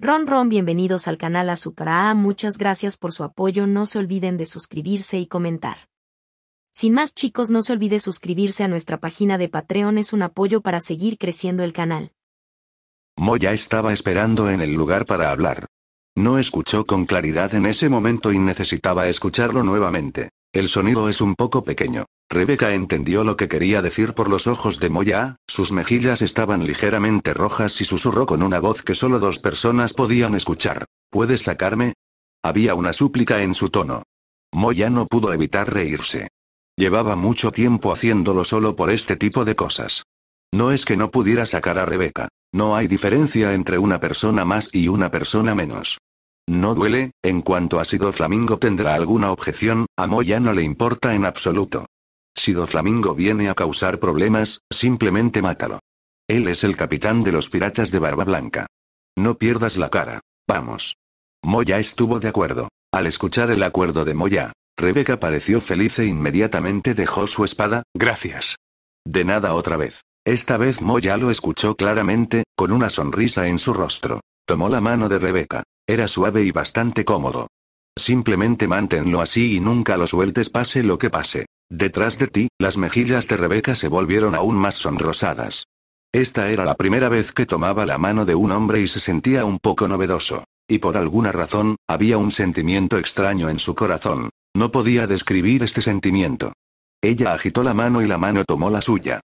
Ron Ron bienvenidos al canal A, muchas gracias por su apoyo no se olviden de suscribirse y comentar. Sin más chicos no se olvide suscribirse a nuestra página de Patreon es un apoyo para seguir creciendo el canal. Moya estaba esperando en el lugar para hablar. No escuchó con claridad en ese momento y necesitaba escucharlo nuevamente. El sonido es un poco pequeño. Rebeca entendió lo que quería decir por los ojos de Moya, sus mejillas estaban ligeramente rojas y susurró con una voz que solo dos personas podían escuchar. ¿Puedes sacarme? Había una súplica en su tono. Moya no pudo evitar reírse. Llevaba mucho tiempo haciéndolo solo por este tipo de cosas. No es que no pudiera sacar a Rebeca. No hay diferencia entre una persona más y una persona menos. No duele, en cuanto a sido Flamingo tendrá alguna objeción, a Moya no le importa en absoluto. Si flamingo viene a causar problemas, simplemente mátalo. Él es el capitán de los piratas de Barba Blanca. No pierdas la cara. Vamos. Moya estuvo de acuerdo. Al escuchar el acuerdo de Moya, Rebeca pareció feliz e inmediatamente dejó su espada, gracias. De nada otra vez. Esta vez Moya lo escuchó claramente, con una sonrisa en su rostro. Tomó la mano de Rebeca. Era suave y bastante cómodo. Simplemente mántenlo así y nunca lo sueltes pase lo que pase. Detrás de ti, las mejillas de Rebeca se volvieron aún más sonrosadas. Esta era la primera vez que tomaba la mano de un hombre y se sentía un poco novedoso. Y por alguna razón, había un sentimiento extraño en su corazón. No podía describir este sentimiento. Ella agitó la mano y la mano tomó la suya.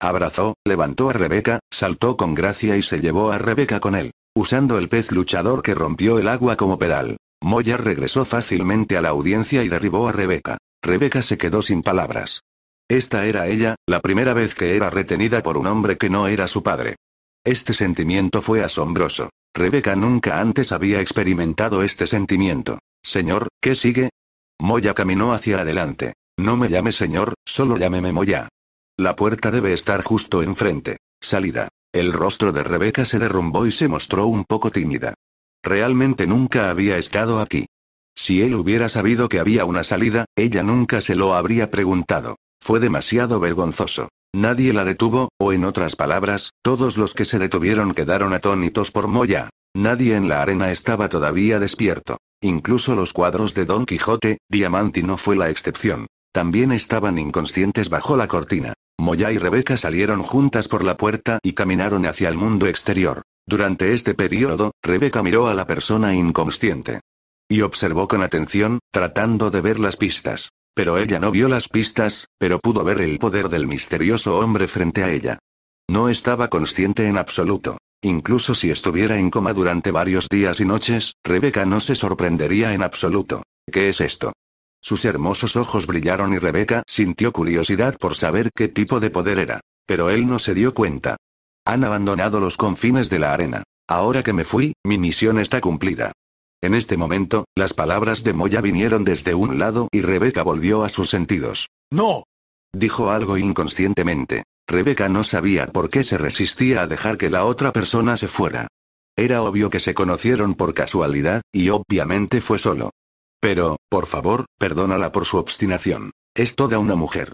Abrazó, levantó a Rebeca, saltó con gracia y se llevó a Rebeca con él, usando el pez luchador que rompió el agua como pedal. Moya regresó fácilmente a la audiencia y derribó a Rebeca. Rebeca se quedó sin palabras. Esta era ella, la primera vez que era retenida por un hombre que no era su padre. Este sentimiento fue asombroso. Rebeca nunca antes había experimentado este sentimiento. Señor, ¿qué sigue? Moya caminó hacia adelante. No me llame señor, solo llámeme Moya. La puerta debe estar justo enfrente. Salida. El rostro de Rebeca se derrumbó y se mostró un poco tímida. Realmente nunca había estado aquí. Si él hubiera sabido que había una salida, ella nunca se lo habría preguntado. Fue demasiado vergonzoso. Nadie la detuvo, o en otras palabras, todos los que se detuvieron quedaron atónitos por Moya. Nadie en la arena estaba todavía despierto. Incluso los cuadros de Don Quijote, Diamanti no fue la excepción. También estaban inconscientes bajo la cortina. Moya y Rebeca salieron juntas por la puerta y caminaron hacia el mundo exterior. Durante este periodo, Rebeca miró a la persona inconsciente. Y observó con atención, tratando de ver las pistas. Pero ella no vio las pistas, pero pudo ver el poder del misterioso hombre frente a ella. No estaba consciente en absoluto. Incluso si estuviera en coma durante varios días y noches, Rebeca no se sorprendería en absoluto. ¿Qué es esto? Sus hermosos ojos brillaron y Rebeca sintió curiosidad por saber qué tipo de poder era. Pero él no se dio cuenta. Han abandonado los confines de la arena. Ahora que me fui, mi misión está cumplida. En este momento, las palabras de Moya vinieron desde un lado y Rebeca volvió a sus sentidos. ¡No! Dijo algo inconscientemente. Rebeca no sabía por qué se resistía a dejar que la otra persona se fuera. Era obvio que se conocieron por casualidad, y obviamente fue solo. Pero, por favor, perdónala por su obstinación. Es toda una mujer.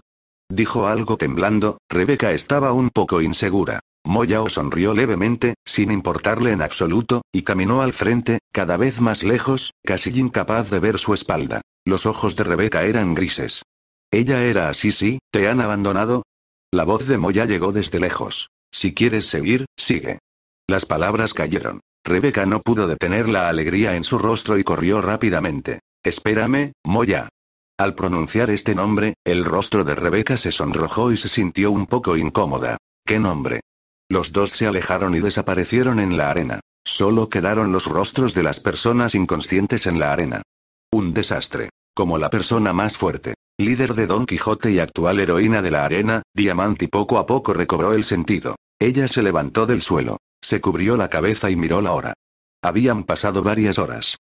Dijo algo temblando, Rebeca estaba un poco insegura. Moyao sonrió levemente, sin importarle en absoluto, y caminó al frente, cada vez más lejos, casi incapaz de ver su espalda. Los ojos de Rebeca eran grises. Ella era así, sí, ¿te han abandonado? La voz de Moya llegó desde lejos. Si quieres seguir, sigue. Las palabras cayeron. Rebeca no pudo detener la alegría en su rostro y corrió rápidamente. Espérame, Moya. Al pronunciar este nombre, el rostro de Rebeca se sonrojó y se sintió un poco incómoda. ¿Qué nombre? Los dos se alejaron y desaparecieron en la arena. Solo quedaron los rostros de las personas inconscientes en la arena. Un desastre. Como la persona más fuerte, líder de Don Quijote y actual heroína de la arena, Diamante poco a poco recobró el sentido. Ella se levantó del suelo, se cubrió la cabeza y miró la hora. Habían pasado varias horas.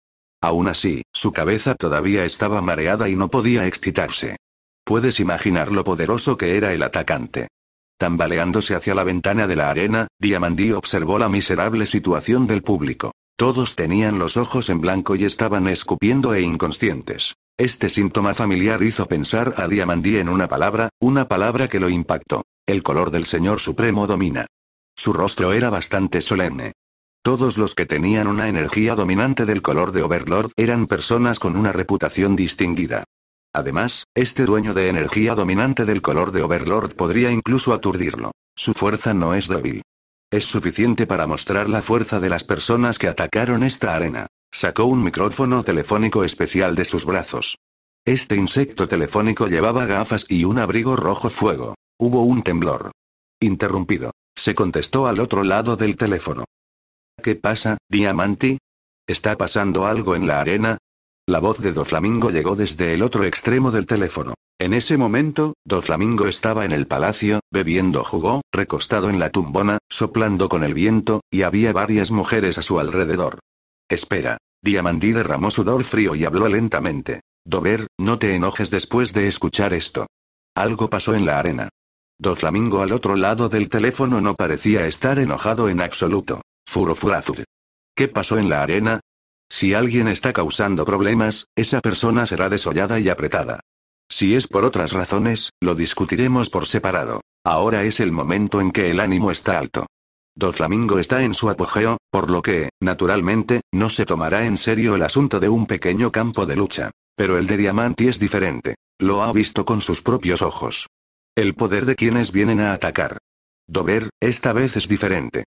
Aún así, su cabeza todavía estaba mareada y no podía excitarse. Puedes imaginar lo poderoso que era el atacante. Tambaleándose hacia la ventana de la arena, Diamandí observó la miserable situación del público. Todos tenían los ojos en blanco y estaban escupiendo e inconscientes. Este síntoma familiar hizo pensar a Diamandí en una palabra, una palabra que lo impactó. El color del Señor Supremo domina. Su rostro era bastante solemne. Todos los que tenían una energía dominante del color de Overlord eran personas con una reputación distinguida. Además, este dueño de energía dominante del color de Overlord podría incluso aturdirlo. Su fuerza no es débil. Es suficiente para mostrar la fuerza de las personas que atacaron esta arena. Sacó un micrófono telefónico especial de sus brazos. Este insecto telefónico llevaba gafas y un abrigo rojo fuego. Hubo un temblor. Interrumpido. Se contestó al otro lado del teléfono. ¿Qué pasa, Diamanti? ¿Está pasando algo en la arena? La voz de Doflamingo llegó desde el otro extremo del teléfono. En ese momento, Doflamingo estaba en el palacio, bebiendo jugo, recostado en la tumbona, soplando con el viento, y había varias mujeres a su alrededor. Espera. Diamandí derramó sudor frío y habló lentamente. Dover, no te enojes después de escuchar esto. Algo pasó en la arena. Doflamingo al otro lado del teléfono no parecía estar enojado en absoluto. Furofurazur. ¿Qué pasó en la arena? Si alguien está causando problemas, esa persona será desollada y apretada. Si es por otras razones, lo discutiremos por separado. Ahora es el momento en que el ánimo está alto. Do Flamingo está en su apogeo, por lo que, naturalmente, no se tomará en serio el asunto de un pequeño campo de lucha. Pero el de Diamanti es diferente. Lo ha visto con sus propios ojos. El poder de quienes vienen a atacar. Dover, esta vez es diferente.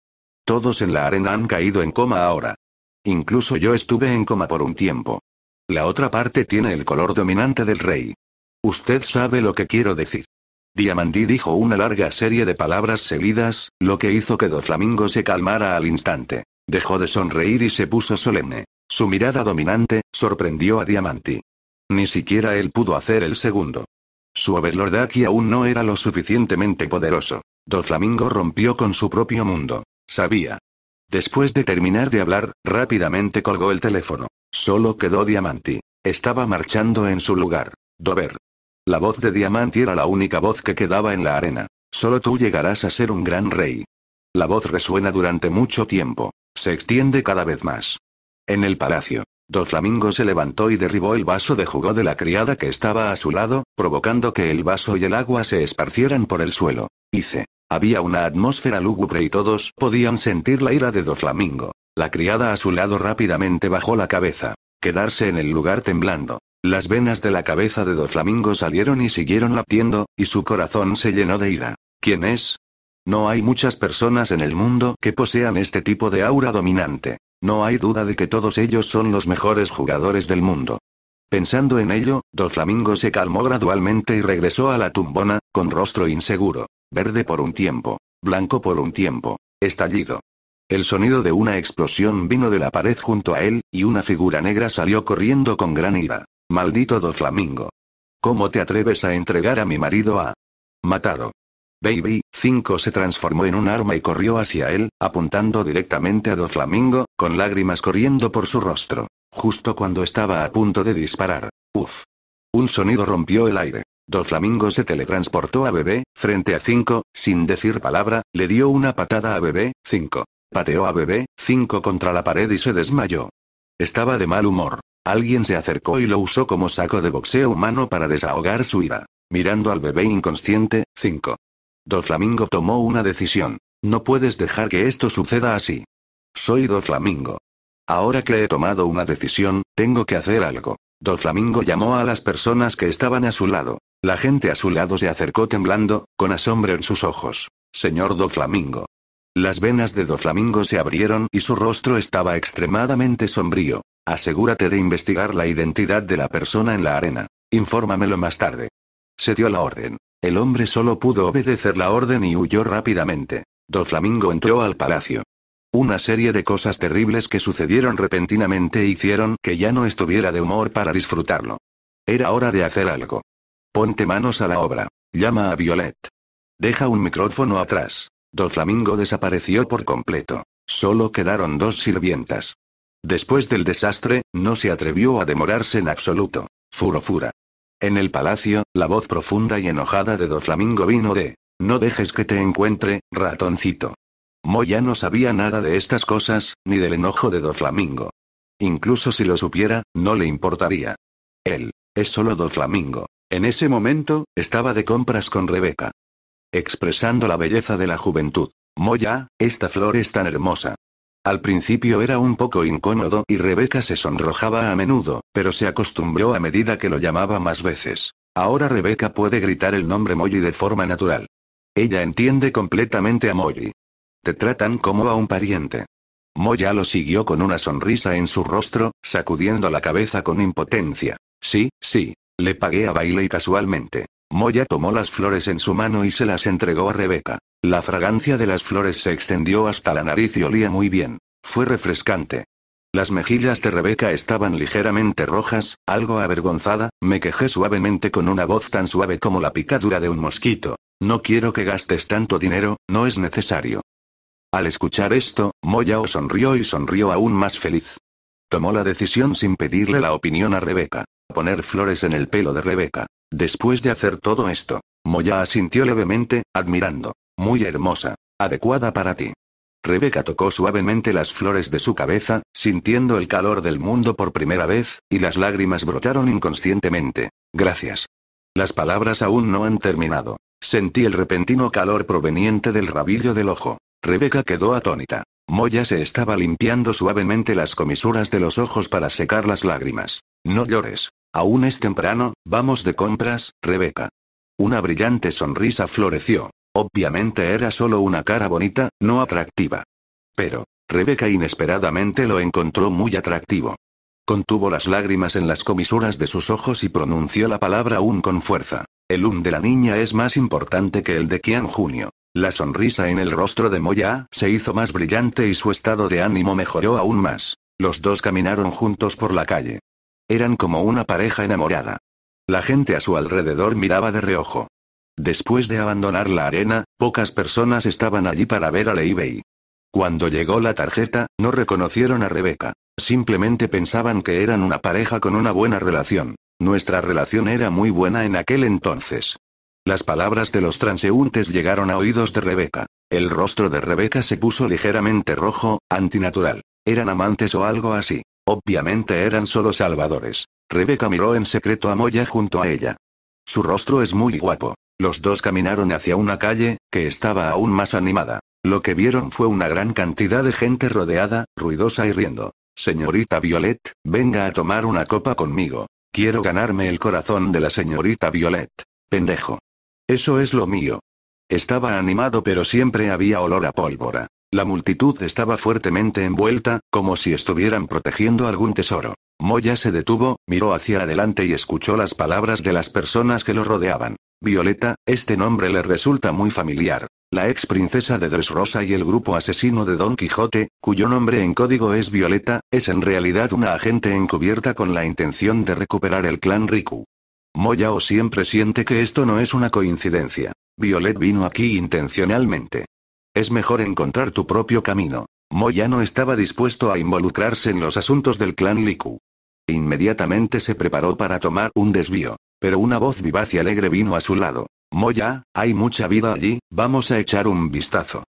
Todos en la arena han caído en coma ahora. Incluso yo estuve en coma por un tiempo. La otra parte tiene el color dominante del rey. Usted sabe lo que quiero decir. Diamantí dijo una larga serie de palabras seguidas, lo que hizo que Doflamingo se calmara al instante. Dejó de sonreír y se puso solemne. Su mirada dominante, sorprendió a Diamantí. Ni siquiera él pudo hacer el segundo. Su overlordaki aún no era lo suficientemente poderoso. Doflamingo rompió con su propio mundo. Sabía, Después de terminar de hablar, rápidamente colgó el teléfono. Solo quedó Diamanti. Estaba marchando en su lugar. Dover. La voz de Diamanti era la única voz que quedaba en la arena. Solo tú llegarás a ser un gran rey. La voz resuena durante mucho tiempo. Se extiende cada vez más. En el palacio, Doflamingo se levantó y derribó el vaso de jugo de la criada que estaba a su lado, provocando que el vaso y el agua se esparcieran por el suelo. Hice. Había una atmósfera lúgubre y todos podían sentir la ira de Doflamingo. La criada a su lado rápidamente bajó la cabeza. Quedarse en el lugar temblando. Las venas de la cabeza de Doflamingo salieron y siguieron latiendo, y su corazón se llenó de ira. ¿Quién es? No hay muchas personas en el mundo que posean este tipo de aura dominante. No hay duda de que todos ellos son los mejores jugadores del mundo. Pensando en ello, Do Flamingo se calmó gradualmente y regresó a la tumbona, con rostro inseguro. Verde por un tiempo. Blanco por un tiempo. Estallido. El sonido de una explosión vino de la pared junto a él, y una figura negra salió corriendo con gran ira. Maldito Do Flamingo. ¿Cómo te atreves a entregar a mi marido a... matado? Baby, 5 se transformó en un arma y corrió hacia él, apuntando directamente a Do Flamingo, con lágrimas corriendo por su rostro. Justo cuando estaba a punto de disparar. Uf. Un sonido rompió el aire. Doflamingo se teletransportó a Bebé, frente a 5, sin decir palabra, le dio una patada a Bebé, 5. Pateó a Bebé, 5 contra la pared y se desmayó. Estaba de mal humor. Alguien se acercó y lo usó como saco de boxeo humano para desahogar su ira. Mirando al bebé inconsciente, 5. Doflamingo tomó una decisión. No puedes dejar que esto suceda así. Soy Doflamingo. Ahora que he tomado una decisión, tengo que hacer algo. Doflamingo llamó a las personas que estaban a su lado. La gente a su lado se acercó temblando, con asombro en sus ojos. Señor Doflamingo. Las venas de Doflamingo se abrieron y su rostro estaba extremadamente sombrío. Asegúrate de investigar la identidad de la persona en la arena. Infórmamelo más tarde. Se dio la orden. El hombre solo pudo obedecer la orden y huyó rápidamente. Doflamingo entró al palacio. Una serie de cosas terribles que sucedieron repentinamente hicieron que ya no estuviera de humor para disfrutarlo. Era hora de hacer algo. Ponte manos a la obra. Llama a Violet. Deja un micrófono atrás. Do Flamingo desapareció por completo. Solo quedaron dos sirvientas. Después del desastre, no se atrevió a demorarse en absoluto. Furofura. En el palacio, la voz profunda y enojada de Do Flamingo vino de: No dejes que te encuentre, ratoncito. Moya no sabía nada de estas cosas, ni del enojo de Doflamingo. Incluso si lo supiera, no le importaría. Él, es solo Doflamingo. En ese momento, estaba de compras con Rebeca. Expresando la belleza de la juventud. Moya, esta flor es tan hermosa. Al principio era un poco incómodo y Rebeca se sonrojaba a menudo, pero se acostumbró a medida que lo llamaba más veces. Ahora Rebeca puede gritar el nombre Molly de forma natural. Ella entiende completamente a Molly. Te tratan como a un pariente. Moya lo siguió con una sonrisa en su rostro, sacudiendo la cabeza con impotencia. Sí, sí. Le pagué a baile y casualmente. Moya tomó las flores en su mano y se las entregó a Rebeca. La fragancia de las flores se extendió hasta la nariz y olía muy bien. Fue refrescante. Las mejillas de Rebeca estaban ligeramente rojas, algo avergonzada, me quejé suavemente con una voz tan suave como la picadura de un mosquito. No quiero que gastes tanto dinero, no es necesario. Al escuchar esto, Moyao sonrió y sonrió aún más feliz. Tomó la decisión sin pedirle la opinión a Rebeca. Poner flores en el pelo de Rebeca. Después de hacer todo esto, Moya asintió levemente, admirando. Muy hermosa. Adecuada para ti. Rebeca tocó suavemente las flores de su cabeza, sintiendo el calor del mundo por primera vez, y las lágrimas brotaron inconscientemente. Gracias. Las palabras aún no han terminado. Sentí el repentino calor proveniente del rabillo del ojo. Rebeca quedó atónita. Moya se estaba limpiando suavemente las comisuras de los ojos para secar las lágrimas. No llores. Aún es temprano, vamos de compras, Rebeca. Una brillante sonrisa floreció. Obviamente era solo una cara bonita, no atractiva. Pero, Rebeca inesperadamente lo encontró muy atractivo. Contuvo las lágrimas en las comisuras de sus ojos y pronunció la palabra un con fuerza. El un de la niña es más importante que el de Kian Junio. La sonrisa en el rostro de Moya se hizo más brillante y su estado de ánimo mejoró aún más. Los dos caminaron juntos por la calle. Eran como una pareja enamorada. La gente a su alrededor miraba de reojo. Después de abandonar la arena, pocas personas estaban allí para ver a Leibey. Cuando llegó la tarjeta, no reconocieron a Rebeca. Simplemente pensaban que eran una pareja con una buena relación. Nuestra relación era muy buena en aquel entonces. Las palabras de los transeúntes llegaron a oídos de Rebeca. El rostro de Rebeca se puso ligeramente rojo, antinatural. Eran amantes o algo así. Obviamente eran solo salvadores. Rebeca miró en secreto a Moya junto a ella. Su rostro es muy guapo. Los dos caminaron hacia una calle, que estaba aún más animada. Lo que vieron fue una gran cantidad de gente rodeada, ruidosa y riendo. Señorita Violet, venga a tomar una copa conmigo. Quiero ganarme el corazón de la señorita Violet. Pendejo. Eso es lo mío. Estaba animado pero siempre había olor a pólvora. La multitud estaba fuertemente envuelta, como si estuvieran protegiendo algún tesoro. Moya se detuvo, miró hacia adelante y escuchó las palabras de las personas que lo rodeaban. Violeta, este nombre le resulta muy familiar. La ex princesa de Dressrosa y el grupo asesino de Don Quijote, cuyo nombre en código es Violeta, es en realidad una agente encubierta con la intención de recuperar el clan Riku. Moyao siempre siente que esto no es una coincidencia. Violet vino aquí intencionalmente. Es mejor encontrar tu propio camino. Moya no estaba dispuesto a involucrarse en los asuntos del clan Liku. Inmediatamente se preparó para tomar un desvío, pero una voz vivaz y alegre vino a su lado. Moya, hay mucha vida allí, vamos a echar un vistazo.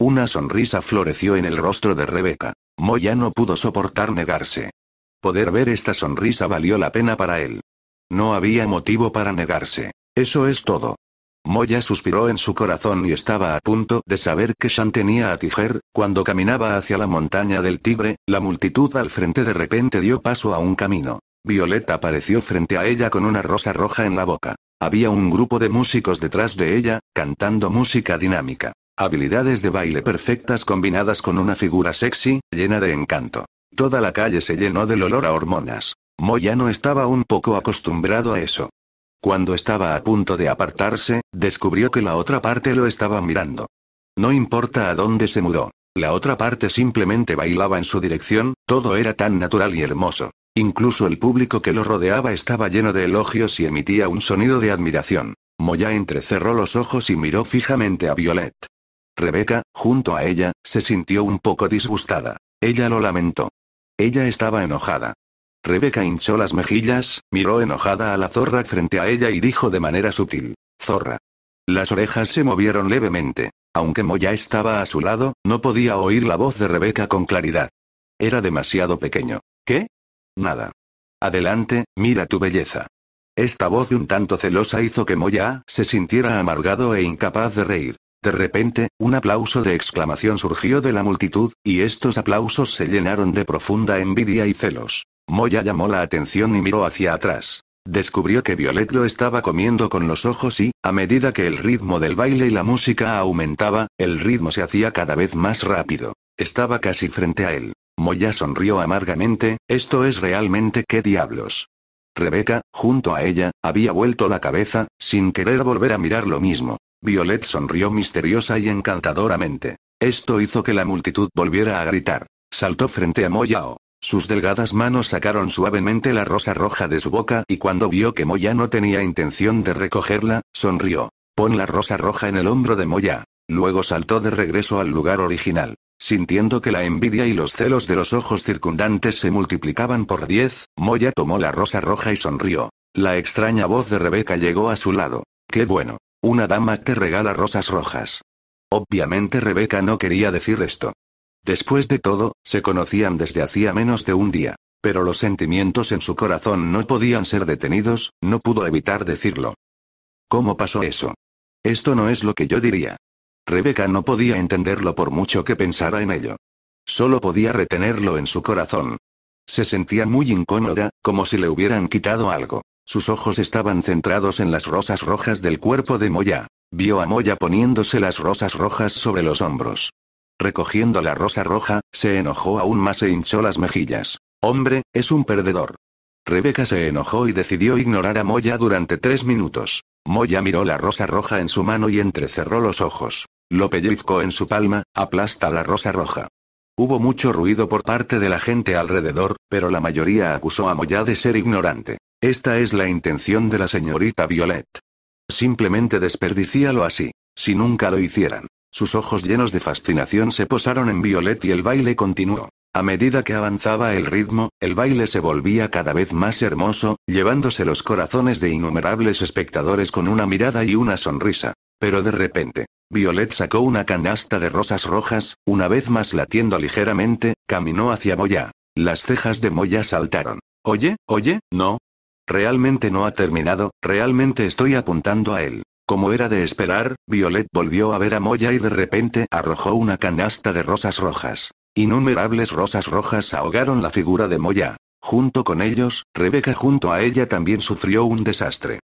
Una sonrisa floreció en el rostro de Rebeca. Moya no pudo soportar negarse. Poder ver esta sonrisa valió la pena para él. No había motivo para negarse. Eso es todo. Moya suspiró en su corazón y estaba a punto de saber que Shan tenía a Tiger, cuando caminaba hacia la montaña del Tigre, la multitud al frente de repente dio paso a un camino. Violeta apareció frente a ella con una rosa roja en la boca. Había un grupo de músicos detrás de ella, cantando música dinámica. Habilidades de baile perfectas combinadas con una figura sexy, llena de encanto. Toda la calle se llenó del olor a hormonas. Moya no estaba un poco acostumbrado a eso. Cuando estaba a punto de apartarse, descubrió que la otra parte lo estaba mirando. No importa a dónde se mudó, la otra parte simplemente bailaba en su dirección, todo era tan natural y hermoso. Incluso el público que lo rodeaba estaba lleno de elogios y emitía un sonido de admiración. Moya entrecerró los ojos y miró fijamente a Violet. Rebeca, junto a ella, se sintió un poco disgustada. Ella lo lamentó. Ella estaba enojada. Rebeca hinchó las mejillas, miró enojada a la zorra frente a ella y dijo de manera sutil. Zorra. Las orejas se movieron levemente. Aunque Moya estaba a su lado, no podía oír la voz de Rebeca con claridad. Era demasiado pequeño. ¿Qué? Nada. Adelante, mira tu belleza. Esta voz un tanto celosa hizo que Moya se sintiera amargado e incapaz de reír. De repente, un aplauso de exclamación surgió de la multitud, y estos aplausos se llenaron de profunda envidia y celos. Moya llamó la atención y miró hacia atrás. Descubrió que Violet lo estaba comiendo con los ojos y, a medida que el ritmo del baile y la música aumentaba, el ritmo se hacía cada vez más rápido. Estaba casi frente a él. Moya sonrió amargamente, esto es realmente qué diablos. Rebeca, junto a ella, había vuelto la cabeza, sin querer volver a mirar lo mismo. Violet sonrió misteriosa y encantadoramente. Esto hizo que la multitud volviera a gritar. Saltó frente a Moyao. Sus delgadas manos sacaron suavemente la rosa roja de su boca y cuando vio que Moya no tenía intención de recogerla, sonrió. Pon la rosa roja en el hombro de Moya. Luego saltó de regreso al lugar original. Sintiendo que la envidia y los celos de los ojos circundantes se multiplicaban por diez, Moya tomó la rosa roja y sonrió. La extraña voz de Rebeca llegó a su lado. ¡Qué bueno! Una dama que regala rosas rojas. Obviamente Rebeca no quería decir esto. Después de todo, se conocían desde hacía menos de un día. Pero los sentimientos en su corazón no podían ser detenidos, no pudo evitar decirlo. ¿Cómo pasó eso? Esto no es lo que yo diría. Rebeca no podía entenderlo por mucho que pensara en ello. Solo podía retenerlo en su corazón. Se sentía muy incómoda, como si le hubieran quitado algo. Sus ojos estaban centrados en las rosas rojas del cuerpo de Moya. Vio a Moya poniéndose las rosas rojas sobre los hombros. Recogiendo la rosa roja, se enojó aún más e hinchó las mejillas. Hombre, es un perdedor. Rebeca se enojó y decidió ignorar a Moya durante tres minutos. Moya miró la rosa roja en su mano y entrecerró los ojos. Lo pellizcó en su palma, aplasta la rosa roja. Hubo mucho ruido por parte de la gente alrededor, pero la mayoría acusó a Moya de ser ignorante. Esta es la intención de la señorita Violet. Simplemente desperdicíalo así. Si nunca lo hicieran. Sus ojos llenos de fascinación se posaron en Violet y el baile continuó. A medida que avanzaba el ritmo, el baile se volvía cada vez más hermoso, llevándose los corazones de innumerables espectadores con una mirada y una sonrisa. Pero de repente, Violet sacó una canasta de rosas rojas, una vez más latiendo ligeramente, caminó hacia Moya. Las cejas de Moya saltaron. Oye, oye, no, Realmente no ha terminado, realmente estoy apuntando a él. Como era de esperar, Violet volvió a ver a Moya y de repente arrojó una canasta de rosas rojas. Innumerables rosas rojas ahogaron la figura de Moya. Junto con ellos, Rebeca junto a ella también sufrió un desastre.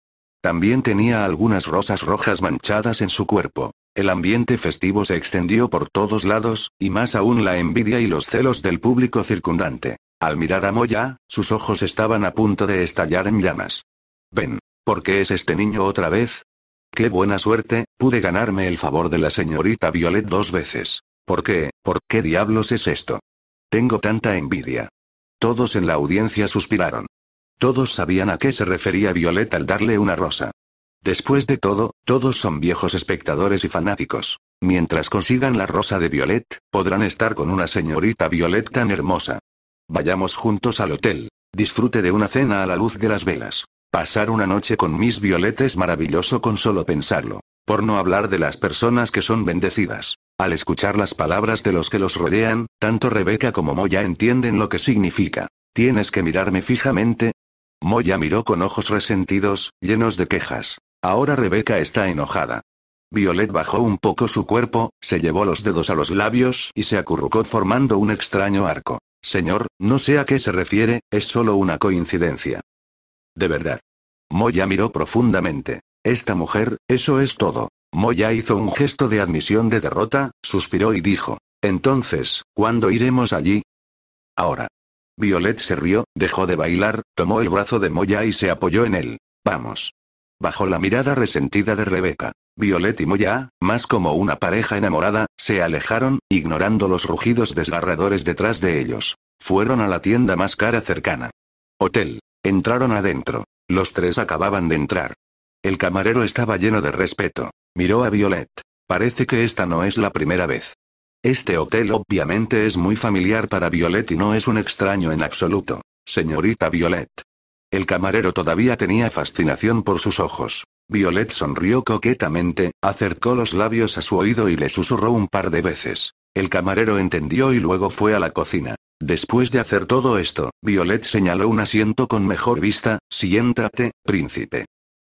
También tenía algunas rosas rojas manchadas en su cuerpo. El ambiente festivo se extendió por todos lados, y más aún la envidia y los celos del público circundante. Al mirar a Moya, sus ojos estaban a punto de estallar en llamas. Ven. ¿Por qué es este niño otra vez? Qué buena suerte, pude ganarme el favor de la señorita Violet dos veces. ¿Por qué, por qué diablos es esto? Tengo tanta envidia. Todos en la audiencia suspiraron. Todos sabían a qué se refería Violet al darle una rosa. Después de todo, todos son viejos espectadores y fanáticos. Mientras consigan la rosa de Violet, podrán estar con una señorita Violet tan hermosa. Vayamos juntos al hotel. Disfrute de una cena a la luz de las velas. Pasar una noche con Miss Violet es maravilloso con solo pensarlo. Por no hablar de las personas que son bendecidas. Al escuchar las palabras de los que los rodean, tanto Rebeca como Moya entienden lo que significa. Tienes que mirarme fijamente. Moya miró con ojos resentidos, llenos de quejas. Ahora Rebeca está enojada. Violet bajó un poco su cuerpo, se llevó los dedos a los labios y se acurrucó formando un extraño arco. Señor, no sé a qué se refiere, es solo una coincidencia. De verdad. Moya miró profundamente. Esta mujer, eso es todo. Moya hizo un gesto de admisión de derrota, suspiró y dijo. Entonces, ¿cuándo iremos allí? Ahora. Violet se rió, dejó de bailar, tomó el brazo de Moya y se apoyó en él. Vamos. Bajo la mirada resentida de Rebeca, Violet y Moya, más como una pareja enamorada, se alejaron, ignorando los rugidos desgarradores detrás de ellos. Fueron a la tienda más cara cercana. Hotel. Entraron adentro. Los tres acababan de entrar. El camarero estaba lleno de respeto. Miró a Violet. Parece que esta no es la primera vez. Este hotel obviamente es muy familiar para Violet y no es un extraño en absoluto. Señorita Violet. El camarero todavía tenía fascinación por sus ojos. Violet sonrió coquetamente, acercó los labios a su oído y le susurró un par de veces. El camarero entendió y luego fue a la cocina. Después de hacer todo esto, Violet señaló un asiento con mejor vista, siéntate, príncipe.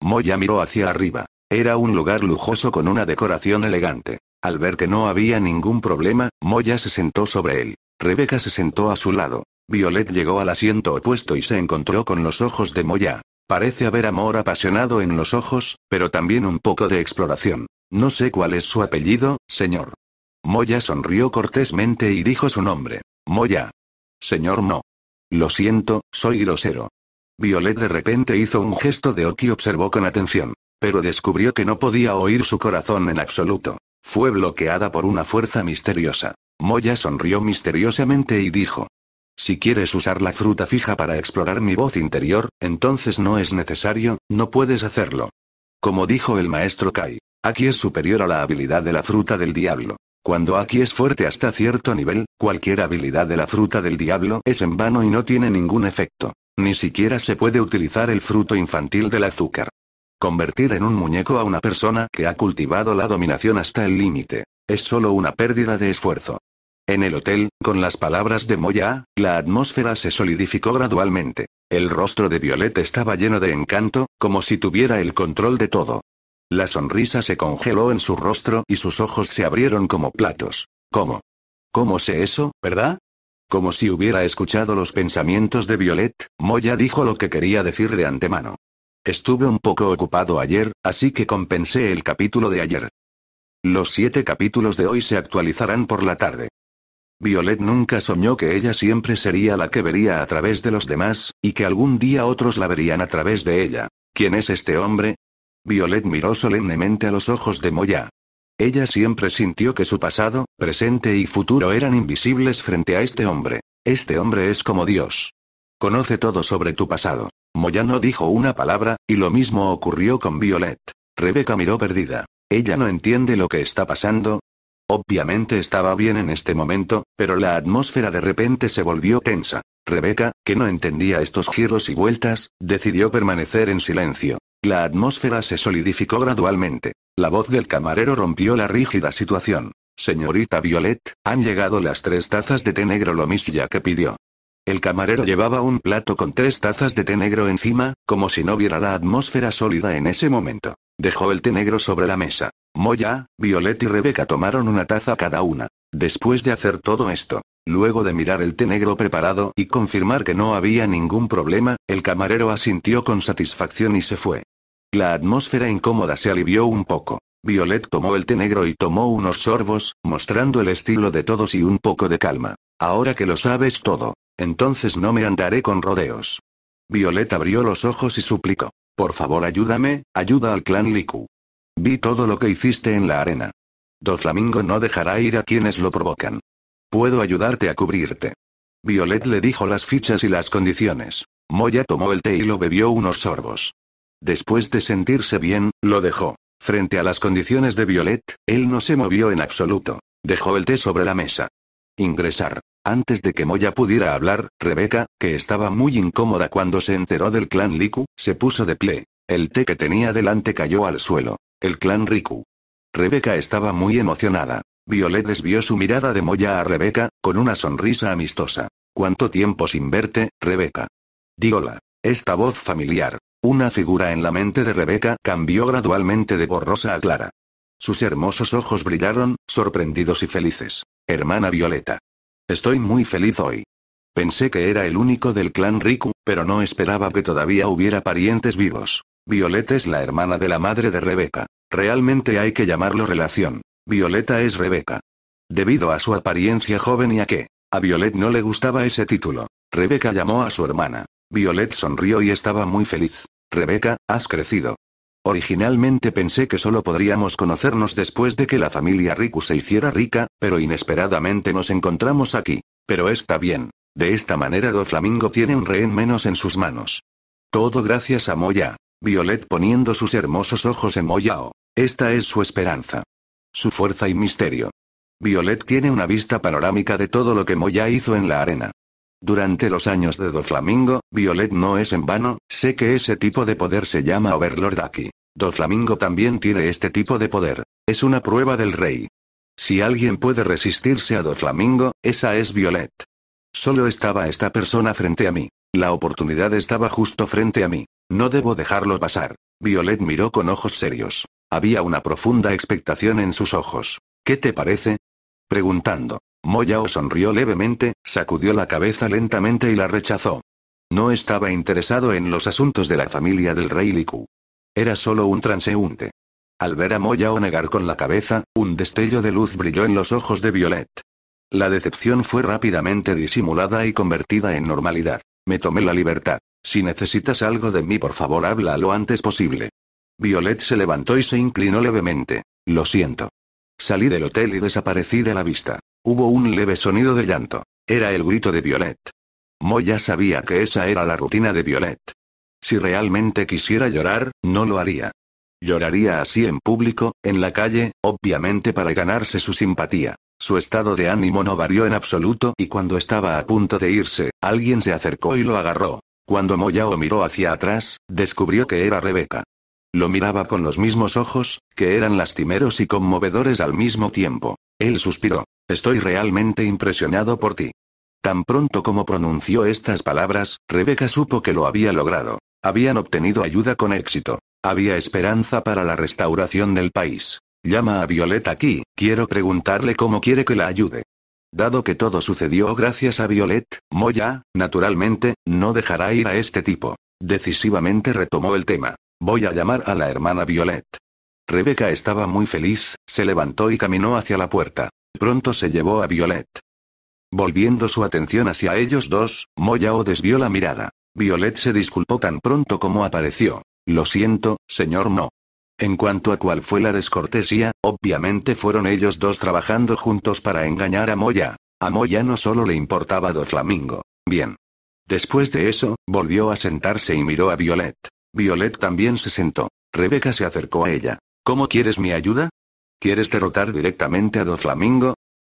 Moya miró hacia arriba. Era un lugar lujoso con una decoración elegante. Al ver que no había ningún problema, Moya se sentó sobre él. Rebeca se sentó a su lado. Violet llegó al asiento opuesto y se encontró con los ojos de Moya. Parece haber amor apasionado en los ojos, pero también un poco de exploración. No sé cuál es su apellido, señor. Moya sonrió cortésmente y dijo su nombre. Moya. Señor no. Lo siento, soy grosero. Violet de repente hizo un gesto de ok y observó con atención, pero descubrió que no podía oír su corazón en absoluto. Fue bloqueada por una fuerza misteriosa. Moya sonrió misteriosamente y dijo. Si quieres usar la fruta fija para explorar mi voz interior, entonces no es necesario, no puedes hacerlo. Como dijo el maestro Kai, Aki es superior a la habilidad de la fruta del diablo. Cuando Aki es fuerte hasta cierto nivel, cualquier habilidad de la fruta del diablo es en vano y no tiene ningún efecto. Ni siquiera se puede utilizar el fruto infantil del azúcar. Convertir en un muñeco a una persona que ha cultivado la dominación hasta el límite. Es solo una pérdida de esfuerzo. En el hotel, con las palabras de Moya, la atmósfera se solidificó gradualmente. El rostro de Violet estaba lleno de encanto, como si tuviera el control de todo. La sonrisa se congeló en su rostro y sus ojos se abrieron como platos. ¿Cómo? ¿Cómo sé eso, verdad? Como si hubiera escuchado los pensamientos de Violet, Moya dijo lo que quería decir de antemano. Estuve un poco ocupado ayer, así que compensé el capítulo de ayer. Los siete capítulos de hoy se actualizarán por la tarde. Violet nunca soñó que ella siempre sería la que vería a través de los demás, y que algún día otros la verían a través de ella. ¿Quién es este hombre? Violet miró solemnemente a los ojos de Moya. Ella siempre sintió que su pasado, presente y futuro eran invisibles frente a este hombre. Este hombre es como Dios. Conoce todo sobre tu pasado. Moyano no dijo una palabra, y lo mismo ocurrió con Violet. Rebeca miró perdida. Ella no entiende lo que está pasando. Obviamente estaba bien en este momento, pero la atmósfera de repente se volvió tensa. Rebeca, que no entendía estos giros y vueltas, decidió permanecer en silencio. La atmósfera se solidificó gradualmente. La voz del camarero rompió la rígida situación. Señorita Violet, han llegado las tres tazas de té negro lo ya que pidió. El camarero llevaba un plato con tres tazas de té negro encima, como si no viera la atmósfera sólida en ese momento. Dejó el té negro sobre la mesa. Moya, Violet y Rebeca tomaron una taza cada una. Después de hacer todo esto, luego de mirar el té negro preparado y confirmar que no había ningún problema, el camarero asintió con satisfacción y se fue. La atmósfera incómoda se alivió un poco. Violet tomó el té negro y tomó unos sorbos, mostrando el estilo de todos y un poco de calma. Ahora que lo sabes todo, entonces no me andaré con rodeos. Violet abrió los ojos y suplicó. Por favor ayúdame, ayuda al clan Liku. Vi todo lo que hiciste en la arena. Doflamingo no dejará ir a quienes lo provocan. Puedo ayudarte a cubrirte. Violet le dijo las fichas y las condiciones. Moya tomó el té y lo bebió unos sorbos. Después de sentirse bien, lo dejó. Frente a las condiciones de Violet, él no se movió en absoluto. Dejó el té sobre la mesa. Ingresar. Antes de que Moya pudiera hablar, Rebeca, que estaba muy incómoda cuando se enteró del clan Liku, se puso de pie. El té que tenía delante cayó al suelo. El clan Riku. Rebeca estaba muy emocionada. Violet desvió su mirada de Moya a Rebeca, con una sonrisa amistosa. ¿Cuánto tiempo sin verte, Rebeca? Dígola. Esta voz familiar, una figura en la mente de Rebeca cambió gradualmente de borrosa a clara. Sus hermosos ojos brillaron, sorprendidos y felices. Hermana Violeta. Estoy muy feliz hoy. Pensé que era el único del clan Riku, pero no esperaba que todavía hubiera parientes vivos. Violeta es la hermana de la madre de Rebeca. Realmente hay que llamarlo relación. Violeta es Rebeca. Debido a su apariencia joven y a que, a Violet no le gustaba ese título, Rebeca llamó a su hermana. Violet sonrió y estaba muy feliz. Rebeca, has crecido. Originalmente pensé que solo podríamos conocernos después de que la familia Riku se hiciera rica, pero inesperadamente nos encontramos aquí. Pero está bien. De esta manera Flamingo tiene un rehén menos en sus manos. Todo gracias a Moya. Violet poniendo sus hermosos ojos en Moyao. Esta es su esperanza. Su fuerza y misterio. Violet tiene una vista panorámica de todo lo que Moya hizo en la arena. Durante los años de Doflamingo, Violet no es en vano, sé que ese tipo de poder se llama Overlord aquí. Doflamingo también tiene este tipo de poder. Es una prueba del rey. Si alguien puede resistirse a Doflamingo, esa es Violet. Solo estaba esta persona frente a mí. La oportunidad estaba justo frente a mí. No debo dejarlo pasar. Violet miró con ojos serios. Había una profunda expectación en sus ojos. ¿Qué te parece? Preguntando. Moyao sonrió levemente, sacudió la cabeza lentamente y la rechazó. No estaba interesado en los asuntos de la familia del rey Liku. Era solo un transeúnte. Al ver a Moyao negar con la cabeza, un destello de luz brilló en los ojos de Violet. La decepción fue rápidamente disimulada y convertida en normalidad. Me tomé la libertad. Si necesitas algo de mí, por favor, habla lo antes posible. Violet se levantó y se inclinó levemente. Lo siento. Salí del hotel y desaparecí de la vista. Hubo un leve sonido de llanto. Era el grito de Violet. Moya sabía que esa era la rutina de Violet. Si realmente quisiera llorar, no lo haría. Lloraría así en público, en la calle, obviamente para ganarse su simpatía. Su estado de ánimo no varió en absoluto y cuando estaba a punto de irse, alguien se acercó y lo agarró. Cuando Moyao miró hacia atrás, descubrió que era Rebeca. Lo miraba con los mismos ojos, que eran lastimeros y conmovedores al mismo tiempo. Él suspiró. Estoy realmente impresionado por ti. Tan pronto como pronunció estas palabras, Rebeca supo que lo había logrado. Habían obtenido ayuda con éxito. Había esperanza para la restauración del país. Llama a Violet aquí, quiero preguntarle cómo quiere que la ayude. Dado que todo sucedió gracias a Violet, Moya, naturalmente, no dejará ir a este tipo. Decisivamente retomó el tema. Voy a llamar a la hermana Violet. Rebeca estaba muy feliz, se levantó y caminó hacia la puerta pronto se llevó a Violet. Volviendo su atención hacia ellos dos, Moya o desvió la mirada. Violet se disculpó tan pronto como apareció. Lo siento, señor No. En cuanto a cuál fue la descortesía, obviamente fueron ellos dos trabajando juntos para engañar a Moya. A Moya no solo le importaba Do Flamingo. Bien. Después de eso, volvió a sentarse y miró a Violet. Violet también se sentó. Rebeca se acercó a ella. ¿Cómo quieres mi ayuda? ¿Quieres derrotar directamente a Flamingo?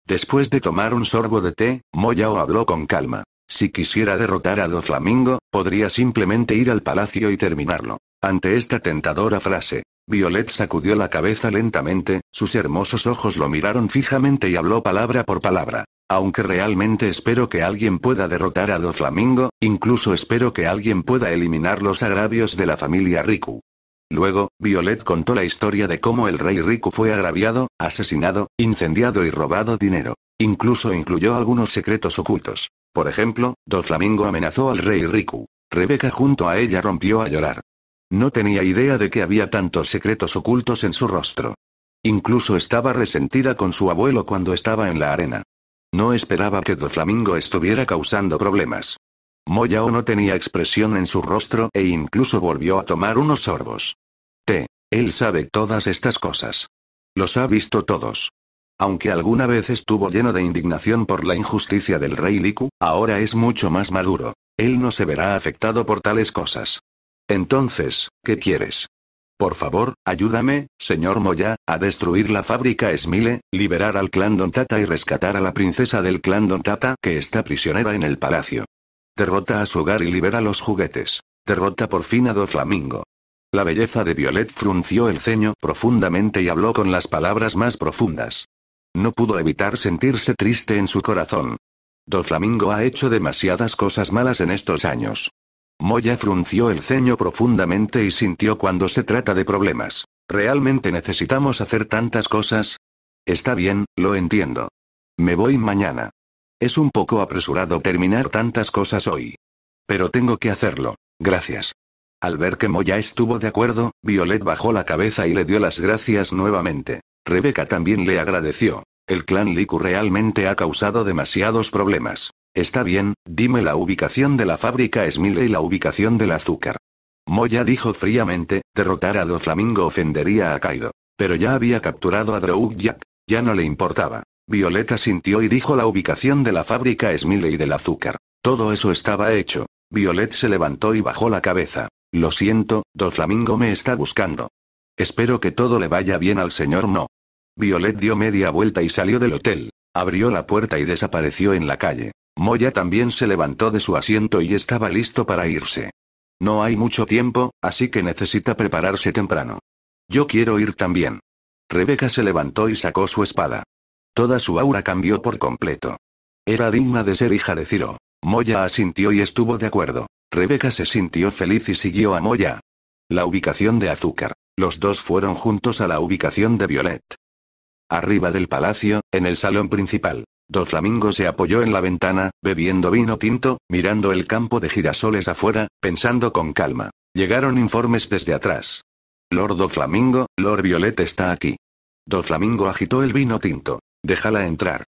Después de tomar un sorbo de té, Moyao habló con calma. Si quisiera derrotar a Flamingo, podría simplemente ir al palacio y terminarlo. Ante esta tentadora frase, Violet sacudió la cabeza lentamente, sus hermosos ojos lo miraron fijamente y habló palabra por palabra. Aunque realmente espero que alguien pueda derrotar a Flamingo, incluso espero que alguien pueda eliminar los agravios de la familia Riku. Luego, Violet contó la historia de cómo el rey Riku fue agraviado, asesinado, incendiado y robado dinero. Incluso incluyó algunos secretos ocultos. Por ejemplo, Doflamingo amenazó al rey Riku. Rebeca junto a ella rompió a llorar. No tenía idea de que había tantos secretos ocultos en su rostro. Incluso estaba resentida con su abuelo cuando estaba en la arena. No esperaba que Doflamingo estuviera causando problemas. Moyao no tenía expresión en su rostro e incluso volvió a tomar unos sorbos. T. Él sabe todas estas cosas. Los ha visto todos. Aunque alguna vez estuvo lleno de indignación por la injusticia del rey Liku, ahora es mucho más maduro. Él no se verá afectado por tales cosas. Entonces, ¿qué quieres? Por favor, ayúdame, señor Moya, a destruir la fábrica Smile, liberar al clan Don Tata y rescatar a la princesa del clan Don Tata que está prisionera en el palacio. Derrota a su hogar y libera los juguetes. Derrota por fin a Do Flamingo. La belleza de Violet frunció el ceño profundamente y habló con las palabras más profundas. No pudo evitar sentirse triste en su corazón. Do Flamingo ha hecho demasiadas cosas malas en estos años. Moya frunció el ceño profundamente y sintió cuando se trata de problemas. ¿Realmente necesitamos hacer tantas cosas? Está bien, lo entiendo. Me voy mañana. Es un poco apresurado terminar tantas cosas hoy. Pero tengo que hacerlo. Gracias. Al ver que Moya estuvo de acuerdo, Violet bajó la cabeza y le dio las gracias nuevamente. Rebeca también le agradeció. El clan Liku realmente ha causado demasiados problemas. Está bien, dime la ubicación de la fábrica Smile y la ubicación del azúcar. Moya dijo fríamente, derrotar a Doflamingo ofendería a Kaido. Pero ya había capturado a Drog Jack, ya no le importaba. Violeta sintió y dijo la ubicación de la fábrica y del azúcar. Todo eso estaba hecho. Violet se levantó y bajó la cabeza. Lo siento, Don Flamingo me está buscando. Espero que todo le vaya bien al señor No. Violet dio media vuelta y salió del hotel. Abrió la puerta y desapareció en la calle. Moya también se levantó de su asiento y estaba listo para irse. No hay mucho tiempo, así que necesita prepararse temprano. Yo quiero ir también. Rebeca se levantó y sacó su espada. Toda su aura cambió por completo. Era digna de ser hija de Ciro. Moya asintió y estuvo de acuerdo. Rebeca se sintió feliz y siguió a Moya. La ubicación de Azúcar. Los dos fueron juntos a la ubicación de Violet. Arriba del palacio, en el salón principal, Do Flamingo se apoyó en la ventana, bebiendo vino tinto, mirando el campo de girasoles afuera, pensando con calma. Llegaron informes desde atrás. Lordo Flamingo, Lord Violet está aquí. Do Flamingo agitó el vino tinto. Déjala entrar.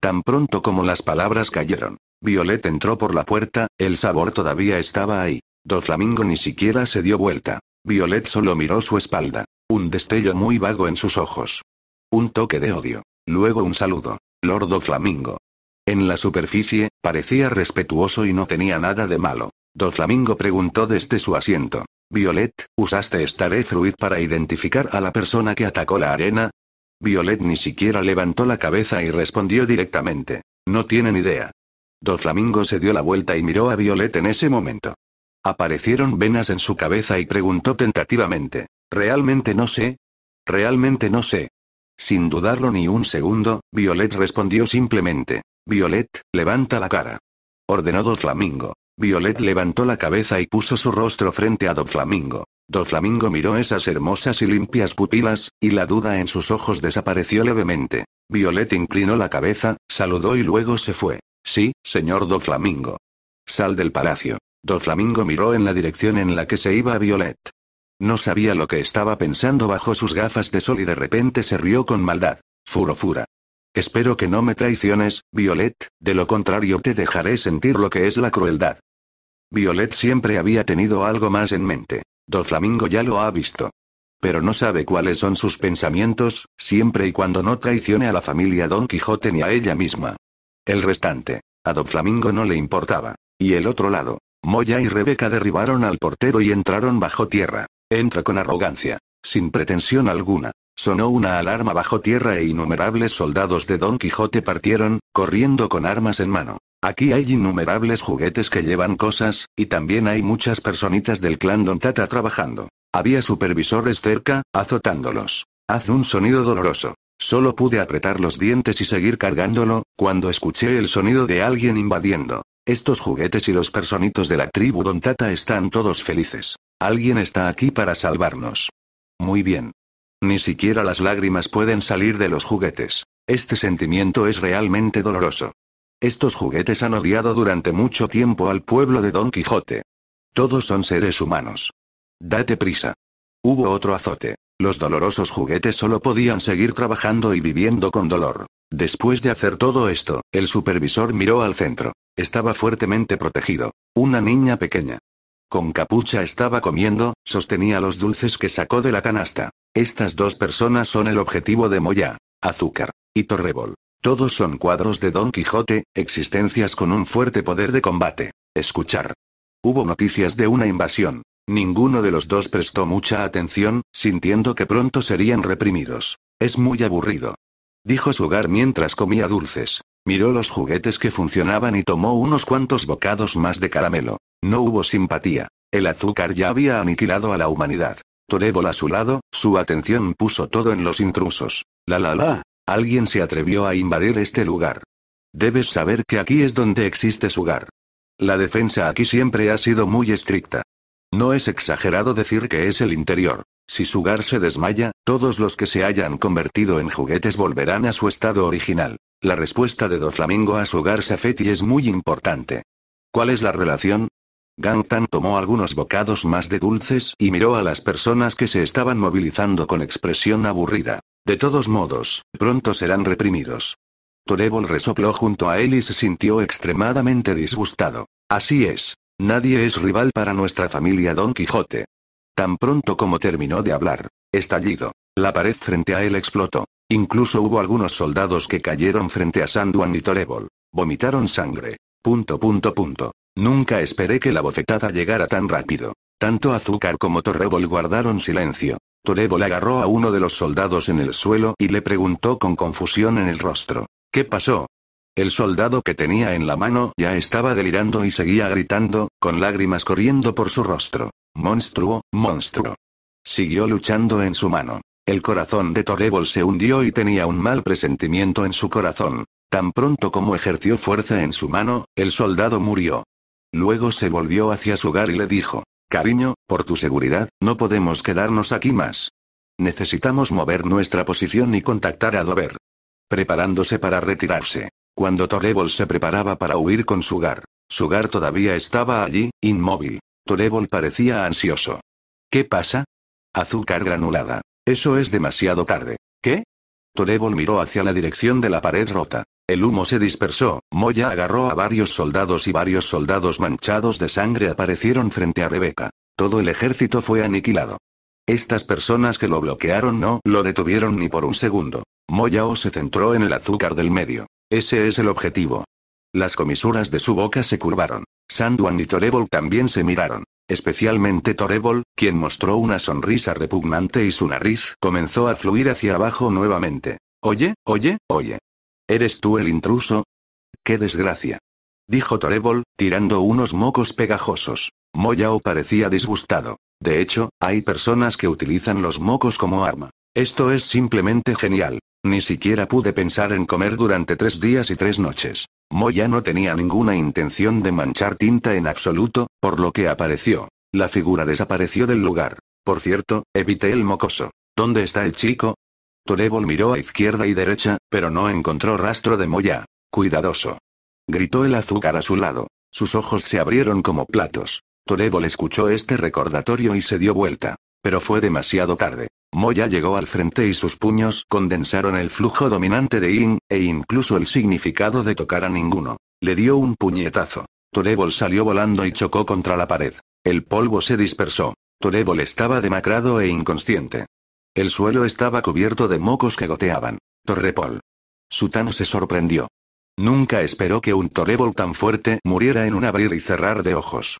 Tan pronto como las palabras cayeron, Violet entró por la puerta, el sabor todavía estaba ahí. Doflamingo ni siquiera se dio vuelta. Violet solo miró su espalda. Un destello muy vago en sus ojos. Un toque de odio. Luego un saludo. Lordo Flamingo. En la superficie, parecía respetuoso y no tenía nada de malo. Doflamingo preguntó desde su asiento. Violet, ¿usaste Staré Fruit para identificar a la persona que atacó la arena? Violet ni siquiera levantó la cabeza y respondió directamente. No tienen idea. Doflamingo se dio la vuelta y miró a Violet en ese momento. Aparecieron venas en su cabeza y preguntó tentativamente. ¿Realmente no sé? Realmente no sé. Sin dudarlo ni un segundo, Violet respondió simplemente. Violet, levanta la cara. Ordenó Flamingo. Violet levantó la cabeza y puso su rostro frente a Doflamingo. Doflamingo miró esas hermosas y limpias pupilas, y la duda en sus ojos desapareció levemente. Violet inclinó la cabeza, saludó y luego se fue. Sí, señor Doflamingo. Sal del palacio. Doflamingo miró en la dirección en la que se iba Violet. No sabía lo que estaba pensando bajo sus gafas de sol y de repente se rió con maldad. Furofura. Espero que no me traiciones, Violet, de lo contrario te dejaré sentir lo que es la crueldad. Violet siempre había tenido algo más en mente. Don Flamingo ya lo ha visto. Pero no sabe cuáles son sus pensamientos, siempre y cuando no traicione a la familia Don Quijote ni a ella misma. El restante. A Flamingo no le importaba. Y el otro lado. Moya y Rebeca derribaron al portero y entraron bajo tierra. Entra con arrogancia. Sin pretensión alguna. Sonó una alarma bajo tierra e innumerables soldados de Don Quijote partieron, corriendo con armas en mano. Aquí hay innumerables juguetes que llevan cosas, y también hay muchas personitas del clan Don Tata trabajando. Había supervisores cerca, azotándolos. Haz un sonido doloroso. Solo pude apretar los dientes y seguir cargándolo, cuando escuché el sonido de alguien invadiendo. Estos juguetes y los personitos de la tribu Don Tata están todos felices. Alguien está aquí para salvarnos. Muy bien. Ni siquiera las lágrimas pueden salir de los juguetes. Este sentimiento es realmente doloroso. Estos juguetes han odiado durante mucho tiempo al pueblo de Don Quijote. Todos son seres humanos. Date prisa. Hubo otro azote. Los dolorosos juguetes solo podían seguir trabajando y viviendo con dolor. Después de hacer todo esto, el supervisor miró al centro. Estaba fuertemente protegido. Una niña pequeña. Con capucha estaba comiendo, sostenía los dulces que sacó de la canasta. Estas dos personas son el objetivo de Moya. Azúcar. Y Torrebol. Todos son cuadros de Don Quijote, existencias con un fuerte poder de combate. Escuchar. Hubo noticias de una invasión. Ninguno de los dos prestó mucha atención, sintiendo que pronto serían reprimidos. Es muy aburrido. Dijo Sugar mientras comía dulces. Miró los juguetes que funcionaban y tomó unos cuantos bocados más de caramelo. No hubo simpatía. El azúcar ya había aniquilado a la humanidad. Torébol a su lado, su atención puso todo en los intrusos. La la la. Alguien se atrevió a invadir este lugar. Debes saber que aquí es donde existe su hogar. La defensa aquí siempre ha sido muy estricta. No es exagerado decir que es el interior. Si Sugar se desmaya, todos los que se hayan convertido en juguetes volverán a su estado original. La respuesta de Doflamingo a su Sugar Safety es muy importante. ¿Cuál es la relación? Gantan tomó algunos bocados más de dulces y miró a las personas que se estaban movilizando con expresión aburrida. De todos modos, pronto serán reprimidos. Torebol resopló junto a él y se sintió extremadamente disgustado. Así es. Nadie es rival para nuestra familia Don Quijote. Tan pronto como terminó de hablar, estallido. La pared frente a él explotó. Incluso hubo algunos soldados que cayeron frente a Sandwan y Torebol. Vomitaron sangre. Punto punto punto. Nunca esperé que la bofetada llegara tan rápido. Tanto Azúcar como Torrebol guardaron silencio. Torrebol agarró a uno de los soldados en el suelo y le preguntó con confusión en el rostro. ¿Qué pasó? El soldado que tenía en la mano ya estaba delirando y seguía gritando, con lágrimas corriendo por su rostro. Monstruo, monstruo. Siguió luchando en su mano. El corazón de Torrebol se hundió y tenía un mal presentimiento en su corazón. Tan pronto como ejerció fuerza en su mano, el soldado murió. Luego se volvió hacia su hogar y le dijo, Cariño, por tu seguridad, no podemos quedarnos aquí más. Necesitamos mover nuestra posición y contactar a Dover. Preparándose para retirarse. Cuando Torebol se preparaba para huir con su Su Sugar todavía estaba allí, inmóvil. Torebol parecía ansioso. ¿Qué pasa? Azúcar granulada. Eso es demasiado tarde. ¿Qué? Torebol miró hacia la dirección de la pared rota. El humo se dispersó, Moya agarró a varios soldados y varios soldados manchados de sangre aparecieron frente a Rebeca. Todo el ejército fue aniquilado. Estas personas que lo bloquearon no lo detuvieron ni por un segundo. Moyao se centró en el azúcar del medio. Ese es el objetivo. Las comisuras de su boca se curvaron. Sanduan y Torebol también se miraron. Especialmente Torebol, quien mostró una sonrisa repugnante y su nariz comenzó a fluir hacia abajo nuevamente. Oye, oye, oye. ¿Eres tú el intruso? ¡Qué desgracia! Dijo Torebol, tirando unos mocos pegajosos. Moyao parecía disgustado. De hecho, hay personas que utilizan los mocos como arma. Esto es simplemente genial. Ni siquiera pude pensar en comer durante tres días y tres noches. Moya no tenía ninguna intención de manchar tinta en absoluto, por lo que apareció. La figura desapareció del lugar. Por cierto, evité el mocoso. ¿Dónde está el chico? Torebol miró a izquierda y derecha, pero no encontró rastro de Moya. Cuidadoso. Gritó el azúcar a su lado. Sus ojos se abrieron como platos. Torebol escuchó este recordatorio y se dio vuelta. Pero fue demasiado tarde. Moya llegó al frente y sus puños condensaron el flujo dominante de In, e incluso el significado de tocar a ninguno. Le dio un puñetazo. Torebol salió volando y chocó contra la pared. El polvo se dispersó. Torebol estaba demacrado e inconsciente. El suelo estaba cubierto de mocos que goteaban. Torrepol. Sutano se sorprendió. Nunca esperó que un Torrebol tan fuerte muriera en un abrir y cerrar de ojos.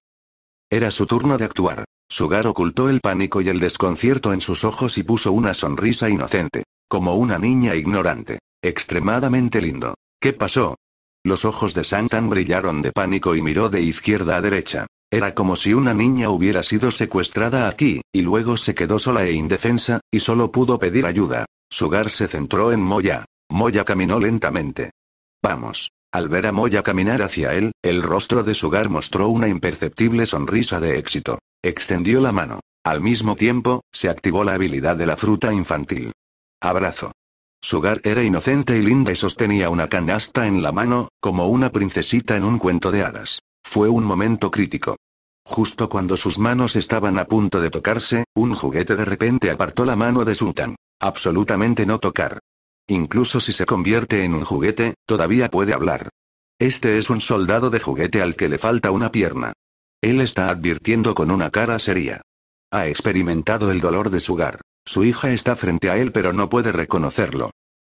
Era su turno de actuar. Sugar ocultó el pánico y el desconcierto en sus ojos y puso una sonrisa inocente, como una niña ignorante. Extremadamente lindo. ¿Qué pasó? Los ojos de Santan brillaron de pánico y miró de izquierda a derecha. Era como si una niña hubiera sido secuestrada aquí, y luego se quedó sola e indefensa, y solo pudo pedir ayuda. Sugar se centró en Moya. Moya caminó lentamente. Vamos. Al ver a Moya caminar hacia él, el rostro de Sugar mostró una imperceptible sonrisa de éxito. Extendió la mano. Al mismo tiempo, se activó la habilidad de la fruta infantil. Abrazo. Sugar era inocente y linda y sostenía una canasta en la mano, como una princesita en un cuento de hadas. Fue un momento crítico. Justo cuando sus manos estaban a punto de tocarse, un juguete de repente apartó la mano de Sutan. Absolutamente no tocar. Incluso si se convierte en un juguete, todavía puede hablar. Este es un soldado de juguete al que le falta una pierna. Él está advirtiendo con una cara seria. Ha experimentado el dolor de su hogar. Su hija está frente a él pero no puede reconocerlo.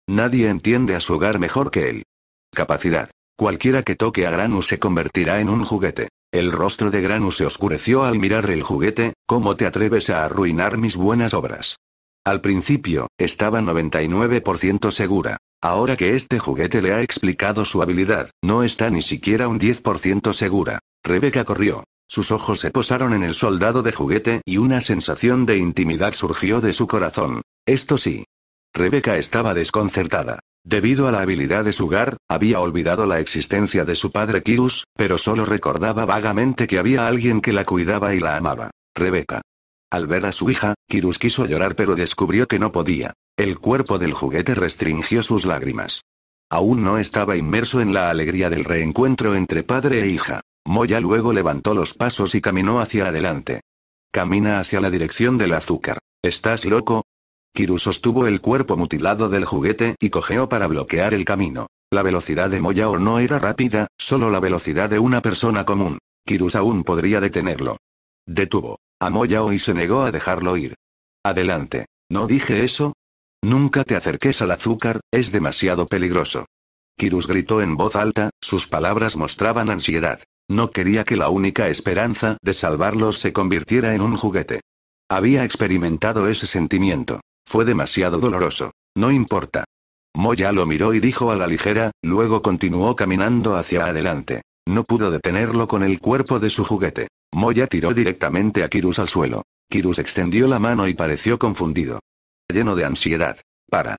Nadie entiende a su hogar mejor que él. Capacidad. Cualquiera que toque a Granu se convertirá en un juguete. El rostro de Granu se oscureció al mirar el juguete, ¿cómo te atreves a arruinar mis buenas obras? Al principio, estaba 99% segura. Ahora que este juguete le ha explicado su habilidad, no está ni siquiera un 10% segura. Rebeca corrió. Sus ojos se posaron en el soldado de juguete y una sensación de intimidad surgió de su corazón. Esto sí. Rebeca estaba desconcertada. Debido a la habilidad de su Sugar, había olvidado la existencia de su padre Kirus, pero solo recordaba vagamente que había alguien que la cuidaba y la amaba. Rebeca. Al ver a su hija, Kirus quiso llorar pero descubrió que no podía. El cuerpo del juguete restringió sus lágrimas. Aún no estaba inmerso en la alegría del reencuentro entre padre e hija. Moya luego levantó los pasos y caminó hacia adelante. Camina hacia la dirección del azúcar. ¿Estás loco? Kirus sostuvo el cuerpo mutilado del juguete y cojeó para bloquear el camino. La velocidad de Moyao no era rápida, solo la velocidad de una persona común. Kirus aún podría detenerlo. Detuvo. A Moyao y se negó a dejarlo ir. Adelante. ¿No dije eso? Nunca te acerques al azúcar, es demasiado peligroso. Kirus gritó en voz alta, sus palabras mostraban ansiedad. No quería que la única esperanza de salvarlos se convirtiera en un juguete. Había experimentado ese sentimiento. Fue demasiado doloroso. No importa. Moya lo miró y dijo a la ligera, luego continuó caminando hacia adelante. No pudo detenerlo con el cuerpo de su juguete. Moya tiró directamente a Kirus al suelo. Kirus extendió la mano y pareció confundido. Lleno de ansiedad. Para.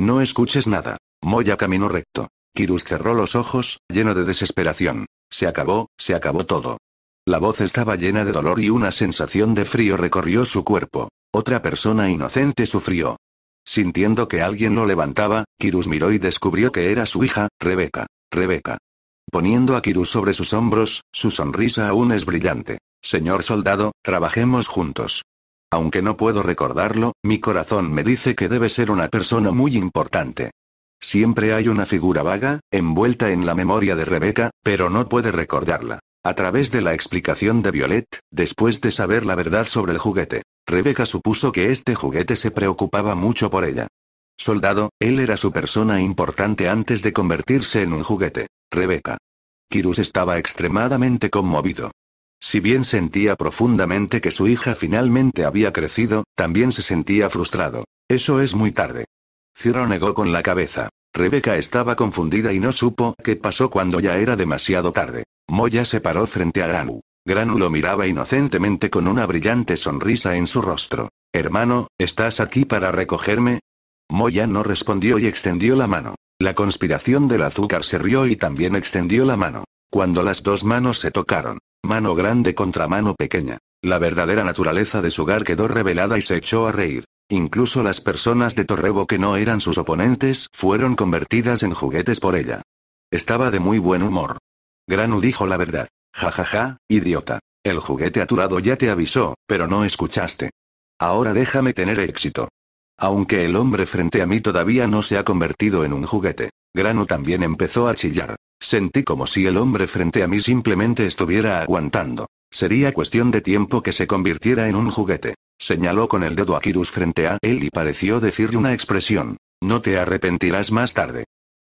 No escuches nada. Moya caminó recto. Kirus cerró los ojos, lleno de desesperación. Se acabó, se acabó todo. La voz estaba llena de dolor y una sensación de frío recorrió su cuerpo. Otra persona inocente sufrió. Sintiendo que alguien lo levantaba, Kirus miró y descubrió que era su hija, Rebeca. Rebeca. Poniendo a Kirus sobre sus hombros, su sonrisa aún es brillante. Señor soldado, trabajemos juntos. Aunque no puedo recordarlo, mi corazón me dice que debe ser una persona muy importante. Siempre hay una figura vaga, envuelta en la memoria de Rebeca, pero no puede recordarla. A través de la explicación de Violet, después de saber la verdad sobre el juguete, Rebeca supuso que este juguete se preocupaba mucho por ella. Soldado, él era su persona importante antes de convertirse en un juguete. Rebeca. Kirus estaba extremadamente conmovido. Si bien sentía profundamente que su hija finalmente había crecido, también se sentía frustrado. Eso es muy tarde. Ciro negó con la cabeza. Rebeca estaba confundida y no supo qué pasó cuando ya era demasiado tarde. Moya se paró frente a Granu. Granu lo miraba inocentemente con una brillante sonrisa en su rostro. Hermano, ¿estás aquí para recogerme? Moya no respondió y extendió la mano. La conspiración del azúcar se rió y también extendió la mano. Cuando las dos manos se tocaron, mano grande contra mano pequeña, la verdadera naturaleza de su hogar quedó revelada y se echó a reír. Incluso las personas de Torrebo que no eran sus oponentes fueron convertidas en juguetes por ella. Estaba de muy buen humor. Granu dijo la verdad. Ja ja ja, idiota. El juguete aturado ya te avisó, pero no escuchaste. Ahora déjame tener éxito. Aunque el hombre frente a mí todavía no se ha convertido en un juguete. Granu también empezó a chillar. Sentí como si el hombre frente a mí simplemente estuviera aguantando. Sería cuestión de tiempo que se convirtiera en un juguete. Señaló con el dedo a Kirus frente a él y pareció decirle una expresión. No te arrepentirás más tarde.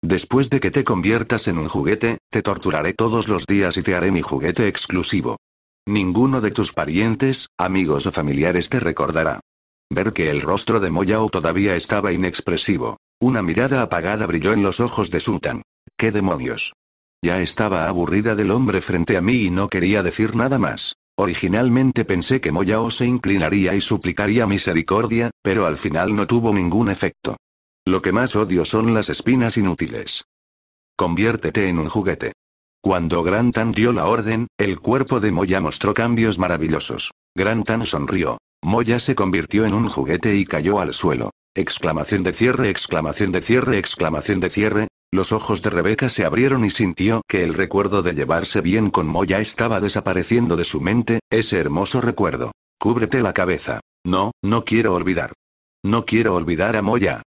Después de que te conviertas en un juguete, te torturaré todos los días y te haré mi juguete exclusivo. Ninguno de tus parientes, amigos o familiares te recordará. Ver que el rostro de Moyao todavía estaba inexpresivo. Una mirada apagada brilló en los ojos de Sultan. ¡Qué demonios! Ya estaba aburrida del hombre frente a mí y no quería decir nada más. Originalmente pensé que Moyao se inclinaría y suplicaría misericordia, pero al final no tuvo ningún efecto. Lo que más odio son las espinas inútiles. Conviértete en un juguete. Cuando Grantan dio la orden, el cuerpo de Moya mostró cambios maravillosos. Grantan sonrió. Moya se convirtió en un juguete y cayó al suelo. Exclamación de cierre, exclamación de cierre, exclamación de cierre, los ojos de Rebeca se abrieron y sintió que el recuerdo de llevarse bien con Moya estaba desapareciendo de su mente, ese hermoso recuerdo. Cúbrete la cabeza. No, no quiero olvidar. No quiero olvidar a Moya.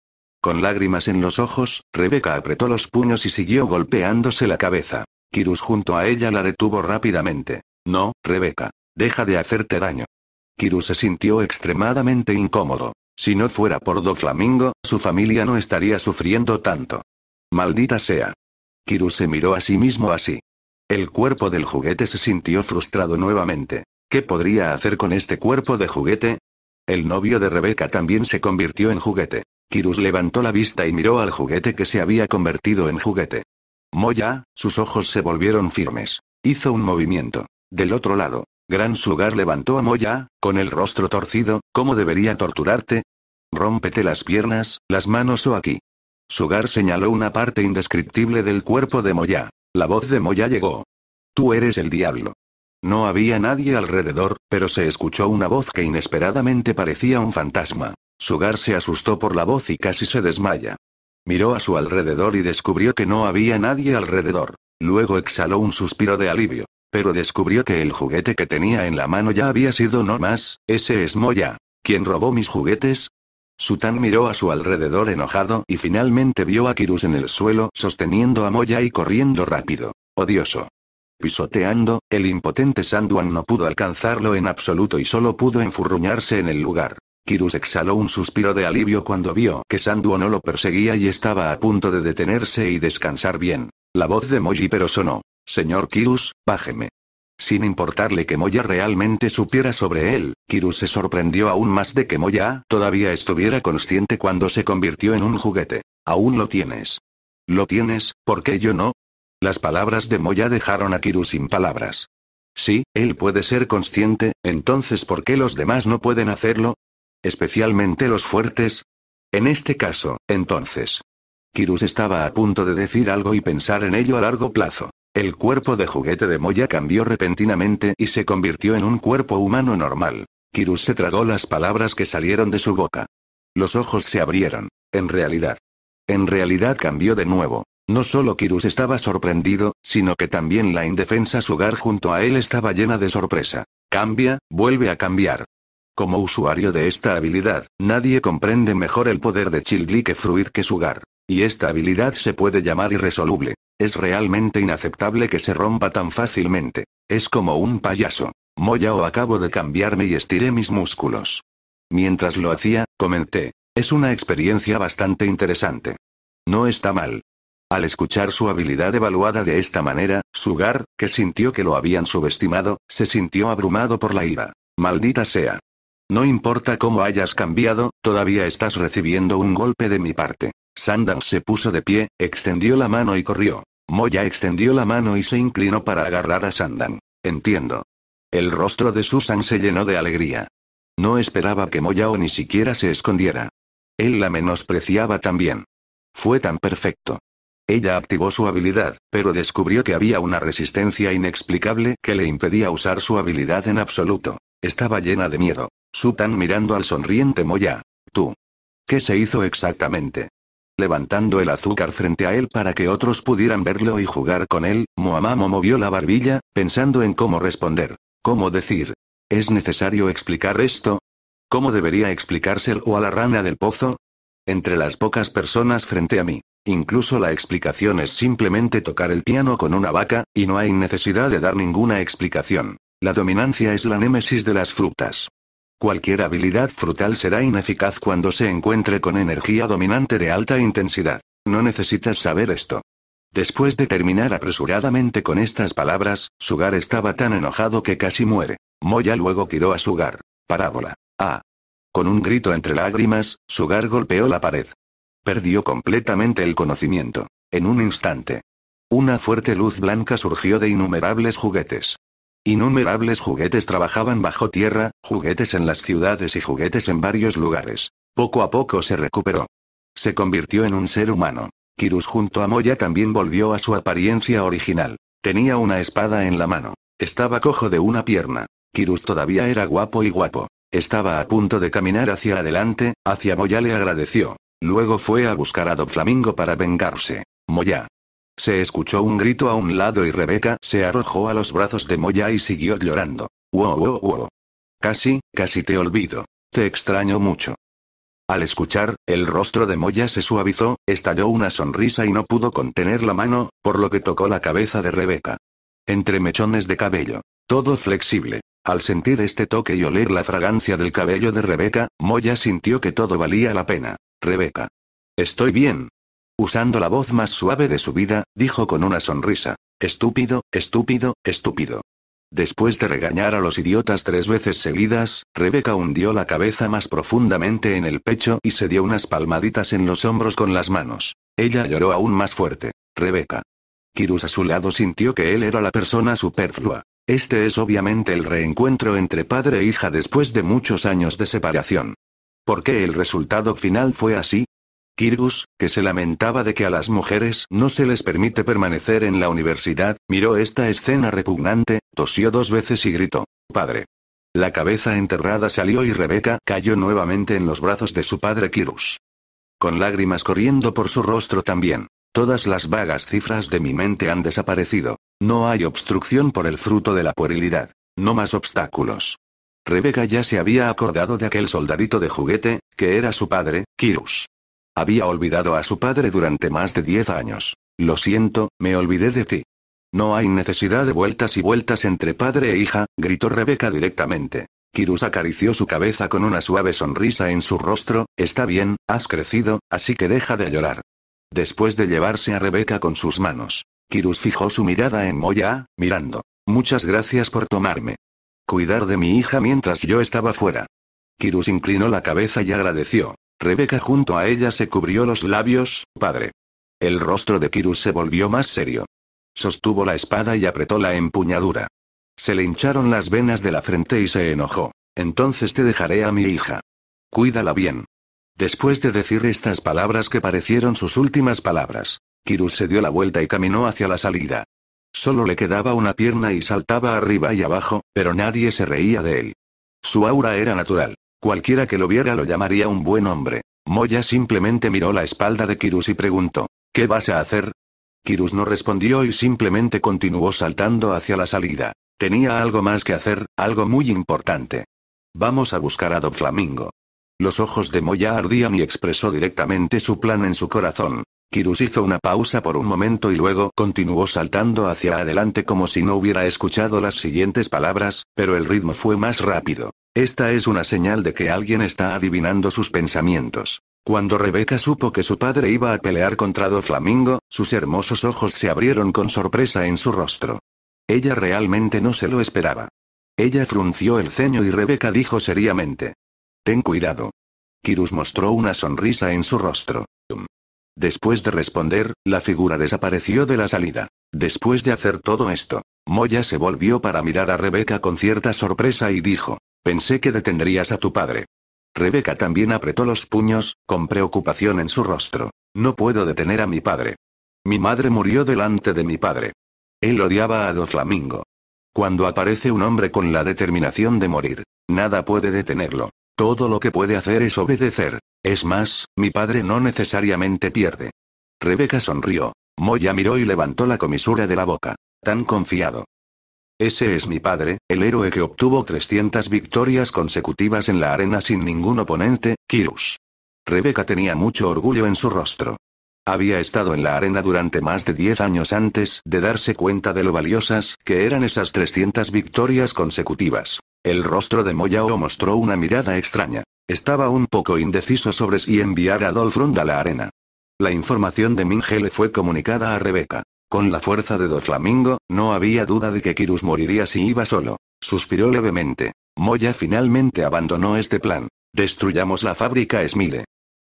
Con lágrimas en los ojos, Rebeca apretó los puños y siguió golpeándose la cabeza. Kirus junto a ella la detuvo rápidamente. No, Rebeca. Deja de hacerte daño. Kirus se sintió extremadamente incómodo. Si no fuera por Do Flamingo, su familia no estaría sufriendo tanto. Maldita sea. Kirus se miró a sí mismo así. El cuerpo del juguete se sintió frustrado nuevamente. ¿Qué podría hacer con este cuerpo de juguete? El novio de Rebeca también se convirtió en juguete. Kirus levantó la vista y miró al juguete que se había convertido en juguete. Moya, sus ojos se volvieron firmes. Hizo un movimiento. Del otro lado, Gran Sugar levantó a Moya, con el rostro torcido, ¿cómo debería torturarte? Rómpete las piernas, las manos o aquí. Sugar señaló una parte indescriptible del cuerpo de Moya. La voz de Moya llegó. Tú eres el diablo. No había nadie alrededor, pero se escuchó una voz que inesperadamente parecía un fantasma. Sugar se asustó por la voz y casi se desmaya. Miró a su alrededor y descubrió que no había nadie alrededor. Luego exhaló un suspiro de alivio. Pero descubrió que el juguete que tenía en la mano ya había sido no más, ese es Moya. ¿Quién robó mis juguetes, Sutan miró a su alrededor enojado y finalmente vio a Kirus en el suelo sosteniendo a Moya y corriendo rápido. Odioso. Pisoteando, el impotente Sanduan no pudo alcanzarlo en absoluto y solo pudo enfurruñarse en el lugar. Kirus exhaló un suspiro de alivio cuando vio que Sanduan no lo perseguía y estaba a punto de detenerse y descansar bien. La voz de Moji pero sonó. Señor Kirus, bájeme. Sin importarle que Moya realmente supiera sobre él, Kiru se sorprendió aún más de que Moya todavía estuviera consciente cuando se convirtió en un juguete. Aún lo tienes. Lo tienes, ¿por qué yo no? Las palabras de Moya dejaron a Kiru sin palabras. Sí, él puede ser consciente, entonces ¿por qué los demás no pueden hacerlo? Especialmente los fuertes. En este caso, entonces. Kirus estaba a punto de decir algo y pensar en ello a largo plazo. El cuerpo de juguete de Moya cambió repentinamente y se convirtió en un cuerpo humano normal. Kirus se tragó las palabras que salieron de su boca. Los ojos se abrieron. En realidad. En realidad cambió de nuevo. No solo Kirus estaba sorprendido, sino que también la indefensa Sugar junto a él estaba llena de sorpresa. Cambia, vuelve a cambiar. Como usuario de esta habilidad, nadie comprende mejor el poder de Childly que Fruit que Sugar. Y esta habilidad se puede llamar irresoluble. Es realmente inaceptable que se rompa tan fácilmente. Es como un payaso. Moya o oh, acabo de cambiarme y estiré mis músculos. Mientras lo hacía, comenté. Es una experiencia bastante interesante. No está mal. Al escuchar su habilidad evaluada de esta manera, Sugar, que sintió que lo habían subestimado, se sintió abrumado por la ira. Maldita sea. No importa cómo hayas cambiado, todavía estás recibiendo un golpe de mi parte. Sandan se puso de pie, extendió la mano y corrió. Moya extendió la mano y se inclinó para agarrar a Sandan. Entiendo. El rostro de Susan se llenó de alegría. No esperaba que Moya o ni siquiera se escondiera. Él la menospreciaba también. Fue tan perfecto. Ella activó su habilidad, pero descubrió que había una resistencia inexplicable que le impedía usar su habilidad en absoluto. Estaba llena de miedo. Susan mirando al sonriente Moya. Tú. ¿Qué se hizo exactamente? levantando el azúcar frente a él para que otros pudieran verlo y jugar con él, Moamamo movió la barbilla, pensando en cómo responder. ¿Cómo decir? ¿Es necesario explicar esto? ¿Cómo debería explicárselo a la rana del pozo? Entre las pocas personas frente a mí. Incluso la explicación es simplemente tocar el piano con una vaca, y no hay necesidad de dar ninguna explicación. La dominancia es la némesis de las frutas. Cualquier habilidad frutal será ineficaz cuando se encuentre con energía dominante de alta intensidad. No necesitas saber esto. Después de terminar apresuradamente con estas palabras, Sugar estaba tan enojado que casi muere. Moya luego tiró a Sugar. Parábola. Ah. Con un grito entre lágrimas, Sugar golpeó la pared. Perdió completamente el conocimiento. En un instante. Una fuerte luz blanca surgió de innumerables juguetes. Innumerables juguetes trabajaban bajo tierra, juguetes en las ciudades y juguetes en varios lugares. Poco a poco se recuperó. Se convirtió en un ser humano. Kirus junto a Moya también volvió a su apariencia original. Tenía una espada en la mano. Estaba cojo de una pierna. Kirus todavía era guapo y guapo. Estaba a punto de caminar hacia adelante, hacia Moya le agradeció. Luego fue a buscar a Flamingo para vengarse. Moya, se escuchó un grito a un lado y Rebeca se arrojó a los brazos de Moya y siguió llorando. Wow, wow, wow. Casi, casi te olvido. Te extraño mucho. Al escuchar, el rostro de Moya se suavizó, estalló una sonrisa y no pudo contener la mano, por lo que tocó la cabeza de Rebeca. Entre mechones de cabello. Todo flexible. Al sentir este toque y oler la fragancia del cabello de Rebeca, Moya sintió que todo valía la pena. Rebeca. Estoy bien, Usando la voz más suave de su vida, dijo con una sonrisa. Estúpido, estúpido, estúpido. Después de regañar a los idiotas tres veces seguidas, Rebeca hundió la cabeza más profundamente en el pecho y se dio unas palmaditas en los hombros con las manos. Ella lloró aún más fuerte. Rebeca. Kirus a su lado sintió que él era la persona superflua. Este es obviamente el reencuentro entre padre e hija después de muchos años de separación. ¿Por qué el resultado final fue así? Kirgus, que se lamentaba de que a las mujeres no se les permite permanecer en la universidad, miró esta escena repugnante, tosió dos veces y gritó, Padre. La cabeza enterrada salió y Rebeca cayó nuevamente en los brazos de su padre Kirus. Con lágrimas corriendo por su rostro también. Todas las vagas cifras de mi mente han desaparecido. No hay obstrucción por el fruto de la puerilidad. No más obstáculos. Rebeca ya se había acordado de aquel soldadito de juguete, que era su padre, Kirus. Había olvidado a su padre durante más de diez años. Lo siento, me olvidé de ti. No hay necesidad de vueltas y vueltas entre padre e hija, gritó Rebeca directamente. Kirus acarició su cabeza con una suave sonrisa en su rostro, está bien, has crecido, así que deja de llorar. Después de llevarse a Rebeca con sus manos, Kirus fijó su mirada en Moya, mirando. Muchas gracias por tomarme. Cuidar de mi hija mientras yo estaba fuera. Kirus inclinó la cabeza y agradeció. Rebeca junto a ella se cubrió los labios, padre. El rostro de Kirus se volvió más serio. Sostuvo la espada y apretó la empuñadura. Se le hincharon las venas de la frente y se enojó. Entonces te dejaré a mi hija. Cuídala bien. Después de decir estas palabras que parecieron sus últimas palabras, Kirus se dio la vuelta y caminó hacia la salida. Solo le quedaba una pierna y saltaba arriba y abajo, pero nadie se reía de él. Su aura era natural. Cualquiera que lo viera lo llamaría un buen hombre. Moya simplemente miró la espalda de Kirus y preguntó, ¿qué vas a hacer? Kirus no respondió y simplemente continuó saltando hacia la salida. Tenía algo más que hacer, algo muy importante. Vamos a buscar a Don Flamingo. Los ojos de Moya ardían y expresó directamente su plan en su corazón. Kirus hizo una pausa por un momento y luego continuó saltando hacia adelante como si no hubiera escuchado las siguientes palabras, pero el ritmo fue más rápido. Esta es una señal de que alguien está adivinando sus pensamientos. Cuando Rebeca supo que su padre iba a pelear contra Do Flamingo, sus hermosos ojos se abrieron con sorpresa en su rostro. Ella realmente no se lo esperaba. Ella frunció el ceño y Rebeca dijo seriamente. Ten cuidado. Kirus mostró una sonrisa en su rostro. Después de responder, la figura desapareció de la salida. Después de hacer todo esto, Moya se volvió para mirar a Rebeca con cierta sorpresa y dijo, pensé que detendrías a tu padre. Rebeca también apretó los puños, con preocupación en su rostro. No puedo detener a mi padre. Mi madre murió delante de mi padre. Él odiaba a Do Flamingo. Cuando aparece un hombre con la determinación de morir, nada puede detenerlo. Todo lo que puede hacer es obedecer. Es más, mi padre no necesariamente pierde. Rebeca sonrió. Moya miró y levantó la comisura de la boca. Tan confiado. Ese es mi padre, el héroe que obtuvo 300 victorias consecutivas en la arena sin ningún oponente, Kirus. Rebeca tenía mucho orgullo en su rostro. Había estado en la arena durante más de 10 años antes de darse cuenta de lo valiosas que eran esas 300 victorias consecutivas. El rostro de Moyao mostró una mirada extraña. Estaba un poco indeciso sobre si enviar a Dolfrund a la arena. La información de Minge le fue comunicada a Rebeca. Con la fuerza de Doflamingo, no había duda de que Kirus moriría si iba solo. Suspiró levemente. Moya finalmente abandonó este plan. Destruyamos la fábrica Esmile.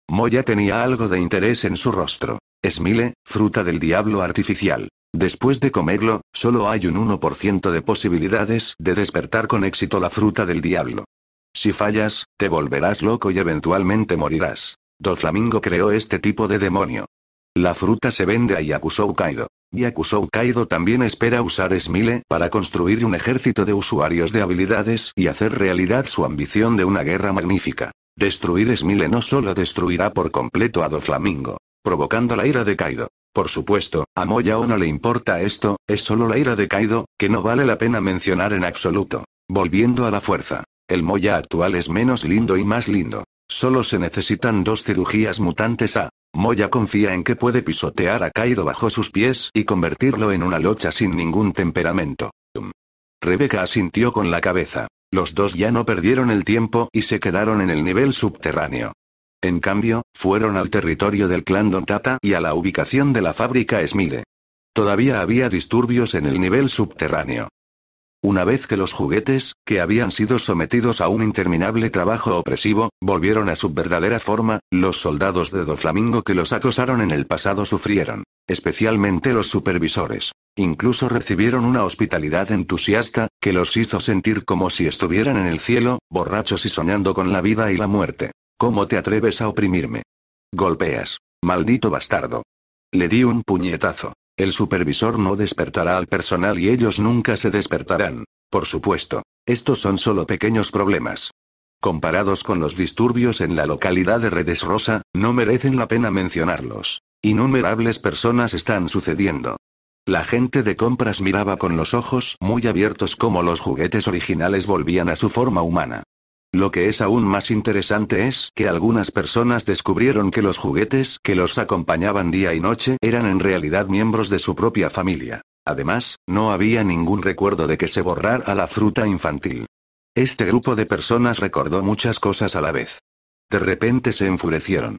Moya tenía algo de interés en su rostro. Esmile, fruta del diablo artificial. Después de comerlo, solo hay un 1% de posibilidades de despertar con éxito la fruta del diablo. Si fallas, te volverás loco y eventualmente morirás. Doflamingo creó este tipo de demonio. La fruta se vende a Yakusou Kaido. Yakusou Kaido también espera usar Smile para construir un ejército de usuarios de habilidades y hacer realidad su ambición de una guerra magnífica. Destruir Smile no solo destruirá por completo a Doflamingo, provocando la ira de Kaido, por supuesto, a Moya o no le importa esto, es solo la ira de Kaido, que no vale la pena mencionar en absoluto. Volviendo a la fuerza. El Moya actual es menos lindo y más lindo. Solo se necesitan dos cirugías mutantes a. Moya confía en que puede pisotear a Kaido bajo sus pies y convertirlo en una locha sin ningún temperamento. Mm. Rebeca asintió con la cabeza. Los dos ya no perdieron el tiempo y se quedaron en el nivel subterráneo. En cambio, fueron al territorio del clan Don Tata y a la ubicación de la fábrica Smile. Todavía había disturbios en el nivel subterráneo. Una vez que los juguetes, que habían sido sometidos a un interminable trabajo opresivo, volvieron a su verdadera forma, los soldados de Doflamingo que los acosaron en el pasado sufrieron, especialmente los supervisores. Incluso recibieron una hospitalidad entusiasta, que los hizo sentir como si estuvieran en el cielo, borrachos y soñando con la vida y la muerte. ¿Cómo te atreves a oprimirme? Golpeas. Maldito bastardo. Le di un puñetazo. El supervisor no despertará al personal y ellos nunca se despertarán. Por supuesto, estos son solo pequeños problemas. Comparados con los disturbios en la localidad de Redes Rosa, no merecen la pena mencionarlos. Innumerables personas están sucediendo. La gente de compras miraba con los ojos muy abiertos como los juguetes originales volvían a su forma humana. Lo que es aún más interesante es que algunas personas descubrieron que los juguetes que los acompañaban día y noche eran en realidad miembros de su propia familia. Además, no había ningún recuerdo de que se borrara la fruta infantil. Este grupo de personas recordó muchas cosas a la vez. De repente se enfurecieron.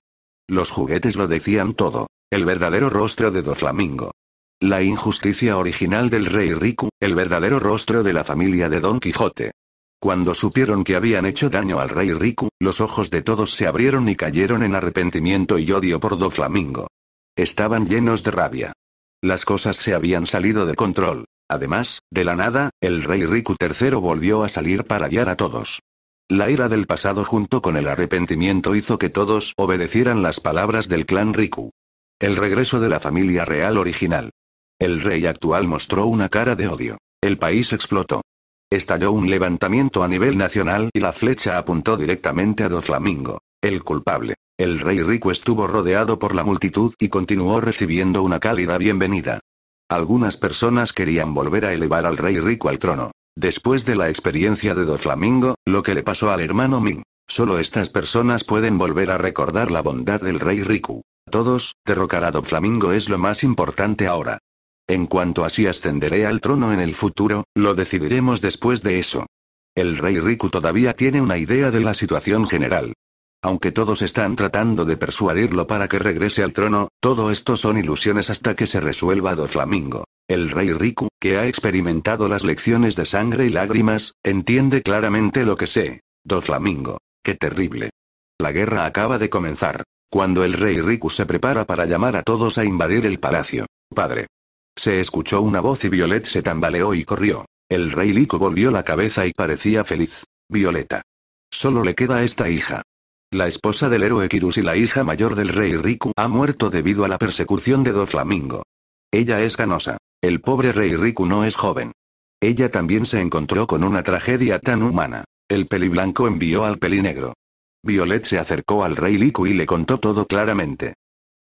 Los juguetes lo decían todo. El verdadero rostro de Doflamingo. La injusticia original del rey Riku, el verdadero rostro de la familia de Don Quijote. Cuando supieron que habían hecho daño al rey Riku, los ojos de todos se abrieron y cayeron en arrepentimiento y odio por Doflamingo. Estaban llenos de rabia. Las cosas se habían salido de control. Además, de la nada, el rey Riku III volvió a salir para guiar a todos. La ira del pasado junto con el arrepentimiento hizo que todos obedecieran las palabras del clan Riku. El regreso de la familia real original. El rey actual mostró una cara de odio. El país explotó. Estalló un levantamiento a nivel nacional y la flecha apuntó directamente a Doflamingo, el culpable. El rey Riku estuvo rodeado por la multitud y continuó recibiendo una cálida bienvenida. Algunas personas querían volver a elevar al rey Riku al trono. Después de la experiencia de Doflamingo, lo que le pasó al hermano Ming. Solo estas personas pueden volver a recordar la bondad del rey Riku. Todos, derrocar a Doflamingo es lo más importante ahora. En cuanto así ascenderé al trono en el futuro, lo decidiremos después de eso. El rey Riku todavía tiene una idea de la situación general. Aunque todos están tratando de persuadirlo para que regrese al trono, todo esto son ilusiones hasta que se resuelva Do Flamingo. El rey Riku, que ha experimentado las lecciones de sangre y lágrimas, entiende claramente lo que sé. Do Flamingo. Qué terrible. La guerra acaba de comenzar. Cuando el rey Riku se prepara para llamar a todos a invadir el palacio. Padre. Se escuchó una voz y Violet se tambaleó y corrió. El rey Lico volvió la cabeza y parecía feliz. Violeta. Solo le queda esta hija. La esposa del héroe Kirus y la hija mayor del rey Riku ha muerto debido a la persecución de Doflamingo. Ella es canosa. El pobre rey Riku no es joven. Ella también se encontró con una tragedia tan humana. El peli blanco envió al pelinegro. Violet se acercó al rey Liku y le contó todo claramente.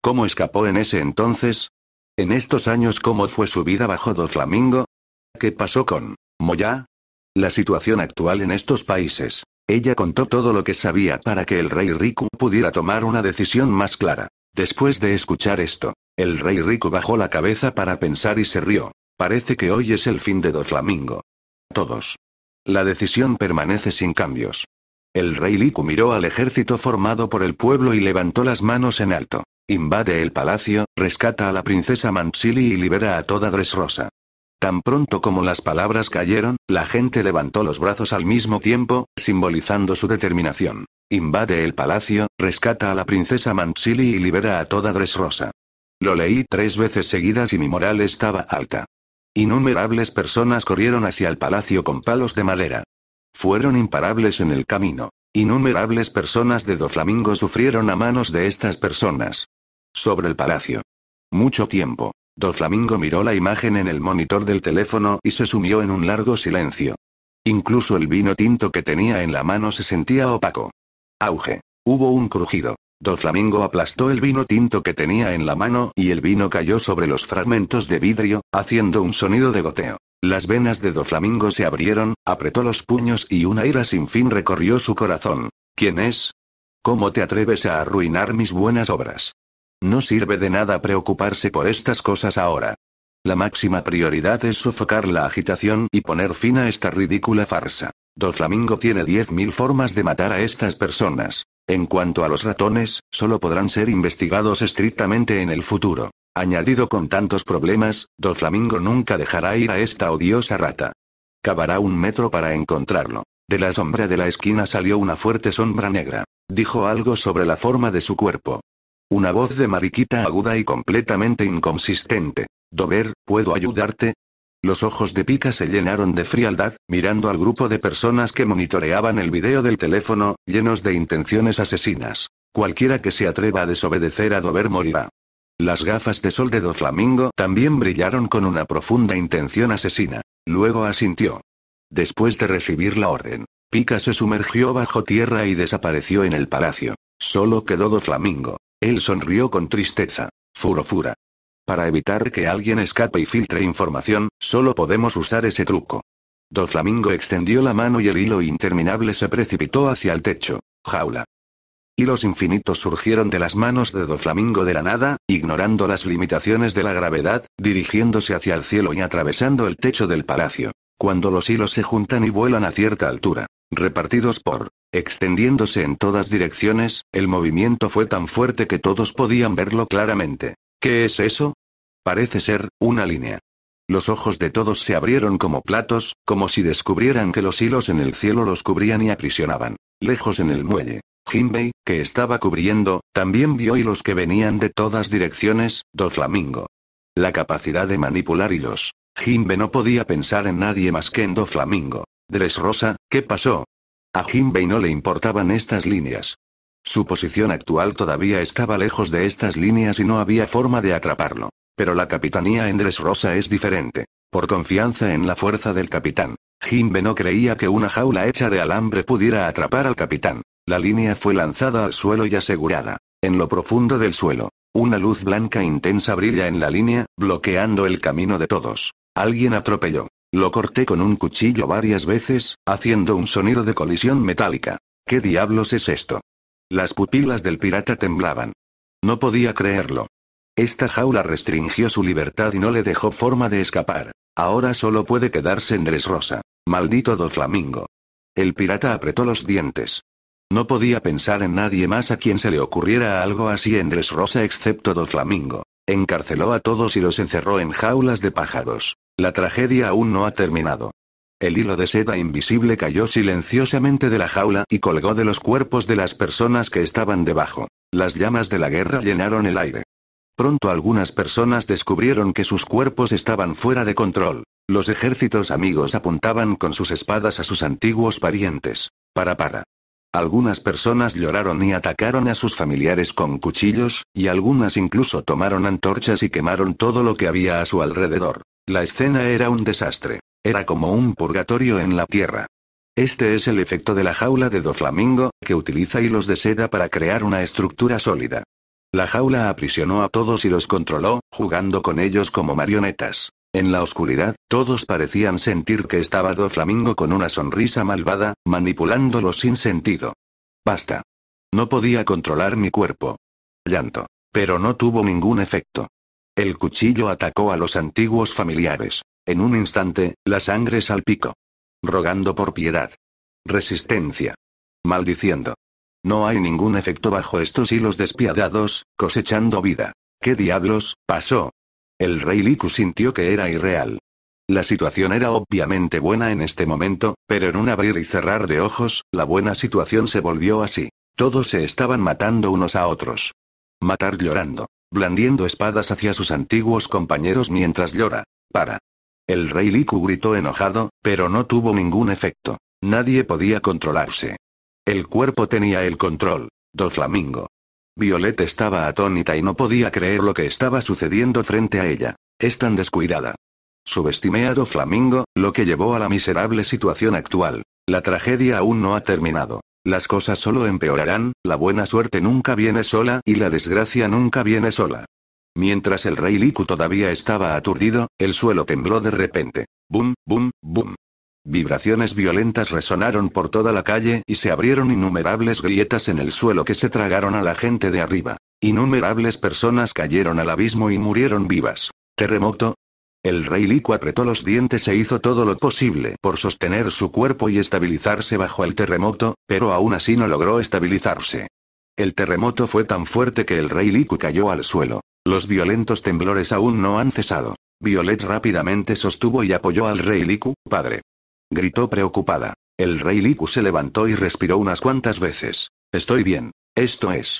¿Cómo escapó en ese entonces? En estos años, ¿cómo fue su vida bajo Doflamingo? Flamingo? ¿Qué pasó con Moya? La situación actual en estos países. Ella contó todo lo que sabía para que el rey Riku pudiera tomar una decisión más clara. Después de escuchar esto, el rey Riku bajó la cabeza para pensar y se rió. Parece que hoy es el fin de Doflamingo. Todos. La decisión permanece sin cambios. El rey Riku miró al ejército formado por el pueblo y levantó las manos en alto. Invade el palacio, rescata a la princesa Mansili y libera a toda Dressrosa. Tan pronto como las palabras cayeron, la gente levantó los brazos al mismo tiempo, simbolizando su determinación. Invade el palacio, rescata a la princesa Mansili y libera a toda Dressrosa. Lo leí tres veces seguidas y mi moral estaba alta. Innumerables personas corrieron hacia el palacio con palos de madera. Fueron imparables en el camino. Innumerables personas de Doflamingo sufrieron a manos de estas personas. Sobre el palacio. Mucho tiempo. Do Flamingo miró la imagen en el monitor del teléfono y se sumió en un largo silencio. Incluso el vino tinto que tenía en la mano se sentía opaco. Auge. Hubo un crujido. Do Flamingo aplastó el vino tinto que tenía en la mano y el vino cayó sobre los fragmentos de vidrio, haciendo un sonido de goteo. Las venas de Do Flamingo se abrieron, apretó los puños y una ira sin fin recorrió su corazón. ¿Quién es? ¿Cómo te atreves a arruinar mis buenas obras? No sirve de nada preocuparse por estas cosas ahora. La máxima prioridad es sofocar la agitación y poner fin a esta ridícula farsa. Doflamingo Flamingo tiene 10.000 formas de matar a estas personas. En cuanto a los ratones, solo podrán ser investigados estrictamente en el futuro. Añadido con tantos problemas, Doflamingo Flamingo nunca dejará ir a esta odiosa rata. Cavará un metro para encontrarlo. De la sombra de la esquina salió una fuerte sombra negra. Dijo algo sobre la forma de su cuerpo. Una voz de Mariquita aguda y completamente inconsistente. Dober, ¿puedo ayudarte? Los ojos de Pica se llenaron de frialdad, mirando al grupo de personas que monitoreaban el video del teléfono, llenos de intenciones asesinas. Cualquiera que se atreva a desobedecer a Dober morirá. Las gafas de sol de Do Flamingo también brillaron con una profunda intención asesina. Luego asintió. Después de recibir la orden, Pica se sumergió bajo tierra y desapareció en el palacio. Solo quedó Do Flamingo. Él sonrió con tristeza. Furofura. Para evitar que alguien escape y filtre información, solo podemos usar ese truco. Doflamingo extendió la mano y el hilo interminable se precipitó hacia el techo. Jaula. Hilos infinitos surgieron de las manos de Doflamingo de la nada, ignorando las limitaciones de la gravedad, dirigiéndose hacia el cielo y atravesando el techo del palacio. Cuando los hilos se juntan y vuelan a cierta altura, Repartidos por, extendiéndose en todas direcciones, el movimiento fue tan fuerte que todos podían verlo claramente. ¿Qué es eso? Parece ser, una línea. Los ojos de todos se abrieron como platos, como si descubrieran que los hilos en el cielo los cubrían y aprisionaban. Lejos en el muelle, Jinbei, que estaba cubriendo, también vio hilos que venían de todas direcciones, do flamingo. La capacidad de manipular hilos. Jinbe no podía pensar en nadie más que en do flamingo. Rosa, ¿qué pasó? A Jimbe no le importaban estas líneas. Su posición actual todavía estaba lejos de estas líneas y no había forma de atraparlo. Pero la capitanía en Rosa es diferente. Por confianza en la fuerza del capitán, Jimbe no creía que una jaula hecha de alambre pudiera atrapar al capitán. La línea fue lanzada al suelo y asegurada. En lo profundo del suelo, una luz blanca intensa brilla en la línea, bloqueando el camino de todos. Alguien atropelló. Lo corté con un cuchillo varias veces, haciendo un sonido de colisión metálica. ¿Qué diablos es esto? Las pupilas del pirata temblaban. No podía creerlo. Esta jaula restringió su libertad y no le dejó forma de escapar. Ahora solo puede quedarse en Rosa. Maldito do flamingo. El pirata apretó los dientes. No podía pensar en nadie más a quien se le ocurriera algo así en Rosa excepto do flamingo. Encarceló a todos y los encerró en jaulas de pájaros. La tragedia aún no ha terminado. El hilo de seda invisible cayó silenciosamente de la jaula y colgó de los cuerpos de las personas que estaban debajo. Las llamas de la guerra llenaron el aire. Pronto algunas personas descubrieron que sus cuerpos estaban fuera de control. Los ejércitos amigos apuntaban con sus espadas a sus antiguos parientes. Para para. Algunas personas lloraron y atacaron a sus familiares con cuchillos, y algunas incluso tomaron antorchas y quemaron todo lo que había a su alrededor. La escena era un desastre. Era como un purgatorio en la tierra. Este es el efecto de la jaula de Doflamingo, que utiliza hilos de seda para crear una estructura sólida. La jaula aprisionó a todos y los controló, jugando con ellos como marionetas. En la oscuridad, todos parecían sentir que estaba Do Flamingo con una sonrisa malvada, manipulándolo sin sentido. Basta. No podía controlar mi cuerpo. Llanto. Pero no tuvo ningún efecto. El cuchillo atacó a los antiguos familiares. En un instante, la sangre salpicó. Rogando por piedad. Resistencia. Maldiciendo. No hay ningún efecto bajo estos hilos despiadados, cosechando vida. ¿Qué diablos, pasó? El rey Liku sintió que era irreal. La situación era obviamente buena en este momento, pero en un abrir y cerrar de ojos, la buena situación se volvió así. Todos se estaban matando unos a otros. Matar llorando, blandiendo espadas hacia sus antiguos compañeros mientras llora. Para. El rey Liku gritó enojado, pero no tuvo ningún efecto. Nadie podía controlarse. El cuerpo tenía el control. Do Flamingo, Violet estaba atónita y no podía creer lo que estaba sucediendo frente a ella. Es tan descuidada. Subestimeado Flamingo, lo que llevó a la miserable situación actual. La tragedia aún no ha terminado. Las cosas solo empeorarán, la buena suerte nunca viene sola y la desgracia nunca viene sola. Mientras el rey Liku todavía estaba aturdido, el suelo tembló de repente. Bum, bum, bum. Vibraciones violentas resonaron por toda la calle y se abrieron innumerables grietas en el suelo que se tragaron a la gente de arriba. Innumerables personas cayeron al abismo y murieron vivas. Terremoto. El rey Liku apretó los dientes e hizo todo lo posible por sostener su cuerpo y estabilizarse bajo el terremoto, pero aún así no logró estabilizarse. El terremoto fue tan fuerte que el rey Liku cayó al suelo. Los violentos temblores aún no han cesado. Violet rápidamente sostuvo y apoyó al rey Liku, padre gritó preocupada. El rey Liku se levantó y respiró unas cuantas veces. Estoy bien. Esto es.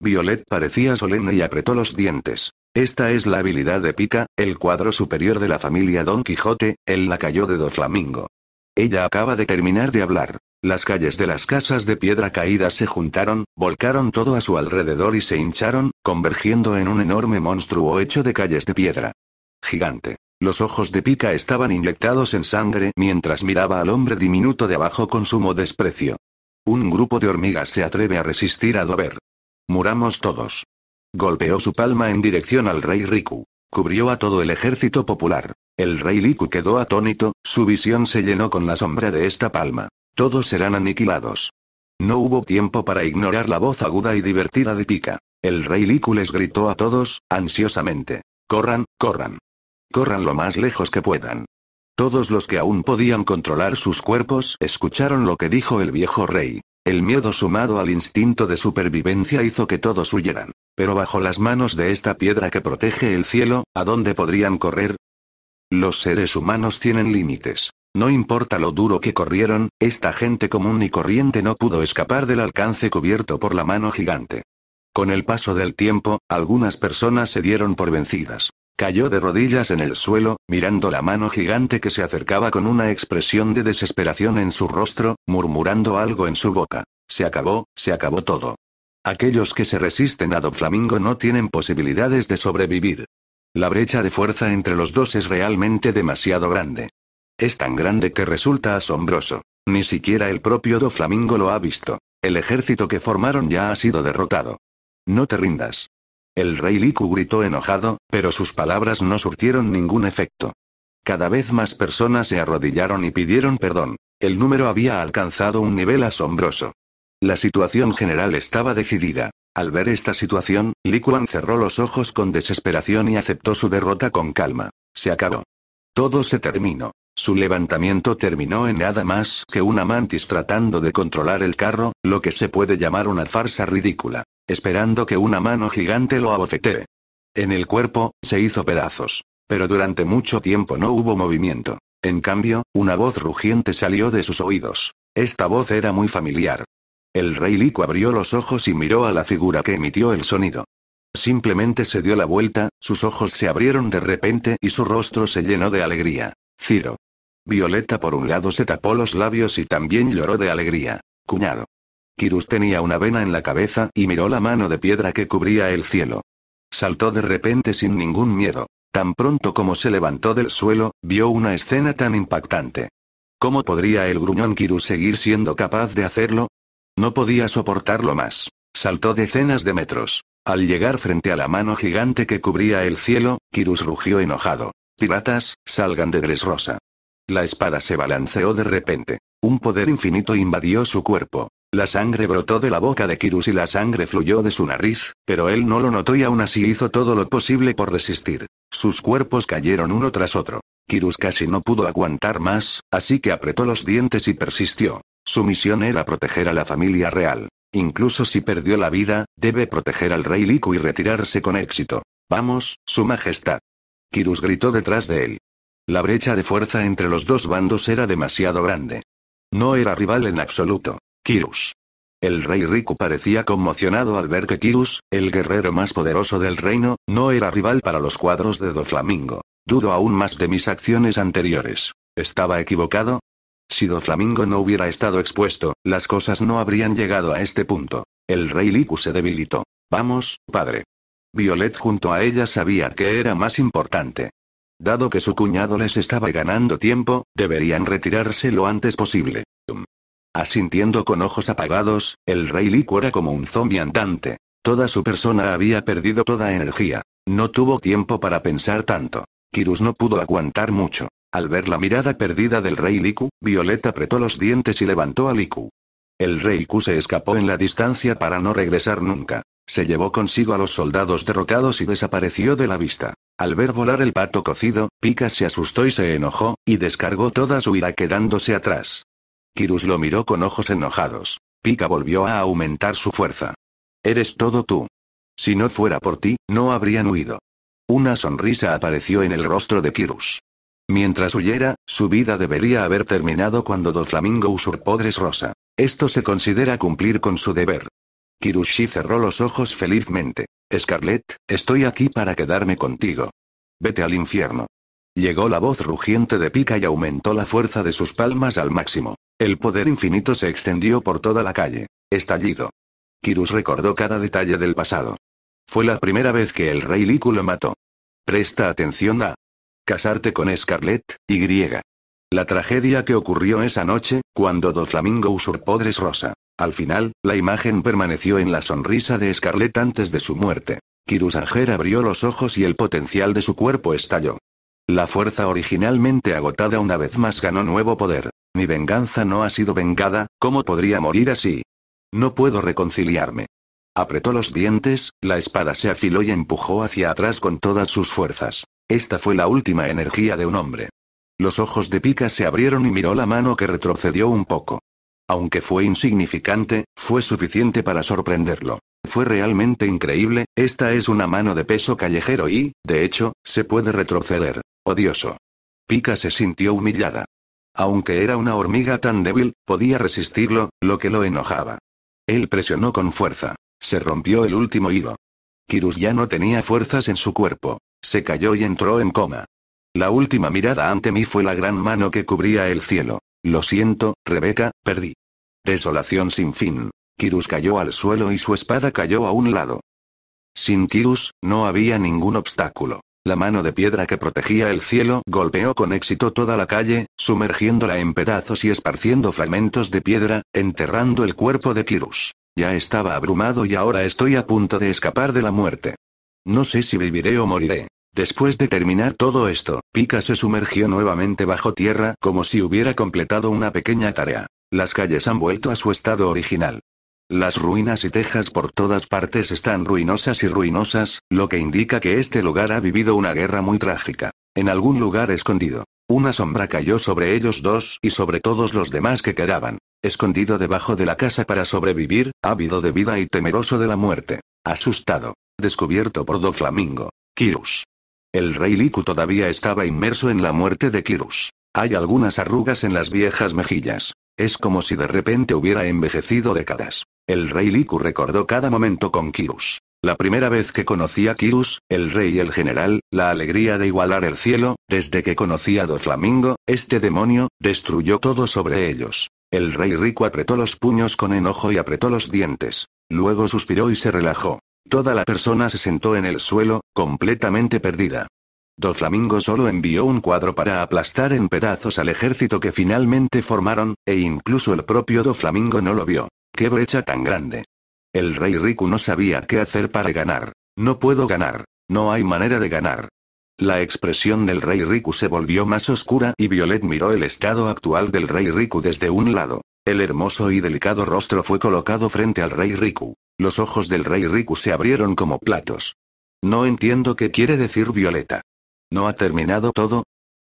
Violet parecía solemne y apretó los dientes. Esta es la habilidad de Pica, el cuadro superior de la familia Don Quijote, el lacayo de Doflamingo. Ella acaba de terminar de hablar. Las calles de las casas de piedra caídas se juntaron, volcaron todo a su alrededor y se hincharon, convergiendo en un enorme monstruo hecho de calles de piedra. Gigante. Los ojos de Pika estaban inyectados en sangre mientras miraba al hombre diminuto de abajo con sumo desprecio. Un grupo de hormigas se atreve a resistir a Dover. Muramos todos. Golpeó su palma en dirección al rey Riku. Cubrió a todo el ejército popular. El rey Riku quedó atónito, su visión se llenó con la sombra de esta palma. Todos serán aniquilados. No hubo tiempo para ignorar la voz aguda y divertida de Pika. El rey Riku les gritó a todos, ansiosamente. Corran, corran. Corran lo más lejos que puedan. Todos los que aún podían controlar sus cuerpos escucharon lo que dijo el viejo rey. El miedo sumado al instinto de supervivencia hizo que todos huyeran. Pero bajo las manos de esta piedra que protege el cielo, ¿a dónde podrían correr? Los seres humanos tienen límites. No importa lo duro que corrieron, esta gente común y corriente no pudo escapar del alcance cubierto por la mano gigante. Con el paso del tiempo, algunas personas se dieron por vencidas. Cayó de rodillas en el suelo, mirando la mano gigante que se acercaba con una expresión de desesperación en su rostro, murmurando algo en su boca. Se acabó, se acabó todo. Aquellos que se resisten a Do Flamingo no tienen posibilidades de sobrevivir. La brecha de fuerza entre los dos es realmente demasiado grande. Es tan grande que resulta asombroso. Ni siquiera el propio Do Flamingo lo ha visto. El ejército que formaron ya ha sido derrotado. No te rindas. El rey Liku gritó enojado, pero sus palabras no surtieron ningún efecto. Cada vez más personas se arrodillaron y pidieron perdón. El número había alcanzado un nivel asombroso. La situación general estaba decidida. Al ver esta situación, Likuan cerró los ojos con desesperación y aceptó su derrota con calma. Se acabó. Todo se terminó. Su levantamiento terminó en nada más que una mantis tratando de controlar el carro, lo que se puede llamar una farsa ridícula, esperando que una mano gigante lo abofetee. En el cuerpo, se hizo pedazos. Pero durante mucho tiempo no hubo movimiento. En cambio, una voz rugiente salió de sus oídos. Esta voz era muy familiar. El rey Lico abrió los ojos y miró a la figura que emitió el sonido. Simplemente se dio la vuelta, sus ojos se abrieron de repente y su rostro se llenó de alegría. Ciro. Violeta por un lado se tapó los labios y también lloró de alegría. Cuñado. Kirus tenía una vena en la cabeza y miró la mano de piedra que cubría el cielo. Saltó de repente sin ningún miedo. Tan pronto como se levantó del suelo, vio una escena tan impactante. ¿Cómo podría el gruñón Kirus seguir siendo capaz de hacerlo? No podía soportarlo más. Saltó decenas de metros. Al llegar frente a la mano gigante que cubría el cielo, Kirus rugió enojado. Piratas, salgan de Dresrosa. La espada se balanceó de repente. Un poder infinito invadió su cuerpo. La sangre brotó de la boca de Kirus y la sangre fluyó de su nariz, pero él no lo notó y aún así hizo todo lo posible por resistir. Sus cuerpos cayeron uno tras otro. Kirus casi no pudo aguantar más, así que apretó los dientes y persistió. Su misión era proteger a la familia real. Incluso si perdió la vida, debe proteger al rey Liku y retirarse con éxito. Vamos, Su Majestad. Kirus gritó detrás de él. La brecha de fuerza entre los dos bandos era demasiado grande. No era rival en absoluto. Kirus. El rey Riku parecía conmocionado al ver que Kirus, el guerrero más poderoso del reino, no era rival para los cuadros de Doflamingo. Dudo aún más de mis acciones anteriores. ¿Estaba equivocado? Si Doflamingo no hubiera estado expuesto, las cosas no habrían llegado a este punto. El rey Riku se debilitó. Vamos, padre. Violet junto a ella sabía que era más importante. Dado que su cuñado les estaba ganando tiempo, deberían retirarse lo antes posible. Asintiendo con ojos apagados, el rey Liku era como un zombie andante. Toda su persona había perdido toda energía. No tuvo tiempo para pensar tanto. Kirus no pudo aguantar mucho. Al ver la mirada perdida del rey Liku, Violeta apretó los dientes y levantó a Liku. El rey Liku se escapó en la distancia para no regresar nunca. Se llevó consigo a los soldados derrocados y desapareció de la vista. Al ver volar el pato cocido, Pika se asustó y se enojó, y descargó toda su ira quedándose atrás. Kirus lo miró con ojos enojados. Pika volvió a aumentar su fuerza. Eres todo tú. Si no fuera por ti, no habrían huido. Una sonrisa apareció en el rostro de Kirus. Mientras huyera, su vida debería haber terminado cuando Doflamingo usurpó Rosa. Esto se considera cumplir con su deber. Kirushi cerró los ojos felizmente. Scarlet, estoy aquí para quedarme contigo. Vete al infierno. Llegó la voz rugiente de Pika y aumentó la fuerza de sus palmas al máximo. El poder infinito se extendió por toda la calle. Estallido. Kirus recordó cada detalle del pasado. Fue la primera vez que el rey Liku lo mató. Presta atención a casarte con Scarlett, Y. La tragedia que ocurrió esa noche, cuando Doflamingo usurpó Rosa. Al final, la imagen permaneció en la sonrisa de Scarlett antes de su muerte. Kirusanger abrió los ojos y el potencial de su cuerpo estalló. La fuerza originalmente agotada una vez más ganó nuevo poder. Mi venganza no ha sido vengada, ¿cómo podría morir así? No puedo reconciliarme. Apretó los dientes, la espada se afiló y empujó hacia atrás con todas sus fuerzas. Esta fue la última energía de un hombre. Los ojos de pica se abrieron y miró la mano que retrocedió un poco aunque fue insignificante, fue suficiente para sorprenderlo. Fue realmente increíble, esta es una mano de peso callejero y, de hecho, se puede retroceder. Odioso. Pika se sintió humillada. Aunque era una hormiga tan débil, podía resistirlo, lo que lo enojaba. Él presionó con fuerza. Se rompió el último hilo. Kirus ya no tenía fuerzas en su cuerpo. Se cayó y entró en coma. La última mirada ante mí fue la gran mano que cubría el cielo. Lo siento, Rebeca, perdí. Desolación sin fin. Kirus cayó al suelo y su espada cayó a un lado. Sin Kirus, no había ningún obstáculo. La mano de piedra que protegía el cielo golpeó con éxito toda la calle, sumergiéndola en pedazos y esparciendo fragmentos de piedra, enterrando el cuerpo de Kirus. Ya estaba abrumado y ahora estoy a punto de escapar de la muerte. No sé si viviré o moriré. Después de terminar todo esto, Pika se sumergió nuevamente bajo tierra como si hubiera completado una pequeña tarea. Las calles han vuelto a su estado original. Las ruinas y tejas por todas partes están ruinosas y ruinosas, lo que indica que este lugar ha vivido una guerra muy trágica. En algún lugar escondido. Una sombra cayó sobre ellos dos y sobre todos los demás que quedaban. Escondido debajo de la casa para sobrevivir, ávido de vida y temeroso de la muerte. Asustado. Descubierto por Do Flamingo. Kirus. El rey Liku todavía estaba inmerso en la muerte de Kirus. Hay algunas arrugas en las viejas mejillas. Es como si de repente hubiera envejecido décadas. El rey Liku recordó cada momento con Kirus. La primera vez que conocía a Kirus, el rey y el general, la alegría de igualar el cielo, desde que conocía a Doflamingo, este demonio, destruyó todo sobre ellos. El rey Riku apretó los puños con enojo y apretó los dientes. Luego suspiró y se relajó. Toda la persona se sentó en el suelo, completamente perdida. Do Flamingo solo envió un cuadro para aplastar en pedazos al ejército que finalmente formaron, e incluso el propio Do Flamingo no lo vio. ¡Qué brecha tan grande! El rey Riku no sabía qué hacer para ganar. No puedo ganar. No hay manera de ganar. La expresión del rey Riku se volvió más oscura y Violet miró el estado actual del rey Riku desde un lado. El hermoso y delicado rostro fue colocado frente al rey Riku. Los ojos del rey Riku se abrieron como platos. No entiendo qué quiere decir Violeta. ¿No ha terminado todo?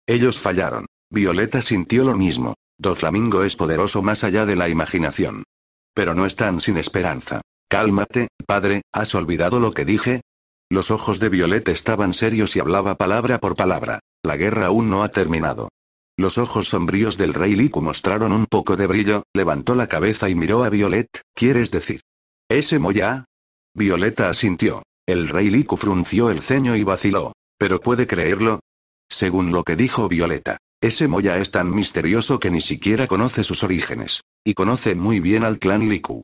Ellos fallaron. Violeta sintió lo mismo. flamingo es poderoso más allá de la imaginación. Pero no están sin esperanza. Cálmate, padre, ¿has olvidado lo que dije? Los ojos de Violeta estaban serios y hablaba palabra por palabra. La guerra aún no ha terminado. Los ojos sombríos del rey Liku mostraron un poco de brillo, levantó la cabeza y miró a Violet, ¿quieres decir? ¿Ese Moya? Violeta asintió. El rey Liku frunció el ceño y vaciló. ¿Pero puede creerlo? Según lo que dijo Violeta, ese Moya es tan misterioso que ni siquiera conoce sus orígenes, y conoce muy bien al clan Liku.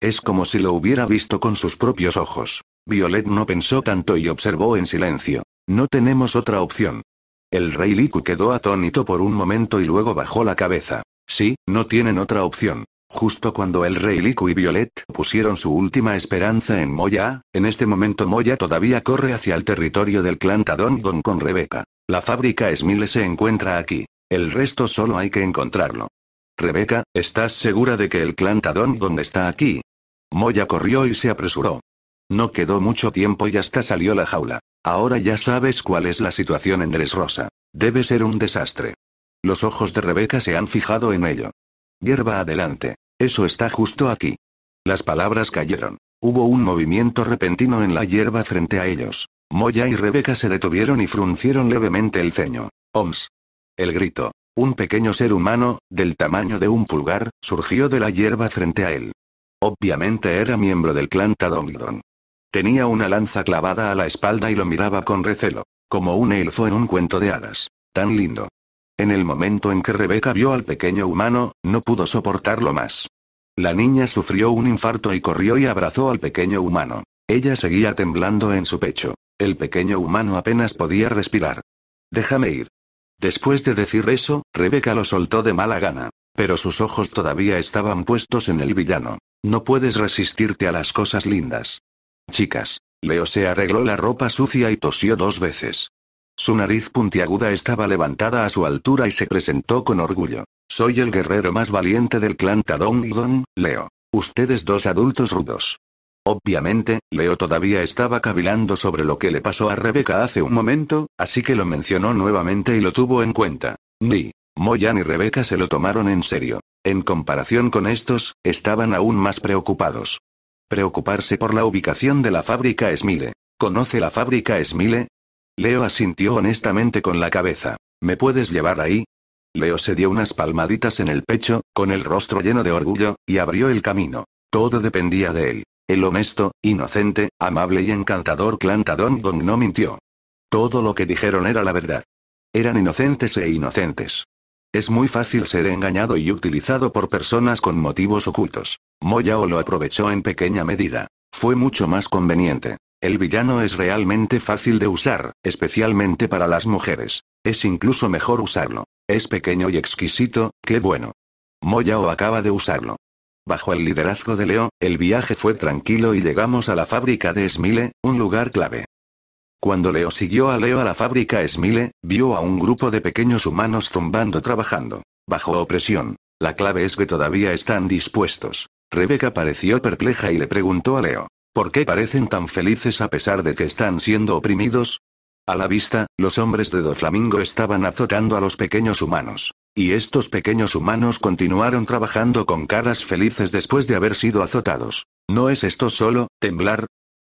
Es como si lo hubiera visto con sus propios ojos. Violet no pensó tanto y observó en silencio. No tenemos otra opción. El rey Liku quedó atónito por un momento y luego bajó la cabeza. Sí, no tienen otra opción. Justo cuando el rey Liku y Violet pusieron su última esperanza en Moya, en este momento Moya todavía corre hacia el territorio del clan Tadongon con Rebeca. La fábrica Smile se encuentra aquí. El resto solo hay que encontrarlo. Rebeca, ¿estás segura de que el clan Tadongon está aquí? Moya corrió y se apresuró. No quedó mucho tiempo y hasta salió la jaula. Ahora ya sabes cuál es la situación en Rosa. Debe ser un desastre. Los ojos de Rebeca se han fijado en ello. Hierba adelante. Eso está justo aquí. Las palabras cayeron. Hubo un movimiento repentino en la hierba frente a ellos. Moya y Rebeca se detuvieron y fruncieron levemente el ceño. Oms. El grito. Un pequeño ser humano, del tamaño de un pulgar, surgió de la hierba frente a él. Obviamente era miembro del clan Tadongdon. Tenía una lanza clavada a la espalda y lo miraba con recelo, como un elfo en un cuento de hadas. Tan lindo. En el momento en que Rebeca vio al pequeño humano, no pudo soportarlo más. La niña sufrió un infarto y corrió y abrazó al pequeño humano. Ella seguía temblando en su pecho. El pequeño humano apenas podía respirar. Déjame ir. Después de decir eso, Rebeca lo soltó de mala gana. Pero sus ojos todavía estaban puestos en el villano. No puedes resistirte a las cosas lindas. Chicas. Leo se arregló la ropa sucia y tosió dos veces. Su nariz puntiaguda estaba levantada a su altura y se presentó con orgullo. Soy el guerrero más valiente del clan Tadón y Don, Leo. Ustedes dos adultos rudos. Obviamente, Leo todavía estaba cavilando sobre lo que le pasó a Rebeca hace un momento, así que lo mencionó nuevamente y lo tuvo en cuenta. Ni Moyan y Rebeca se lo tomaron en serio. En comparación con estos, estaban aún más preocupados. Preocuparse por la ubicación de la fábrica Smile. ¿Conoce la fábrica Smile. Leo asintió honestamente con la cabeza. ¿Me puedes llevar ahí? Leo se dio unas palmaditas en el pecho, con el rostro lleno de orgullo, y abrió el camino. Todo dependía de él. El honesto, inocente, amable y encantador clan Dong no mintió. Todo lo que dijeron era la verdad. Eran inocentes e inocentes. Es muy fácil ser engañado y utilizado por personas con motivos ocultos. Moyao lo aprovechó en pequeña medida. Fue mucho más conveniente. El villano es realmente fácil de usar, especialmente para las mujeres. Es incluso mejor usarlo. Es pequeño y exquisito, qué bueno. Moyao acaba de usarlo. Bajo el liderazgo de Leo, el viaje fue tranquilo y llegamos a la fábrica de Smile, un lugar clave. Cuando Leo siguió a Leo a la fábrica Smile, vio a un grupo de pequeños humanos zumbando trabajando. Bajo opresión. La clave es que todavía están dispuestos. Rebeca pareció perpleja y le preguntó a Leo. ¿Por qué parecen tan felices a pesar de que están siendo oprimidos? A la vista, los hombres de Doflamingo estaban azotando a los pequeños humanos. Y estos pequeños humanos continuaron trabajando con caras felices después de haber sido azotados. ¿No es esto solo, temblar?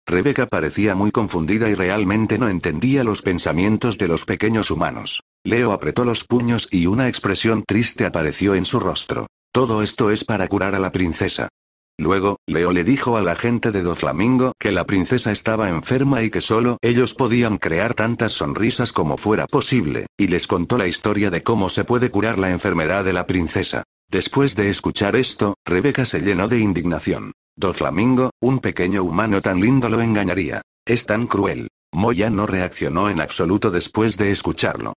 Rebeca parecía muy confundida y realmente no entendía los pensamientos de los pequeños humanos. Leo apretó los puños y una expresión triste apareció en su rostro. Todo esto es para curar a la princesa. Luego, Leo le dijo a la gente de Flamingo que la princesa estaba enferma y que solo ellos podían crear tantas sonrisas como fuera posible, y les contó la historia de cómo se puede curar la enfermedad de la princesa. Después de escuchar esto, Rebeca se llenó de indignación. Flamingo, un pequeño humano tan lindo lo engañaría. Es tan cruel. Moya no reaccionó en absoluto después de escucharlo.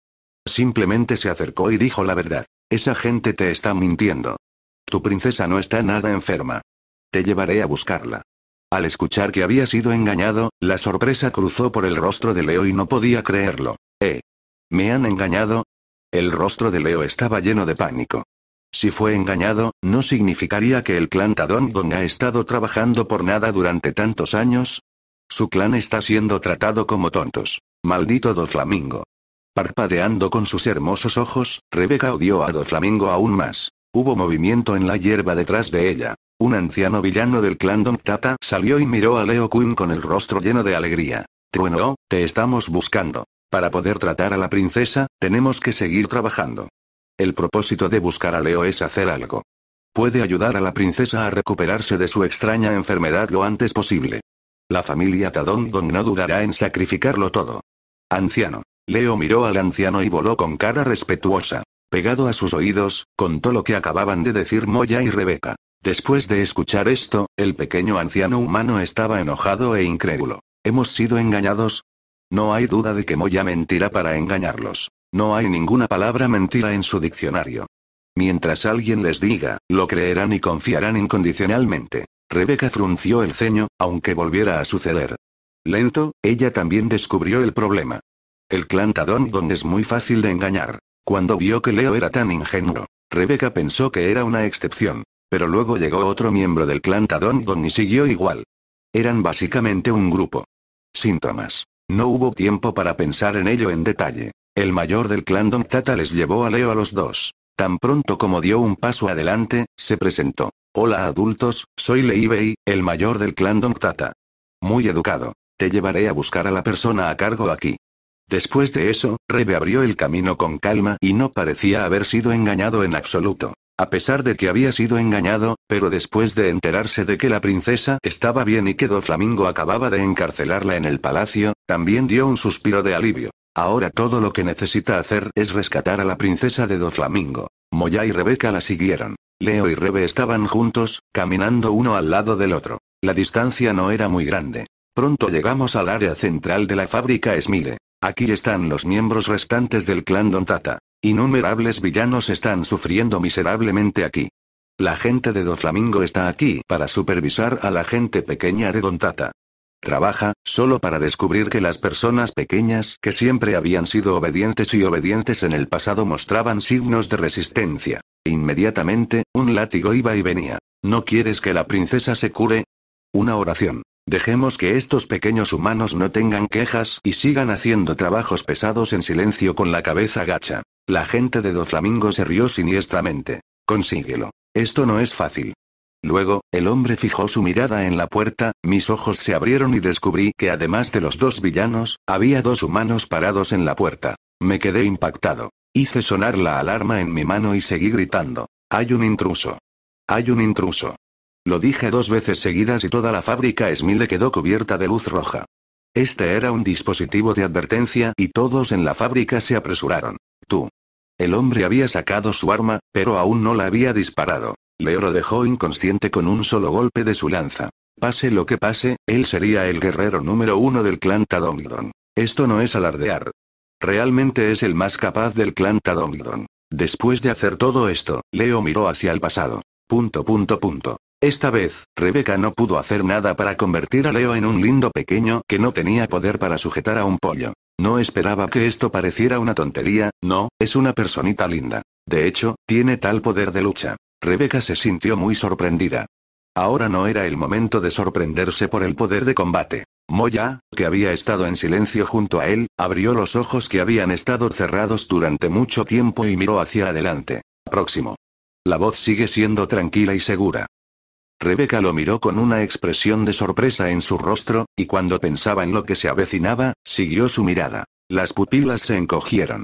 Simplemente se acercó y dijo la verdad. Esa gente te está mintiendo. Tu princesa no está nada enferma. Te llevaré a buscarla. Al escuchar que había sido engañado, la sorpresa cruzó por el rostro de Leo y no podía creerlo. ¿Eh? ¿Me han engañado? El rostro de Leo estaba lleno de pánico. Si fue engañado, ¿no significaría que el clan Tadong-dong ha estado trabajando por nada durante tantos años? Su clan está siendo tratado como tontos. Maldito Doflamingo. Parpadeando con sus hermosos ojos, Rebeca odió a Doflamingo aún más. Hubo movimiento en la hierba detrás de ella. Un anciano villano del clan Don Tata salió y miró a Leo Quinn con el rostro lleno de alegría. Trueno, te estamos buscando. Para poder tratar a la princesa, tenemos que seguir trabajando. El propósito de buscar a Leo es hacer algo. Puede ayudar a la princesa a recuperarse de su extraña enfermedad lo antes posible. La familia Dong no dudará en sacrificarlo todo. Anciano. Leo miró al anciano y voló con cara respetuosa. Pegado a sus oídos, contó lo que acababan de decir Moya y Rebeca. Después de escuchar esto, el pequeño anciano humano estaba enojado e incrédulo. ¿Hemos sido engañados? No hay duda de que Moya mentirá para engañarlos. No hay ninguna palabra mentira en su diccionario. Mientras alguien les diga, lo creerán y confiarán incondicionalmente. Rebeca frunció el ceño, aunque volviera a suceder. Lento, ella también descubrió el problema. El clan Tadon es muy fácil de engañar. Cuando vio que Leo era tan ingenuo, Rebeca pensó que era una excepción. Pero luego llegó otro miembro del clan Tadongon y siguió igual. Eran básicamente un grupo. Síntomas. No hubo tiempo para pensar en ello en detalle. El mayor del clan Don les llevó a Leo a los dos. Tan pronto como dio un paso adelante, se presentó. Hola adultos, soy Leibei, el mayor del clan Don Tata. Muy educado. Te llevaré a buscar a la persona a cargo aquí. Después de eso, Rebe abrió el camino con calma y no parecía haber sido engañado en absoluto. A pesar de que había sido engañado, pero después de enterarse de que la princesa estaba bien y que Do Flamingo acababa de encarcelarla en el palacio, también dio un suspiro de alivio. Ahora todo lo que necesita hacer es rescatar a la princesa de Do Flamingo. Moya y Rebeca la siguieron. Leo y Rebe estaban juntos, caminando uno al lado del otro. La distancia no era muy grande. Pronto llegamos al área central de la fábrica Smile. Aquí están los miembros restantes del clan Don Tata. Innumerables villanos están sufriendo miserablemente aquí. La gente de Doflamingo está aquí para supervisar a la gente pequeña de Don Tata. Trabaja, solo para descubrir que las personas pequeñas que siempre habían sido obedientes y obedientes en el pasado mostraban signos de resistencia. Inmediatamente, un látigo iba y venía. ¿No quieres que la princesa se cure? Una oración. Dejemos que estos pequeños humanos no tengan quejas y sigan haciendo trabajos pesados en silencio con la cabeza gacha. La gente de Doflamingo se rió siniestramente. Consíguelo. Esto no es fácil. Luego, el hombre fijó su mirada en la puerta, mis ojos se abrieron y descubrí que además de los dos villanos, había dos humanos parados en la puerta. Me quedé impactado. Hice sonar la alarma en mi mano y seguí gritando. Hay un intruso. Hay un intruso. Lo dije dos veces seguidas y toda la fábrica le quedó cubierta de luz roja. Este era un dispositivo de advertencia y todos en la fábrica se apresuraron. Tú. El hombre había sacado su arma, pero aún no la había disparado. Leo lo dejó inconsciente con un solo golpe de su lanza. Pase lo que pase, él sería el guerrero número uno del clan Tadongdon. Esto no es alardear. Realmente es el más capaz del clan Tadongdon. Después de hacer todo esto, Leo miró hacia el pasado. Punto punto punto. Esta vez, Rebeca no pudo hacer nada para convertir a Leo en un lindo pequeño que no tenía poder para sujetar a un pollo. No esperaba que esto pareciera una tontería, no, es una personita linda. De hecho, tiene tal poder de lucha. Rebeca se sintió muy sorprendida. Ahora no era el momento de sorprenderse por el poder de combate. Moya, que había estado en silencio junto a él, abrió los ojos que habían estado cerrados durante mucho tiempo y miró hacia adelante. Próximo. La voz sigue siendo tranquila y segura. Rebeca lo miró con una expresión de sorpresa en su rostro, y cuando pensaba en lo que se avecinaba, siguió su mirada. Las pupilas se encogieron.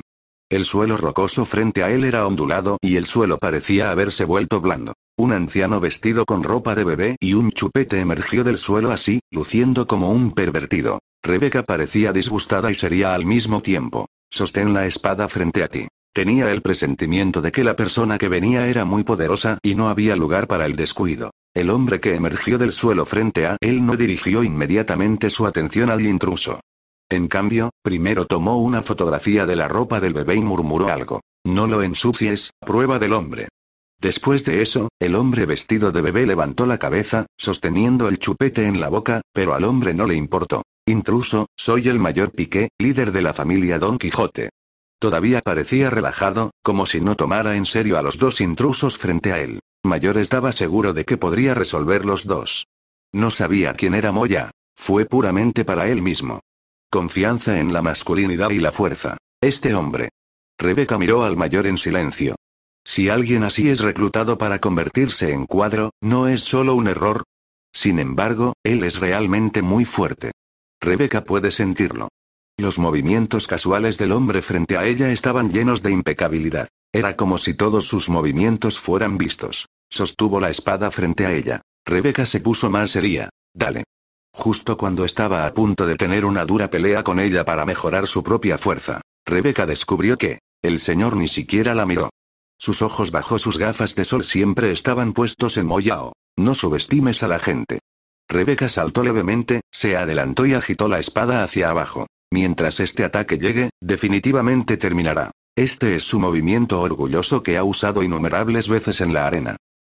El suelo rocoso frente a él era ondulado y el suelo parecía haberse vuelto blando. Un anciano vestido con ropa de bebé y un chupete emergió del suelo así, luciendo como un pervertido. Rebeca parecía disgustada y sería al mismo tiempo. Sostén la espada frente a ti. Tenía el presentimiento de que la persona que venía era muy poderosa y no había lugar para el descuido. El hombre que emergió del suelo frente a él no dirigió inmediatamente su atención al intruso. En cambio, primero tomó una fotografía de la ropa del bebé y murmuró algo. No lo ensucies, prueba del hombre. Después de eso, el hombre vestido de bebé levantó la cabeza, sosteniendo el chupete en la boca, pero al hombre no le importó. Intruso, soy el mayor Piqué, líder de la familia Don Quijote. Todavía parecía relajado, como si no tomara en serio a los dos intrusos frente a él. Mayor estaba seguro de que podría resolver los dos. No sabía quién era Moya. Fue puramente para él mismo. Confianza en la masculinidad y la fuerza. Este hombre. Rebeca miró al mayor en silencio. Si alguien así es reclutado para convertirse en cuadro, ¿no es solo un error? Sin embargo, él es realmente muy fuerte. Rebeca puede sentirlo. Los movimientos casuales del hombre frente a ella estaban llenos de impecabilidad. Era como si todos sus movimientos fueran vistos. Sostuvo la espada frente a ella. Rebeca se puso más seria. Dale. Justo cuando estaba a punto de tener una dura pelea con ella para mejorar su propia fuerza, Rebeca descubrió que, el señor ni siquiera la miró. Sus ojos bajo sus gafas de sol siempre estaban puestos en Moyao. No subestimes a la gente. Rebeca saltó levemente, se adelantó y agitó la espada hacia abajo. Mientras este ataque llegue, definitivamente terminará. Este es su movimiento orgulloso que ha usado innumerables veces en la arena.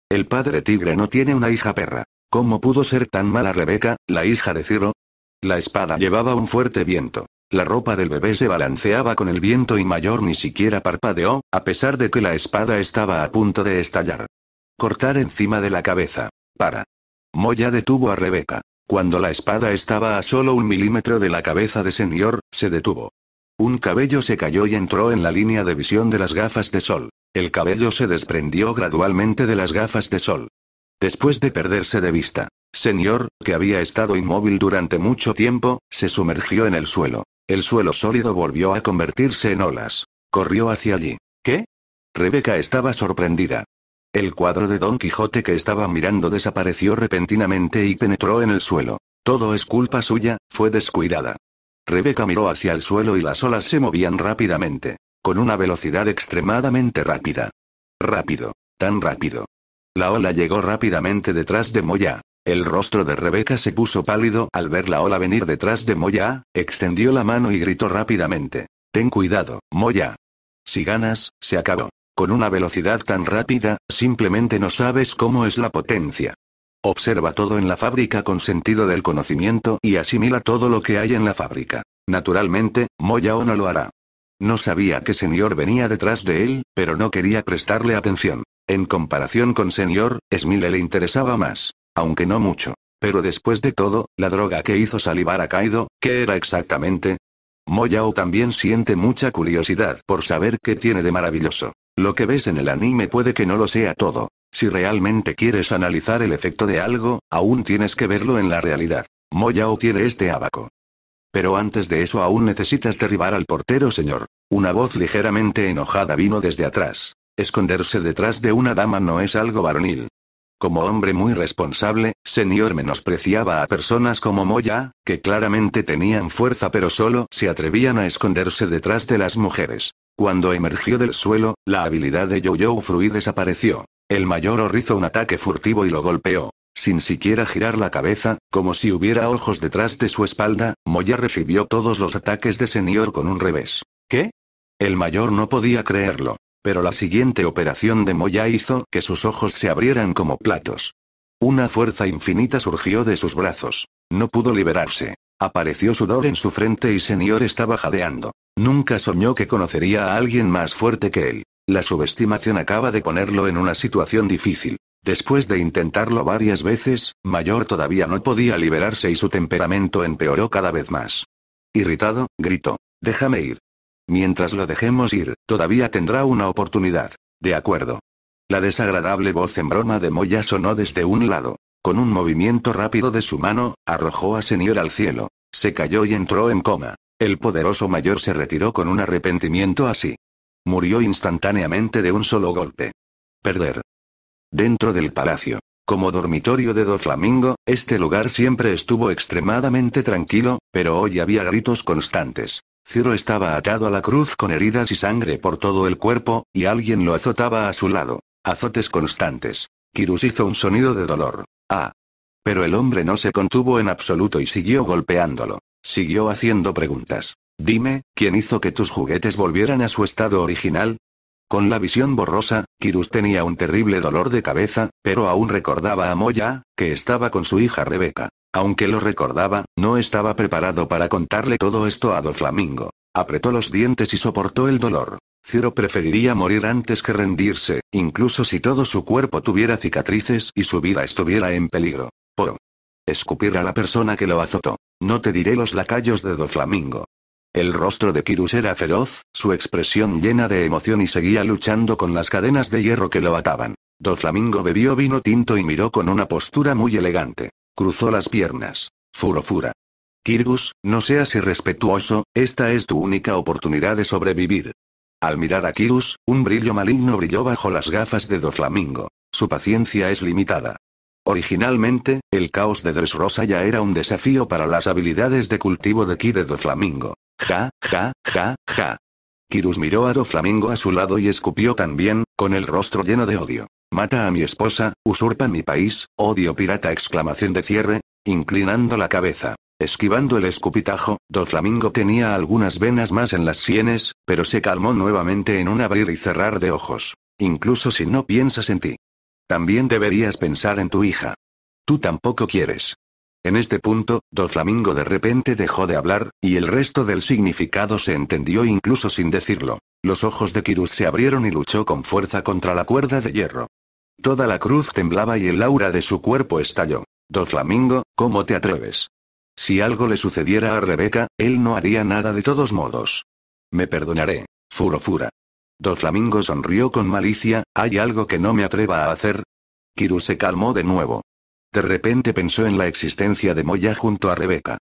El padre tigre no tiene una hija perra. ¿Cómo pudo ser tan mala Rebeca, la hija de Ciro? La espada llevaba un fuerte viento. La ropa del bebé se balanceaba con el viento y Mayor ni siquiera parpadeó, a pesar de que la espada estaba a punto de estallar. Cortar encima de la cabeza. Para. Moya detuvo a Rebeca. Cuando la espada estaba a solo un milímetro de la cabeza de Señor, se detuvo. Un cabello se cayó y entró en la línea de visión de las gafas de sol. El cabello se desprendió gradualmente de las gafas de sol. Después de perderse de vista, Señor, que había estado inmóvil durante mucho tiempo, se sumergió en el suelo. El suelo sólido volvió a convertirse en olas. Corrió hacia allí. ¿Qué? Rebeca estaba sorprendida. El cuadro de Don Quijote que estaba mirando desapareció repentinamente y penetró en el suelo. Todo es culpa suya, fue descuidada. Rebeca miró hacia el suelo y las olas se movían rápidamente, con una velocidad extremadamente rápida. Rápido, tan rápido. La ola llegó rápidamente detrás de Moya. El rostro de Rebeca se puso pálido al ver la ola venir detrás de Moya, extendió la mano y gritó rápidamente. Ten cuidado, Moya. Si ganas, se acabó con una velocidad tan rápida, simplemente no sabes cómo es la potencia. Observa todo en la fábrica con sentido del conocimiento y asimila todo lo que hay en la fábrica. Naturalmente, Moyao no lo hará. No sabía que Señor venía detrás de él, pero no quería prestarle atención. En comparación con Señor, Smile le interesaba más, aunque no mucho. Pero después de todo, la droga que hizo salivar a Kaido, ¿qué era exactamente? Moyao también siente mucha curiosidad por saber qué tiene de maravilloso. Lo que ves en el anime puede que no lo sea todo. Si realmente quieres analizar el efecto de algo, aún tienes que verlo en la realidad. Moya tiene este abaco. Pero antes de eso aún necesitas derribar al portero, señor. Una voz ligeramente enojada vino desde atrás. Esconderse detrás de una dama no es algo varonil. Como hombre muy responsable, Senior menospreciaba a personas como Moya, que claramente tenían fuerza pero solo se atrevían a esconderse detrás de las mujeres. Cuando emergió del suelo, la habilidad de yo Frui desapareció. El mayor hizo un ataque furtivo y lo golpeó. Sin siquiera girar la cabeza, como si hubiera ojos detrás de su espalda, Moya recibió todos los ataques de Senior con un revés. ¿Qué? El mayor no podía creerlo. Pero la siguiente operación de Moya hizo que sus ojos se abrieran como platos. Una fuerza infinita surgió de sus brazos. No pudo liberarse. Apareció sudor en su frente y Señor estaba jadeando. Nunca soñó que conocería a alguien más fuerte que él. La subestimación acaba de ponerlo en una situación difícil. Después de intentarlo varias veces, Mayor todavía no podía liberarse y su temperamento empeoró cada vez más. Irritado, gritó. Déjame ir. Mientras lo dejemos ir, todavía tendrá una oportunidad. De acuerdo. La desagradable voz en broma de Moya sonó desde un lado. Con un movimiento rápido de su mano, arrojó a Señor al cielo. Se cayó y entró en coma. El poderoso mayor se retiró con un arrepentimiento así. Murió instantáneamente de un solo golpe. Perder. Dentro del palacio. Como dormitorio de Do Flamingo, este lugar siempre estuvo extremadamente tranquilo, pero hoy había gritos constantes. Ciro estaba atado a la cruz con heridas y sangre por todo el cuerpo, y alguien lo azotaba a su lado. Azotes constantes. Kirus hizo un sonido de dolor. Ah. Pero el hombre no se contuvo en absoluto y siguió golpeándolo. Siguió haciendo preguntas. Dime, ¿quién hizo que tus juguetes volvieran a su estado original? Con la visión borrosa, Kirus tenía un terrible dolor de cabeza, pero aún recordaba a Moya, que estaba con su hija Rebeca. Aunque lo recordaba, no estaba preparado para contarle todo esto a Doflamingo. Apretó los dientes y soportó el dolor. Ciro preferiría morir antes que rendirse, incluso si todo su cuerpo tuviera cicatrices y su vida estuviera en peligro. Por Escupir a la persona que lo azotó. No te diré los lacayos de Doflamingo. El rostro de Kirus era feroz, su expresión llena de emoción y seguía luchando con las cadenas de hierro que lo ataban. Doflamingo bebió vino tinto y miró con una postura muy elegante. Cruzó las piernas. Furofura. Kirgus, no seas irrespetuoso, esta es tu única oportunidad de sobrevivir. Al mirar a Kirus, un brillo maligno brilló bajo las gafas de Doflamingo. Su paciencia es limitada. Originalmente, el caos de Dressrosa ya era un desafío para las habilidades de cultivo de ki de Doflamingo. Ja, ja, ja, ja. Kirus miró a Doflamingo a su lado y escupió también, con el rostro lleno de odio. Mata a mi esposa, usurpa mi país, odio pirata exclamación de cierre, inclinando la cabeza. Esquivando el escupitajo, Doflamingo tenía algunas venas más en las sienes, pero se calmó nuevamente en un abrir y cerrar de ojos. Incluso si no piensas en ti. También deberías pensar en tu hija. Tú tampoco quieres. En este punto, Do Flamingo de repente dejó de hablar, y el resto del significado se entendió incluso sin decirlo. Los ojos de Kiru se abrieron y luchó con fuerza contra la cuerda de hierro. Toda la cruz temblaba y el aura de su cuerpo estalló. Do Flamingo, ¿cómo te atreves? Si algo le sucediera a Rebeca, él no haría nada de todos modos. Me perdonaré. Furofura. Doflamingo Flamingo sonrió con malicia, ¿hay algo que no me atreva a hacer? Kiru se calmó de nuevo. De repente pensó en la existencia de Moya junto a Rebeca.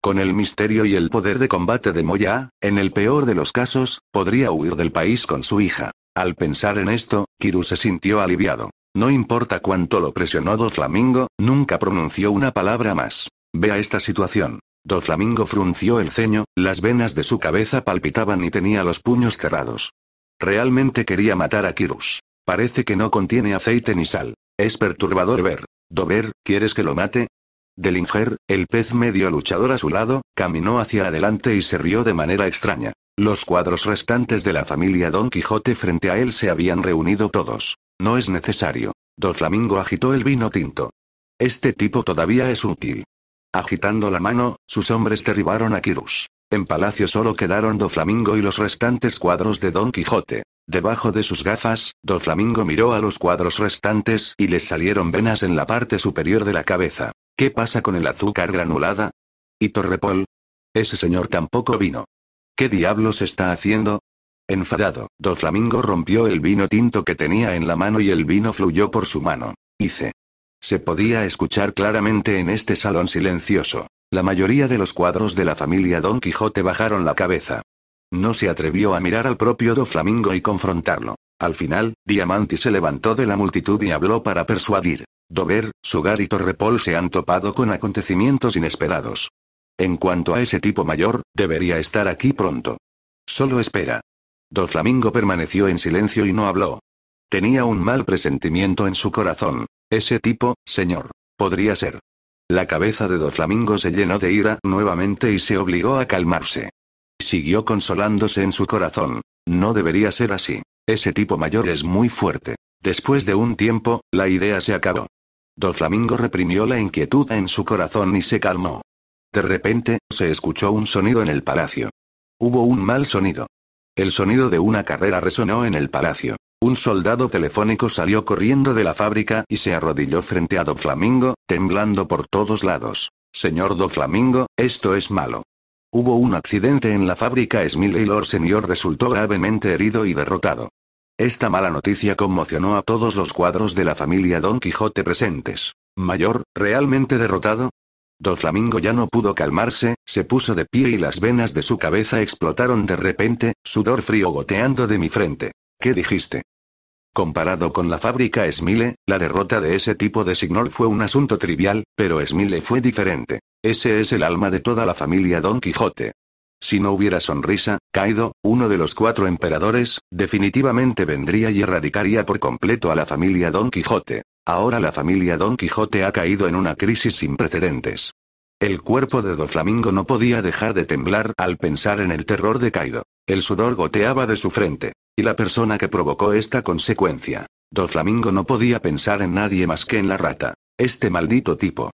Con el misterio y el poder de combate de Moya, en el peor de los casos, podría huir del país con su hija. Al pensar en esto, Kiru se sintió aliviado. No importa cuánto lo presionó Do Flamingo, nunca pronunció una palabra más. Vea esta situación. Do Flamingo frunció el ceño, las venas de su cabeza palpitaban y tenía los puños cerrados. Realmente quería matar a Kirus. Parece que no contiene aceite ni sal. Es perturbador ver. Dover, ¿quieres que lo mate? Delinger, el pez medio luchador a su lado, caminó hacia adelante y se rió de manera extraña. Los cuadros restantes de la familia Don Quijote frente a él se habían reunido todos. No es necesario. Do Flamingo agitó el vino tinto. Este tipo todavía es útil. Agitando la mano, sus hombres derribaron a Kirus. En palacio solo quedaron Do Flamingo y los restantes cuadros de Don Quijote. Debajo de sus gafas, Doflamingo miró a los cuadros restantes y les salieron venas en la parte superior de la cabeza. ¿Qué pasa con el azúcar granulada? ¿Y Torrepol? Ese señor tampoco vino. ¿Qué diablos está haciendo? Enfadado, Doflamingo rompió el vino tinto que tenía en la mano y el vino fluyó por su mano. Hice. Se podía escuchar claramente en este salón silencioso. La mayoría de los cuadros de la familia Don Quijote bajaron la cabeza. No se atrevió a mirar al propio Doflamingo y confrontarlo. Al final, Diamanti se levantó de la multitud y habló para persuadir. Dover, Sugar y Torrepol se han topado con acontecimientos inesperados. En cuanto a ese tipo mayor, debería estar aquí pronto. Solo espera. Doflamingo permaneció en silencio y no habló. Tenía un mal presentimiento en su corazón. Ese tipo, señor. Podría ser. La cabeza de Doflamingo se llenó de ira nuevamente y se obligó a calmarse. Siguió consolándose en su corazón. No debería ser así. Ese tipo mayor es muy fuerte. Después de un tiempo, la idea se acabó. Doflamingo reprimió la inquietud en su corazón y se calmó. De repente, se escuchó un sonido en el palacio. Hubo un mal sonido. El sonido de una carrera resonó en el palacio. Un soldado telefónico salió corriendo de la fábrica y se arrodilló frente a Doflamingo, temblando por todos lados. Señor Doflamingo, esto es malo. Hubo un accidente en la fábrica y Lord Senior resultó gravemente herido y derrotado. Esta mala noticia conmocionó a todos los cuadros de la familia Don Quijote presentes. Mayor, realmente derrotado, Don Flamingo ya no pudo calmarse, se puso de pie y las venas de su cabeza explotaron de repente, sudor frío goteando de mi frente. ¿Qué dijiste? Comparado con la fábrica Smile, la derrota de ese tipo de Signol fue un asunto trivial, pero Smile fue diferente. Ese es el alma de toda la familia Don Quijote. Si no hubiera sonrisa, Kaido, uno de los cuatro emperadores, definitivamente vendría y erradicaría por completo a la familia Don Quijote. Ahora la familia Don Quijote ha caído en una crisis sin precedentes. El cuerpo de Doflamingo no podía dejar de temblar al pensar en el terror de Kaido. El sudor goteaba de su frente. Y la persona que provocó esta consecuencia. Doflamingo no podía pensar en nadie más que en la rata. Este maldito tipo.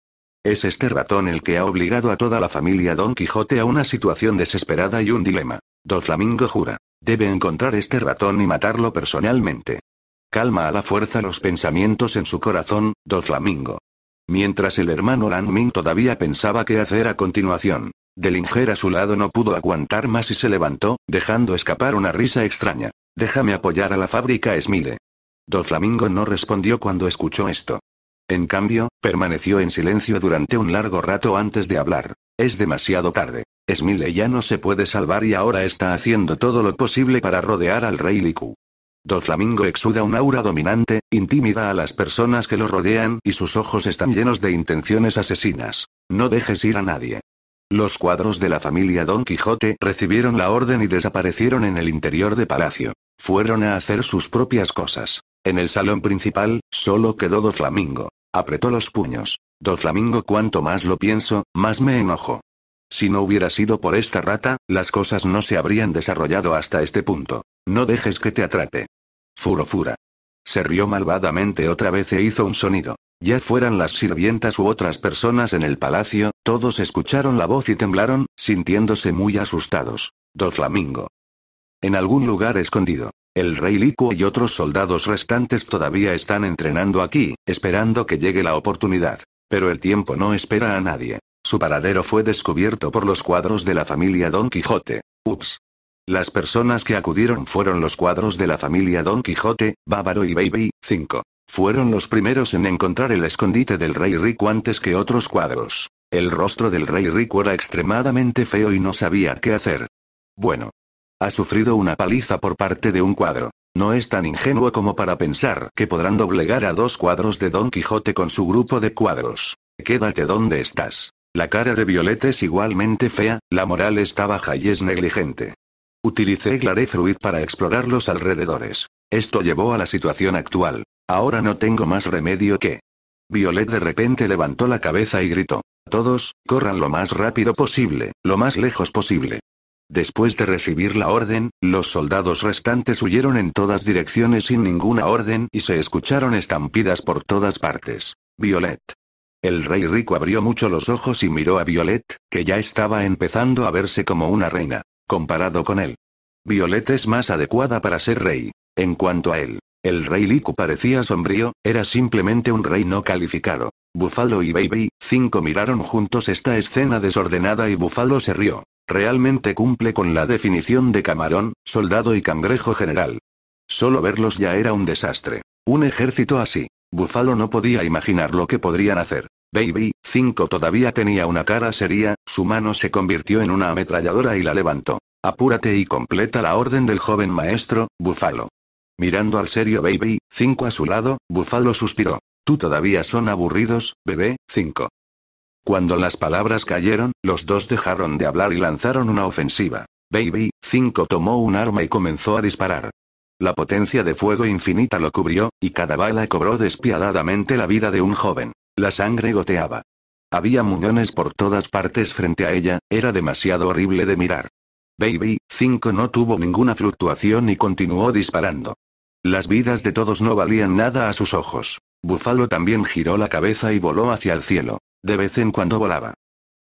Es este ratón el que ha obligado a toda la familia Don Quijote a una situación desesperada y un dilema. Do Flamingo jura. Debe encontrar este ratón y matarlo personalmente. Calma a la fuerza los pensamientos en su corazón, Do Flamingo. Mientras el hermano Lan todavía pensaba qué hacer a continuación. Delinger a su lado no pudo aguantar más y se levantó, dejando escapar una risa extraña. Déjame apoyar a la fábrica Smile. Do Flamingo no respondió cuando escuchó esto. En cambio, permaneció en silencio durante un largo rato antes de hablar. Es demasiado tarde. Smile ya no se puede salvar y ahora está haciendo todo lo posible para rodear al rey Liku. Doflamingo exuda un aura dominante, intimida a las personas que lo rodean y sus ojos están llenos de intenciones asesinas. No dejes ir a nadie. Los cuadros de la familia Don Quijote recibieron la orden y desaparecieron en el interior de palacio. Fueron a hacer sus propias cosas. En el salón principal, solo quedó Doflamingo. Apretó los puños. Doflamingo Flamingo, cuanto más lo pienso, más me enojo. Si no hubiera sido por esta rata, las cosas no se habrían desarrollado hasta este punto. No dejes que te atrape. Furofura. Se rió malvadamente otra vez e hizo un sonido. Ya fueran las sirvientas u otras personas en el palacio, todos escucharon la voz y temblaron, sintiéndose muy asustados. Doflamingo. Flamingo. En algún lugar escondido. El rey Licuo y otros soldados restantes todavía están entrenando aquí, esperando que llegue la oportunidad. Pero el tiempo no espera a nadie. Su paradero fue descubierto por los cuadros de la familia Don Quijote. Ups. Las personas que acudieron fueron los cuadros de la familia Don Quijote, Bávaro y Baby, 5. Fueron los primeros en encontrar el escondite del rey rico antes que otros cuadros. El rostro del rey rico era extremadamente feo y no sabía qué hacer. Bueno, ha sufrido una paliza por parte de un cuadro. No es tan ingenuo como para pensar que podrán doblegar a dos cuadros de Don Quijote con su grupo de cuadros. Quédate donde estás. La cara de Violet es igualmente fea, la moral está baja y es negligente. Utilicé Glarefruit para explorar los alrededores. Esto llevó a la situación actual. Ahora no tengo más remedio que. Violet de repente levantó la cabeza y gritó. Todos, corran lo más rápido posible, lo más lejos posible. Después de recibir la orden, los soldados restantes huyeron en todas direcciones sin ninguna orden y se escucharon estampidas por todas partes. Violet. El rey rico abrió mucho los ojos y miró a Violet, que ya estaba empezando a verse como una reina, comparado con él. Violet es más adecuada para ser rey. En cuanto a él, el rey Rico parecía sombrío, era simplemente un rey no calificado. Bufalo y Baby, cinco miraron juntos esta escena desordenada y Bufalo se rió. Realmente cumple con la definición de camarón, soldado y cangrejo general. Solo verlos ya era un desastre. Un ejército así. Bufalo no podía imaginar lo que podrían hacer. Baby, 5 todavía tenía una cara seria, su mano se convirtió en una ametralladora y la levantó. Apúrate y completa la orden del joven maestro, Bufalo. Mirando al serio Baby, 5 a su lado, Bufalo suspiró. Tú todavía son aburridos, bebé, 5. Cuando las palabras cayeron, los dos dejaron de hablar y lanzaron una ofensiva. Baby 5 tomó un arma y comenzó a disparar. La potencia de fuego infinita lo cubrió, y cada bala cobró despiadadamente la vida de un joven. La sangre goteaba. Había muñones por todas partes frente a ella, era demasiado horrible de mirar. Baby 5 no tuvo ninguna fluctuación y continuó disparando. Las vidas de todos no valían nada a sus ojos. Búfalo también giró la cabeza y voló hacia el cielo. De vez en cuando volaba.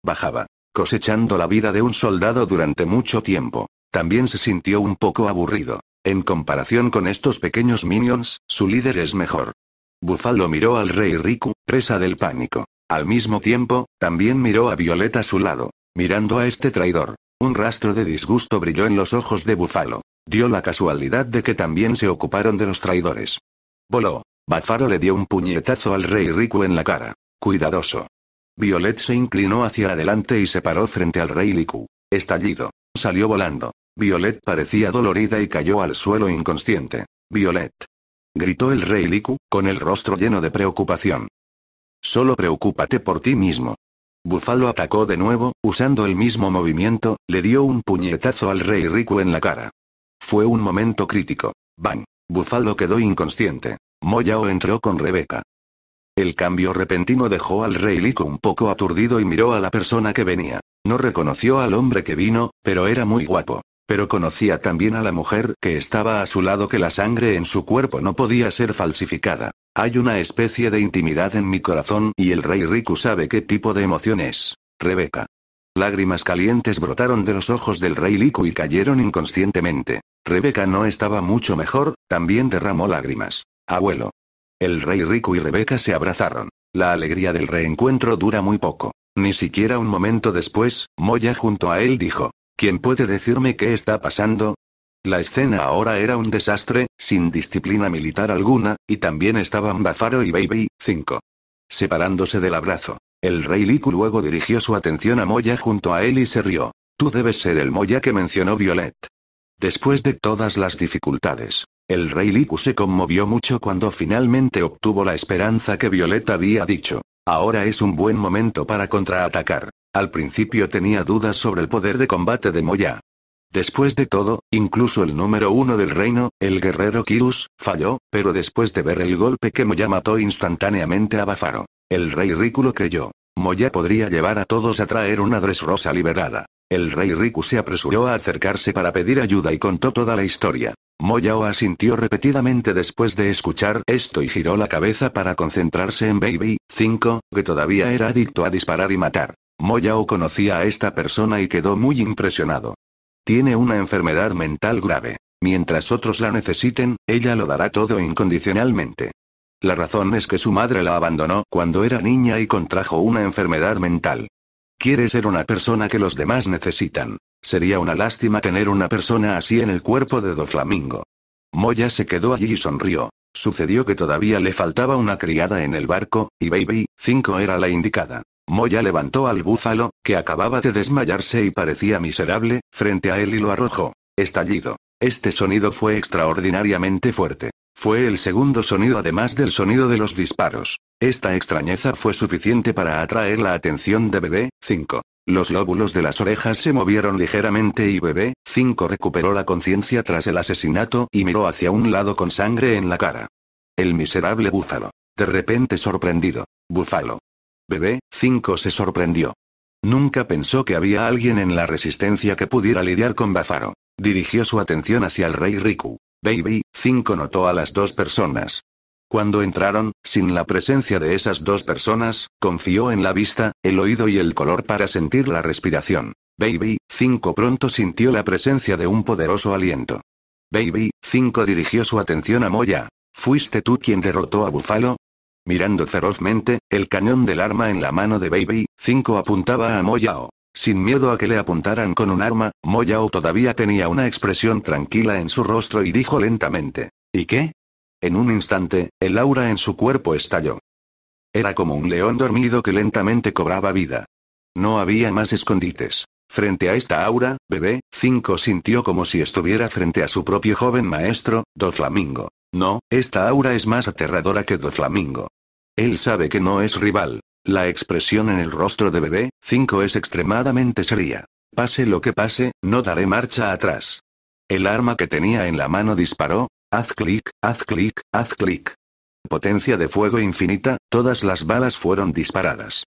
Bajaba. Cosechando la vida de un soldado durante mucho tiempo. También se sintió un poco aburrido. En comparación con estos pequeños minions, su líder es mejor. Búfalo miró al rey Riku, presa del pánico. Al mismo tiempo, también miró a Violeta a su lado. Mirando a este traidor. Un rastro de disgusto brilló en los ojos de Búfalo. Dio la casualidad de que también se ocuparon de los traidores. Voló. Bafaro le dio un puñetazo al rey Riku en la cara. Cuidadoso. Violet se inclinó hacia adelante y se paró frente al rey Riku. Estallido. Salió volando. Violet parecía dolorida y cayó al suelo inconsciente. Violet. Gritó el rey Riku, con el rostro lleno de preocupación. Solo preocúpate por ti mismo. Bufalo atacó de nuevo, usando el mismo movimiento, le dio un puñetazo al rey Riku en la cara. Fue un momento crítico. Bang. Buffalo quedó inconsciente. Moyao entró con Rebeca. El cambio repentino dejó al rey Riku un poco aturdido y miró a la persona que venía. No reconoció al hombre que vino, pero era muy guapo. Pero conocía también a la mujer que estaba a su lado que la sangre en su cuerpo no podía ser falsificada. Hay una especie de intimidad en mi corazón y el rey Riku sabe qué tipo de emoción es. Rebeca. Lágrimas calientes brotaron de los ojos del rey Liku y cayeron inconscientemente. Rebeca no estaba mucho mejor, también derramó lágrimas. Abuelo. El rey Riku y Rebeca se abrazaron. La alegría del reencuentro dura muy poco. Ni siquiera un momento después, Moya junto a él dijo. ¿Quién puede decirme qué está pasando? La escena ahora era un desastre, sin disciplina militar alguna, y también estaban Bafaro y Baby, 5. Separándose del abrazo. El rey Liku luego dirigió su atención a Moya junto a él y se rió. Tú debes ser el Moya que mencionó Violet. Después de todas las dificultades, el rey Liku se conmovió mucho cuando finalmente obtuvo la esperanza que Violet había dicho. Ahora es un buen momento para contraatacar. Al principio tenía dudas sobre el poder de combate de Moya. Después de todo, incluso el número uno del reino, el guerrero Kirus, falló, pero después de ver el golpe que Moya mató instantáneamente a Bafaro, el rey lo creyó. Moya podría llevar a todos a traer una rosa liberada. El rey Riku se apresuró a acercarse para pedir ayuda y contó toda la historia. Moyao asintió repetidamente después de escuchar esto y giró la cabeza para concentrarse en Baby 5, que todavía era adicto a disparar y matar. Moyao conocía a esta persona y quedó muy impresionado. Tiene una enfermedad mental grave. Mientras otros la necesiten, ella lo dará todo incondicionalmente. La razón es que su madre la abandonó cuando era niña y contrajo una enfermedad mental. Quiere ser una persona que los demás necesitan. Sería una lástima tener una persona así en el cuerpo de Do Flamingo. Moya se quedó allí y sonrió. Sucedió que todavía le faltaba una criada en el barco, y Baby 5 era la indicada. Moya levantó al búfalo, que acababa de desmayarse y parecía miserable, frente a él y lo arrojó. Estallido. Este sonido fue extraordinariamente fuerte. Fue el segundo sonido además del sonido de los disparos. Esta extrañeza fue suficiente para atraer la atención de Bebé 5. Los lóbulos de las orejas se movieron ligeramente y Bebé 5 recuperó la conciencia tras el asesinato y miró hacia un lado con sangre en la cara. El miserable búfalo. De repente sorprendido. Búfalo. Bebé 5 se sorprendió. Nunca pensó que había alguien en la resistencia que pudiera lidiar con Bafaro. Dirigió su atención hacia el rey Riku. Baby, 5 notó a las dos personas. Cuando entraron, sin la presencia de esas dos personas, confió en la vista, el oído y el color para sentir la respiración. Baby, 5 pronto sintió la presencia de un poderoso aliento. Baby, 5 dirigió su atención a Moya. ¿Fuiste tú quien derrotó a Búfalo? Mirando ferozmente, el cañón del arma en la mano de Baby, 5 apuntaba a Moyao. Sin miedo a que le apuntaran con un arma, Moyao todavía tenía una expresión tranquila en su rostro y dijo lentamente. ¿Y qué? En un instante, el aura en su cuerpo estalló. Era como un león dormido que lentamente cobraba vida. No había más escondites. Frente a esta aura, bebé, 5 sintió como si estuviera frente a su propio joven maestro, Do Flamingo. No, esta aura es más aterradora que Do Flamingo. Él sabe que no es rival, la expresión en el rostro de bebé, 5 es extremadamente seria. Pase lo que pase, no daré marcha atrás. El arma que tenía en la mano disparó, haz clic, haz clic, haz clic. Potencia de fuego infinita, todas las balas fueron disparadas.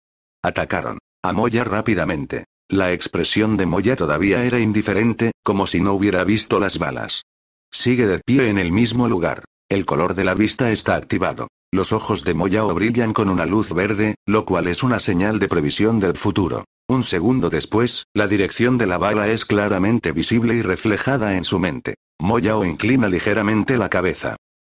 Atacaron. A Moya rápidamente. La expresión de Moya todavía era indiferente, como si no hubiera visto las balas. Sigue de pie en el mismo lugar. El color de la vista está activado. Los ojos de Moyao brillan con una luz verde, lo cual es una señal de previsión del futuro. Un segundo después, la dirección de la bala es claramente visible y reflejada en su mente. Moyao inclina ligeramente la cabeza.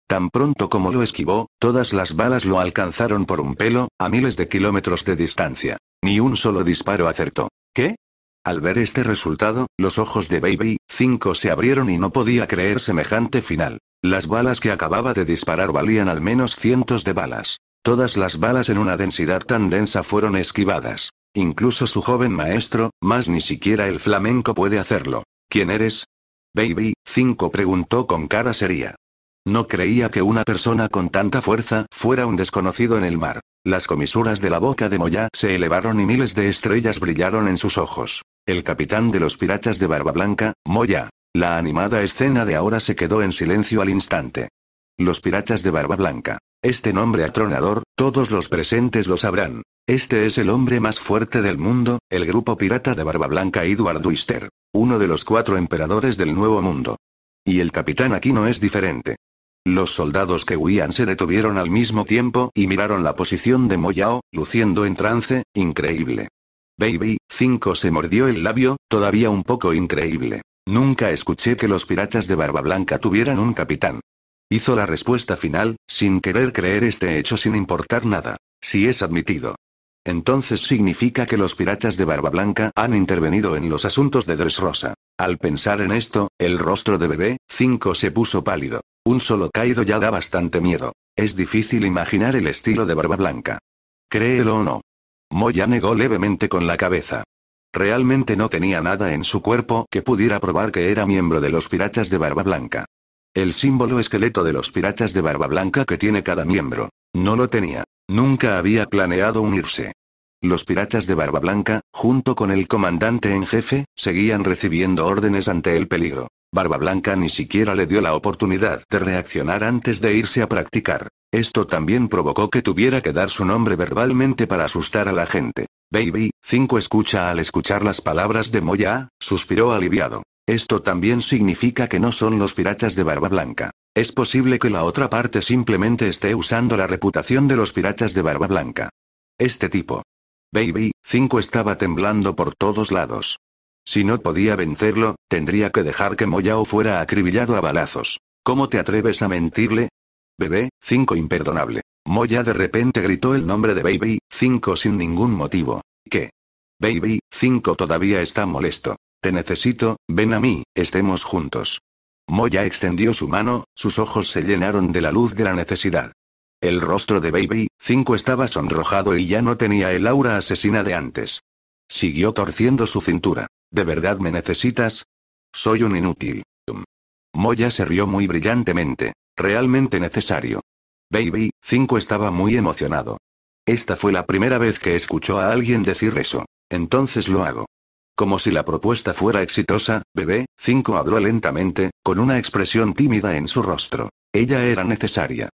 Tan pronto como lo esquivó, todas las balas lo alcanzaron por un pelo, a miles de kilómetros de distancia. Ni un solo disparo acertó. ¿Qué? Al ver este resultado, los ojos de Baby 5 se abrieron y no podía creer semejante final. Las balas que acababa de disparar valían al menos cientos de balas. Todas las balas en una densidad tan densa fueron esquivadas. Incluso su joven maestro, más ni siquiera el flamenco puede hacerlo. ¿Quién eres? Baby 5 preguntó con cara seria. No creía que una persona con tanta fuerza fuera un desconocido en el mar. Las comisuras de la boca de Moya se elevaron y miles de estrellas brillaron en sus ojos. El capitán de los piratas de Barba Blanca, Moya. La animada escena de ahora se quedó en silencio al instante. Los piratas de Barba Blanca. Este nombre atronador, todos los presentes lo sabrán. Este es el hombre más fuerte del mundo, el grupo pirata de Barba Blanca Edward Wister, uno de los cuatro emperadores del Nuevo Mundo. Y el capitán aquí no es diferente. Los soldados que huían se detuvieron al mismo tiempo y miraron la posición de Moyao, luciendo en trance, increíble. Baby, 5 se mordió el labio, todavía un poco increíble. Nunca escuché que los piratas de Barba Blanca tuvieran un capitán. Hizo la respuesta final, sin querer creer este hecho sin importar nada. Si es admitido. Entonces significa que los piratas de Barba Blanca han intervenido en los asuntos de Dressrosa. Al pensar en esto, el rostro de bebé, 5 se puso pálido. Un solo caído ya da bastante miedo. Es difícil imaginar el estilo de Barba Blanca. Créelo o no. Moya negó levemente con la cabeza. Realmente no tenía nada en su cuerpo que pudiera probar que era miembro de los piratas de Barba Blanca. El símbolo esqueleto de los piratas de Barba Blanca que tiene cada miembro. No lo tenía. Nunca había planeado unirse. Los piratas de Barba Blanca, junto con el comandante en jefe, seguían recibiendo órdenes ante el peligro. Barba Blanca ni siquiera le dio la oportunidad de reaccionar antes de irse a practicar. Esto también provocó que tuviera que dar su nombre verbalmente para asustar a la gente. Baby, 5 escucha al escuchar las palabras de Moya, suspiró aliviado. Esto también significa que no son los piratas de Barba Blanca. Es posible que la otra parte simplemente esté usando la reputación de los piratas de Barba Blanca. Este tipo. Baby, 5 estaba temblando por todos lados. Si no podía vencerlo, tendría que dejar que Moyao fuera acribillado a balazos. ¿Cómo te atreves a mentirle? Bebé, 5 imperdonable. Moya de repente gritó el nombre de Baby, 5 sin ningún motivo. ¿Qué? Baby, 5 todavía está molesto. Te necesito, ven a mí, estemos juntos. Moya extendió su mano, sus ojos se llenaron de la luz de la necesidad. El rostro de Baby, 5 estaba sonrojado y ya no tenía el aura asesina de antes. Siguió torciendo su cintura. ¿De verdad me necesitas? Soy un inútil. Moya se rió muy brillantemente. Realmente necesario. Baby, 5 estaba muy emocionado. Esta fue la primera vez que escuchó a alguien decir eso. Entonces lo hago. Como si la propuesta fuera exitosa, bebé, 5 habló lentamente, con una expresión tímida en su rostro. Ella era necesaria.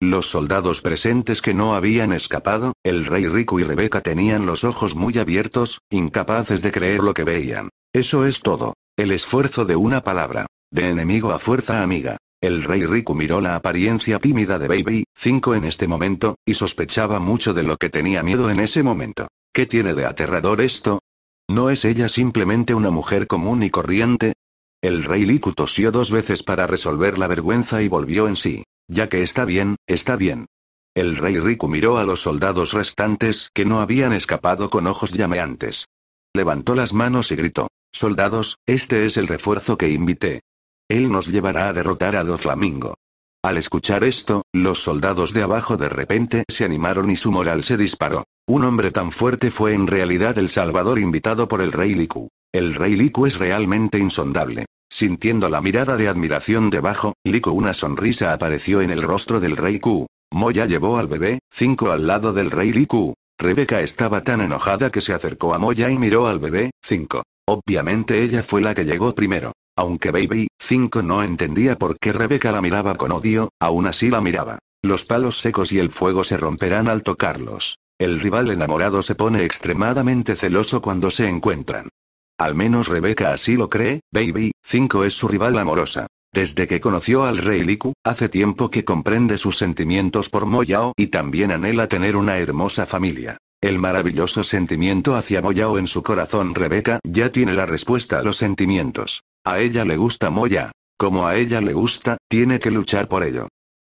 Los soldados presentes que no habían escapado, el rey Rico y Rebeca tenían los ojos muy abiertos, incapaces de creer lo que veían. Eso es todo. El esfuerzo de una palabra. De enemigo a fuerza amiga. El rey Riku miró la apariencia tímida de Baby, 5 en este momento, y sospechaba mucho de lo que tenía miedo en ese momento. ¿Qué tiene de aterrador esto? ¿No es ella simplemente una mujer común y corriente? El rey Riku tosió dos veces para resolver la vergüenza y volvió en sí. Ya que está bien, está bien. El rey Riku miró a los soldados restantes que no habían escapado con ojos llameantes. Levantó las manos y gritó. Soldados, este es el refuerzo que invité. Él nos llevará a derrotar a flamingo. Al escuchar esto, los soldados de abajo de repente se animaron y su moral se disparó. Un hombre tan fuerte fue en realidad el Salvador invitado por el rey Liku. El rey Liku es realmente insondable. Sintiendo la mirada de admiración debajo, Liku una sonrisa apareció en el rostro del rey Ku. Moya llevó al bebé, cinco al lado del rey Liku. Rebeca estaba tan enojada que se acercó a Moya y miró al bebé, cinco. Obviamente ella fue la que llegó primero. Aunque Baby 5 no entendía por qué Rebeca la miraba con odio, aún así la miraba. Los palos secos y el fuego se romperán al tocarlos. El rival enamorado se pone extremadamente celoso cuando se encuentran. Al menos Rebeca así lo cree, Baby 5 es su rival amorosa. Desde que conoció al rey Liku, hace tiempo que comprende sus sentimientos por Moyao y también anhela tener una hermosa familia. El maravilloso sentimiento hacia Moyao en su corazón Rebeca ya tiene la respuesta a los sentimientos. A ella le gusta Moya. Como a ella le gusta, tiene que luchar por ello.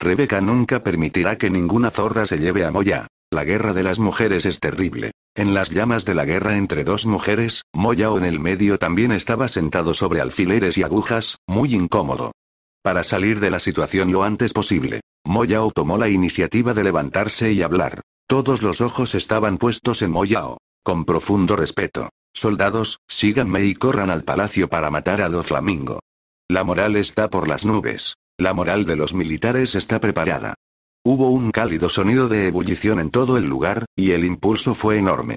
Rebeca nunca permitirá que ninguna zorra se lleve a Moya. La guerra de las mujeres es terrible. En las llamas de la guerra entre dos mujeres, Moyao en el medio también estaba sentado sobre alfileres y agujas, muy incómodo. Para salir de la situación lo antes posible, Moyao tomó la iniciativa de levantarse y hablar. Todos los ojos estaban puestos en Moyao. Con profundo respeto. Soldados, síganme y corran al palacio para matar a Doflamingo. La moral está por las nubes. La moral de los militares está preparada. Hubo un cálido sonido de ebullición en todo el lugar, y el impulso fue enorme.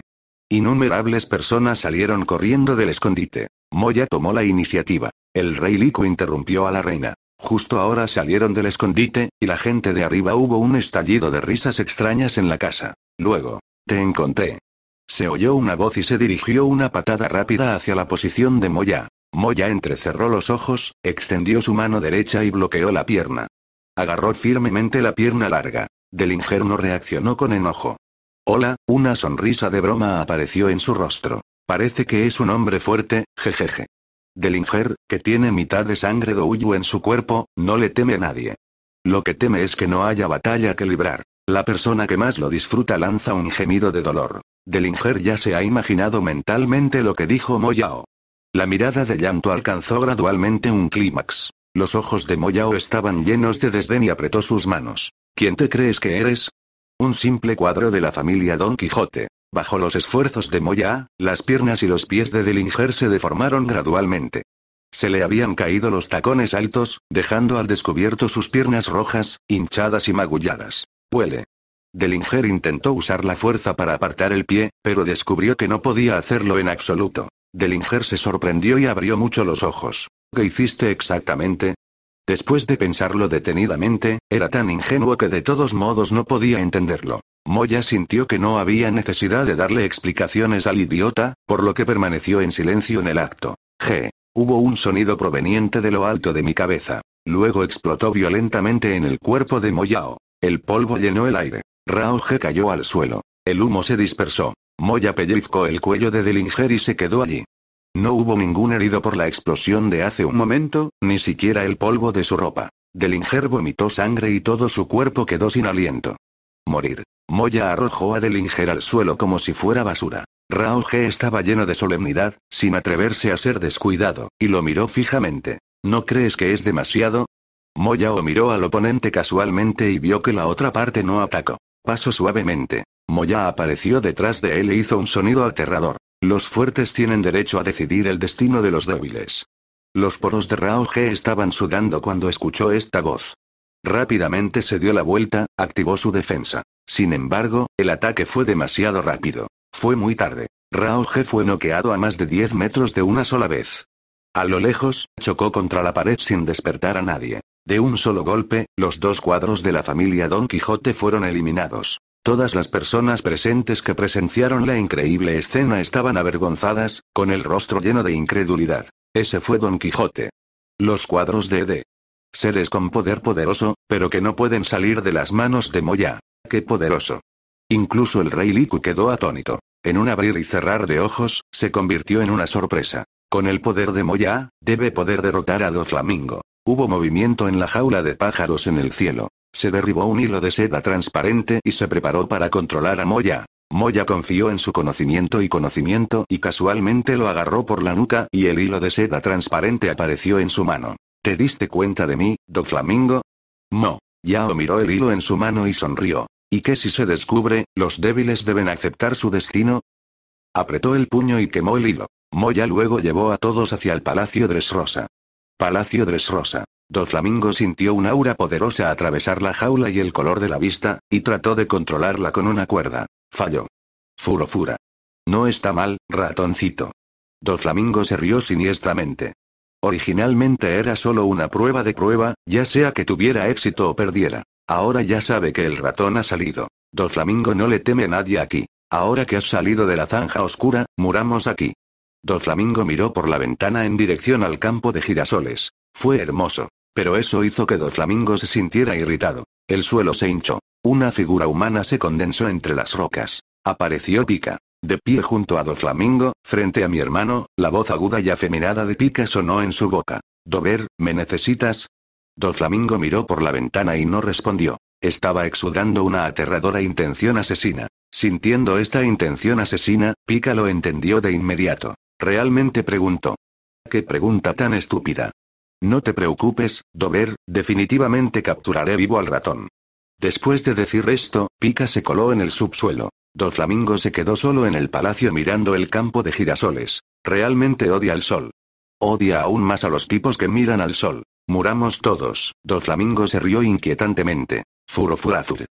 Innumerables personas salieron corriendo del escondite. Moya tomó la iniciativa. El rey Lico interrumpió a la reina. Justo ahora salieron del escondite, y la gente de arriba hubo un estallido de risas extrañas en la casa. Luego. Te encontré. Se oyó una voz y se dirigió una patada rápida hacia la posición de Moya. Moya entrecerró los ojos, extendió su mano derecha y bloqueó la pierna. Agarró firmemente la pierna larga. Del no reaccionó con enojo. Hola, una sonrisa de broma apareció en su rostro. Parece que es un hombre fuerte, jejeje. Delinger, que tiene mitad de sangre de uyu en su cuerpo, no le teme a nadie. Lo que teme es que no haya batalla que librar. La persona que más lo disfruta lanza un gemido de dolor. Delinger ya se ha imaginado mentalmente lo que dijo Moyao. La mirada de llanto alcanzó gradualmente un clímax. Los ojos de Moyao estaban llenos de desdén y apretó sus manos. ¿Quién te crees que eres? Un simple cuadro de la familia Don Quijote. Bajo los esfuerzos de Moya, las piernas y los pies de Delinger se deformaron gradualmente. Se le habían caído los tacones altos, dejando al descubierto sus piernas rojas, hinchadas y magulladas. Huele. Delinger intentó usar la fuerza para apartar el pie, pero descubrió que no podía hacerlo en absoluto. Delinger se sorprendió y abrió mucho los ojos. ¿Qué hiciste exactamente? Después de pensarlo detenidamente, era tan ingenuo que de todos modos no podía entenderlo. Moya sintió que no había necesidad de darle explicaciones al idiota, por lo que permaneció en silencio en el acto. G. Hubo un sonido proveniente de lo alto de mi cabeza. Luego explotó violentamente en el cuerpo de Moyao. El polvo llenó el aire. Rao G cayó al suelo. El humo se dispersó. Moya pellizcó el cuello de Delinger y se quedó allí. No hubo ningún herido por la explosión de hace un momento, ni siquiera el polvo de su ropa. Delinger vomitó sangre y todo su cuerpo quedó sin aliento. Morir. Moya arrojó a Delinger al suelo como si fuera basura. Rao G estaba lleno de solemnidad, sin atreverse a ser descuidado, y lo miró fijamente. ¿No crees que es demasiado? Moya o miró al oponente casualmente y vio que la otra parte no atacó. Pasó suavemente. Moya apareció detrás de él e hizo un sonido aterrador. Los fuertes tienen derecho a decidir el destino de los débiles. Los poros de Rao G estaban sudando cuando escuchó esta voz. Rápidamente se dio la vuelta, activó su defensa. Sin embargo, el ataque fue demasiado rápido. Fue muy tarde. Rao G fue noqueado a más de 10 metros de una sola vez. A lo lejos, chocó contra la pared sin despertar a nadie. De un solo golpe, los dos cuadros de la familia Don Quijote fueron eliminados. Todas las personas presentes que presenciaron la increíble escena estaban avergonzadas, con el rostro lleno de incredulidad. Ese fue Don Quijote. Los cuadros de Ede. Seres con poder poderoso, pero que no pueden salir de las manos de Moya. ¡Qué poderoso! Incluso el rey Liku quedó atónito. En un abrir y cerrar de ojos, se convirtió en una sorpresa. Con el poder de Moya, debe poder derrotar a Doflamingo. Hubo movimiento en la jaula de pájaros en el cielo. Se derribó un hilo de seda transparente y se preparó para controlar a Moya. Moya confió en su conocimiento y conocimiento y casualmente lo agarró por la nuca y el hilo de seda transparente apareció en su mano. ¿Te diste cuenta de mí, Do Flamingo? No. Yao miró el hilo en su mano y sonrió. ¿Y qué si se descubre, los débiles deben aceptar su destino? Apretó el puño y quemó el hilo. Moya luego llevó a todos hacia el palacio Dresrosa. Palacio rosa. Do Flamingo sintió un aura poderosa atravesar la jaula y el color de la vista, y trató de controlarla con una cuerda. Falló. Furofura. No está mal, ratoncito. Do Flamingo se rió siniestramente. Originalmente era solo una prueba de prueba, ya sea que tuviera éxito o perdiera. Ahora ya sabe que el ratón ha salido. Do Flamingo no le teme nadie aquí. Ahora que has salido de la zanja oscura, muramos aquí. Do Flamingo miró por la ventana en dirección al campo de girasoles. Fue hermoso. Pero eso hizo que Do Flamingo se sintiera irritado. El suelo se hinchó. Una figura humana se condensó entre las rocas. Apareció Pica. De pie junto a Do Flamingo, frente a mi hermano, la voz aguda y afeminada de Pica sonó en su boca. Dover, ¿me necesitas? Do Flamingo miró por la ventana y no respondió. Estaba exudando una aterradora intención asesina. Sintiendo esta intención asesina, Pica lo entendió de inmediato. Realmente preguntó. ¿Qué pregunta tan estúpida? No te preocupes, Dover, definitivamente capturaré vivo al ratón. Después de decir esto, Pika se coló en el subsuelo. Doflamingo se quedó solo en el palacio mirando el campo de girasoles. Realmente odia el sol. Odia aún más a los tipos que miran al sol. Muramos todos. Doflamingo se rió inquietantemente. Furofurazur.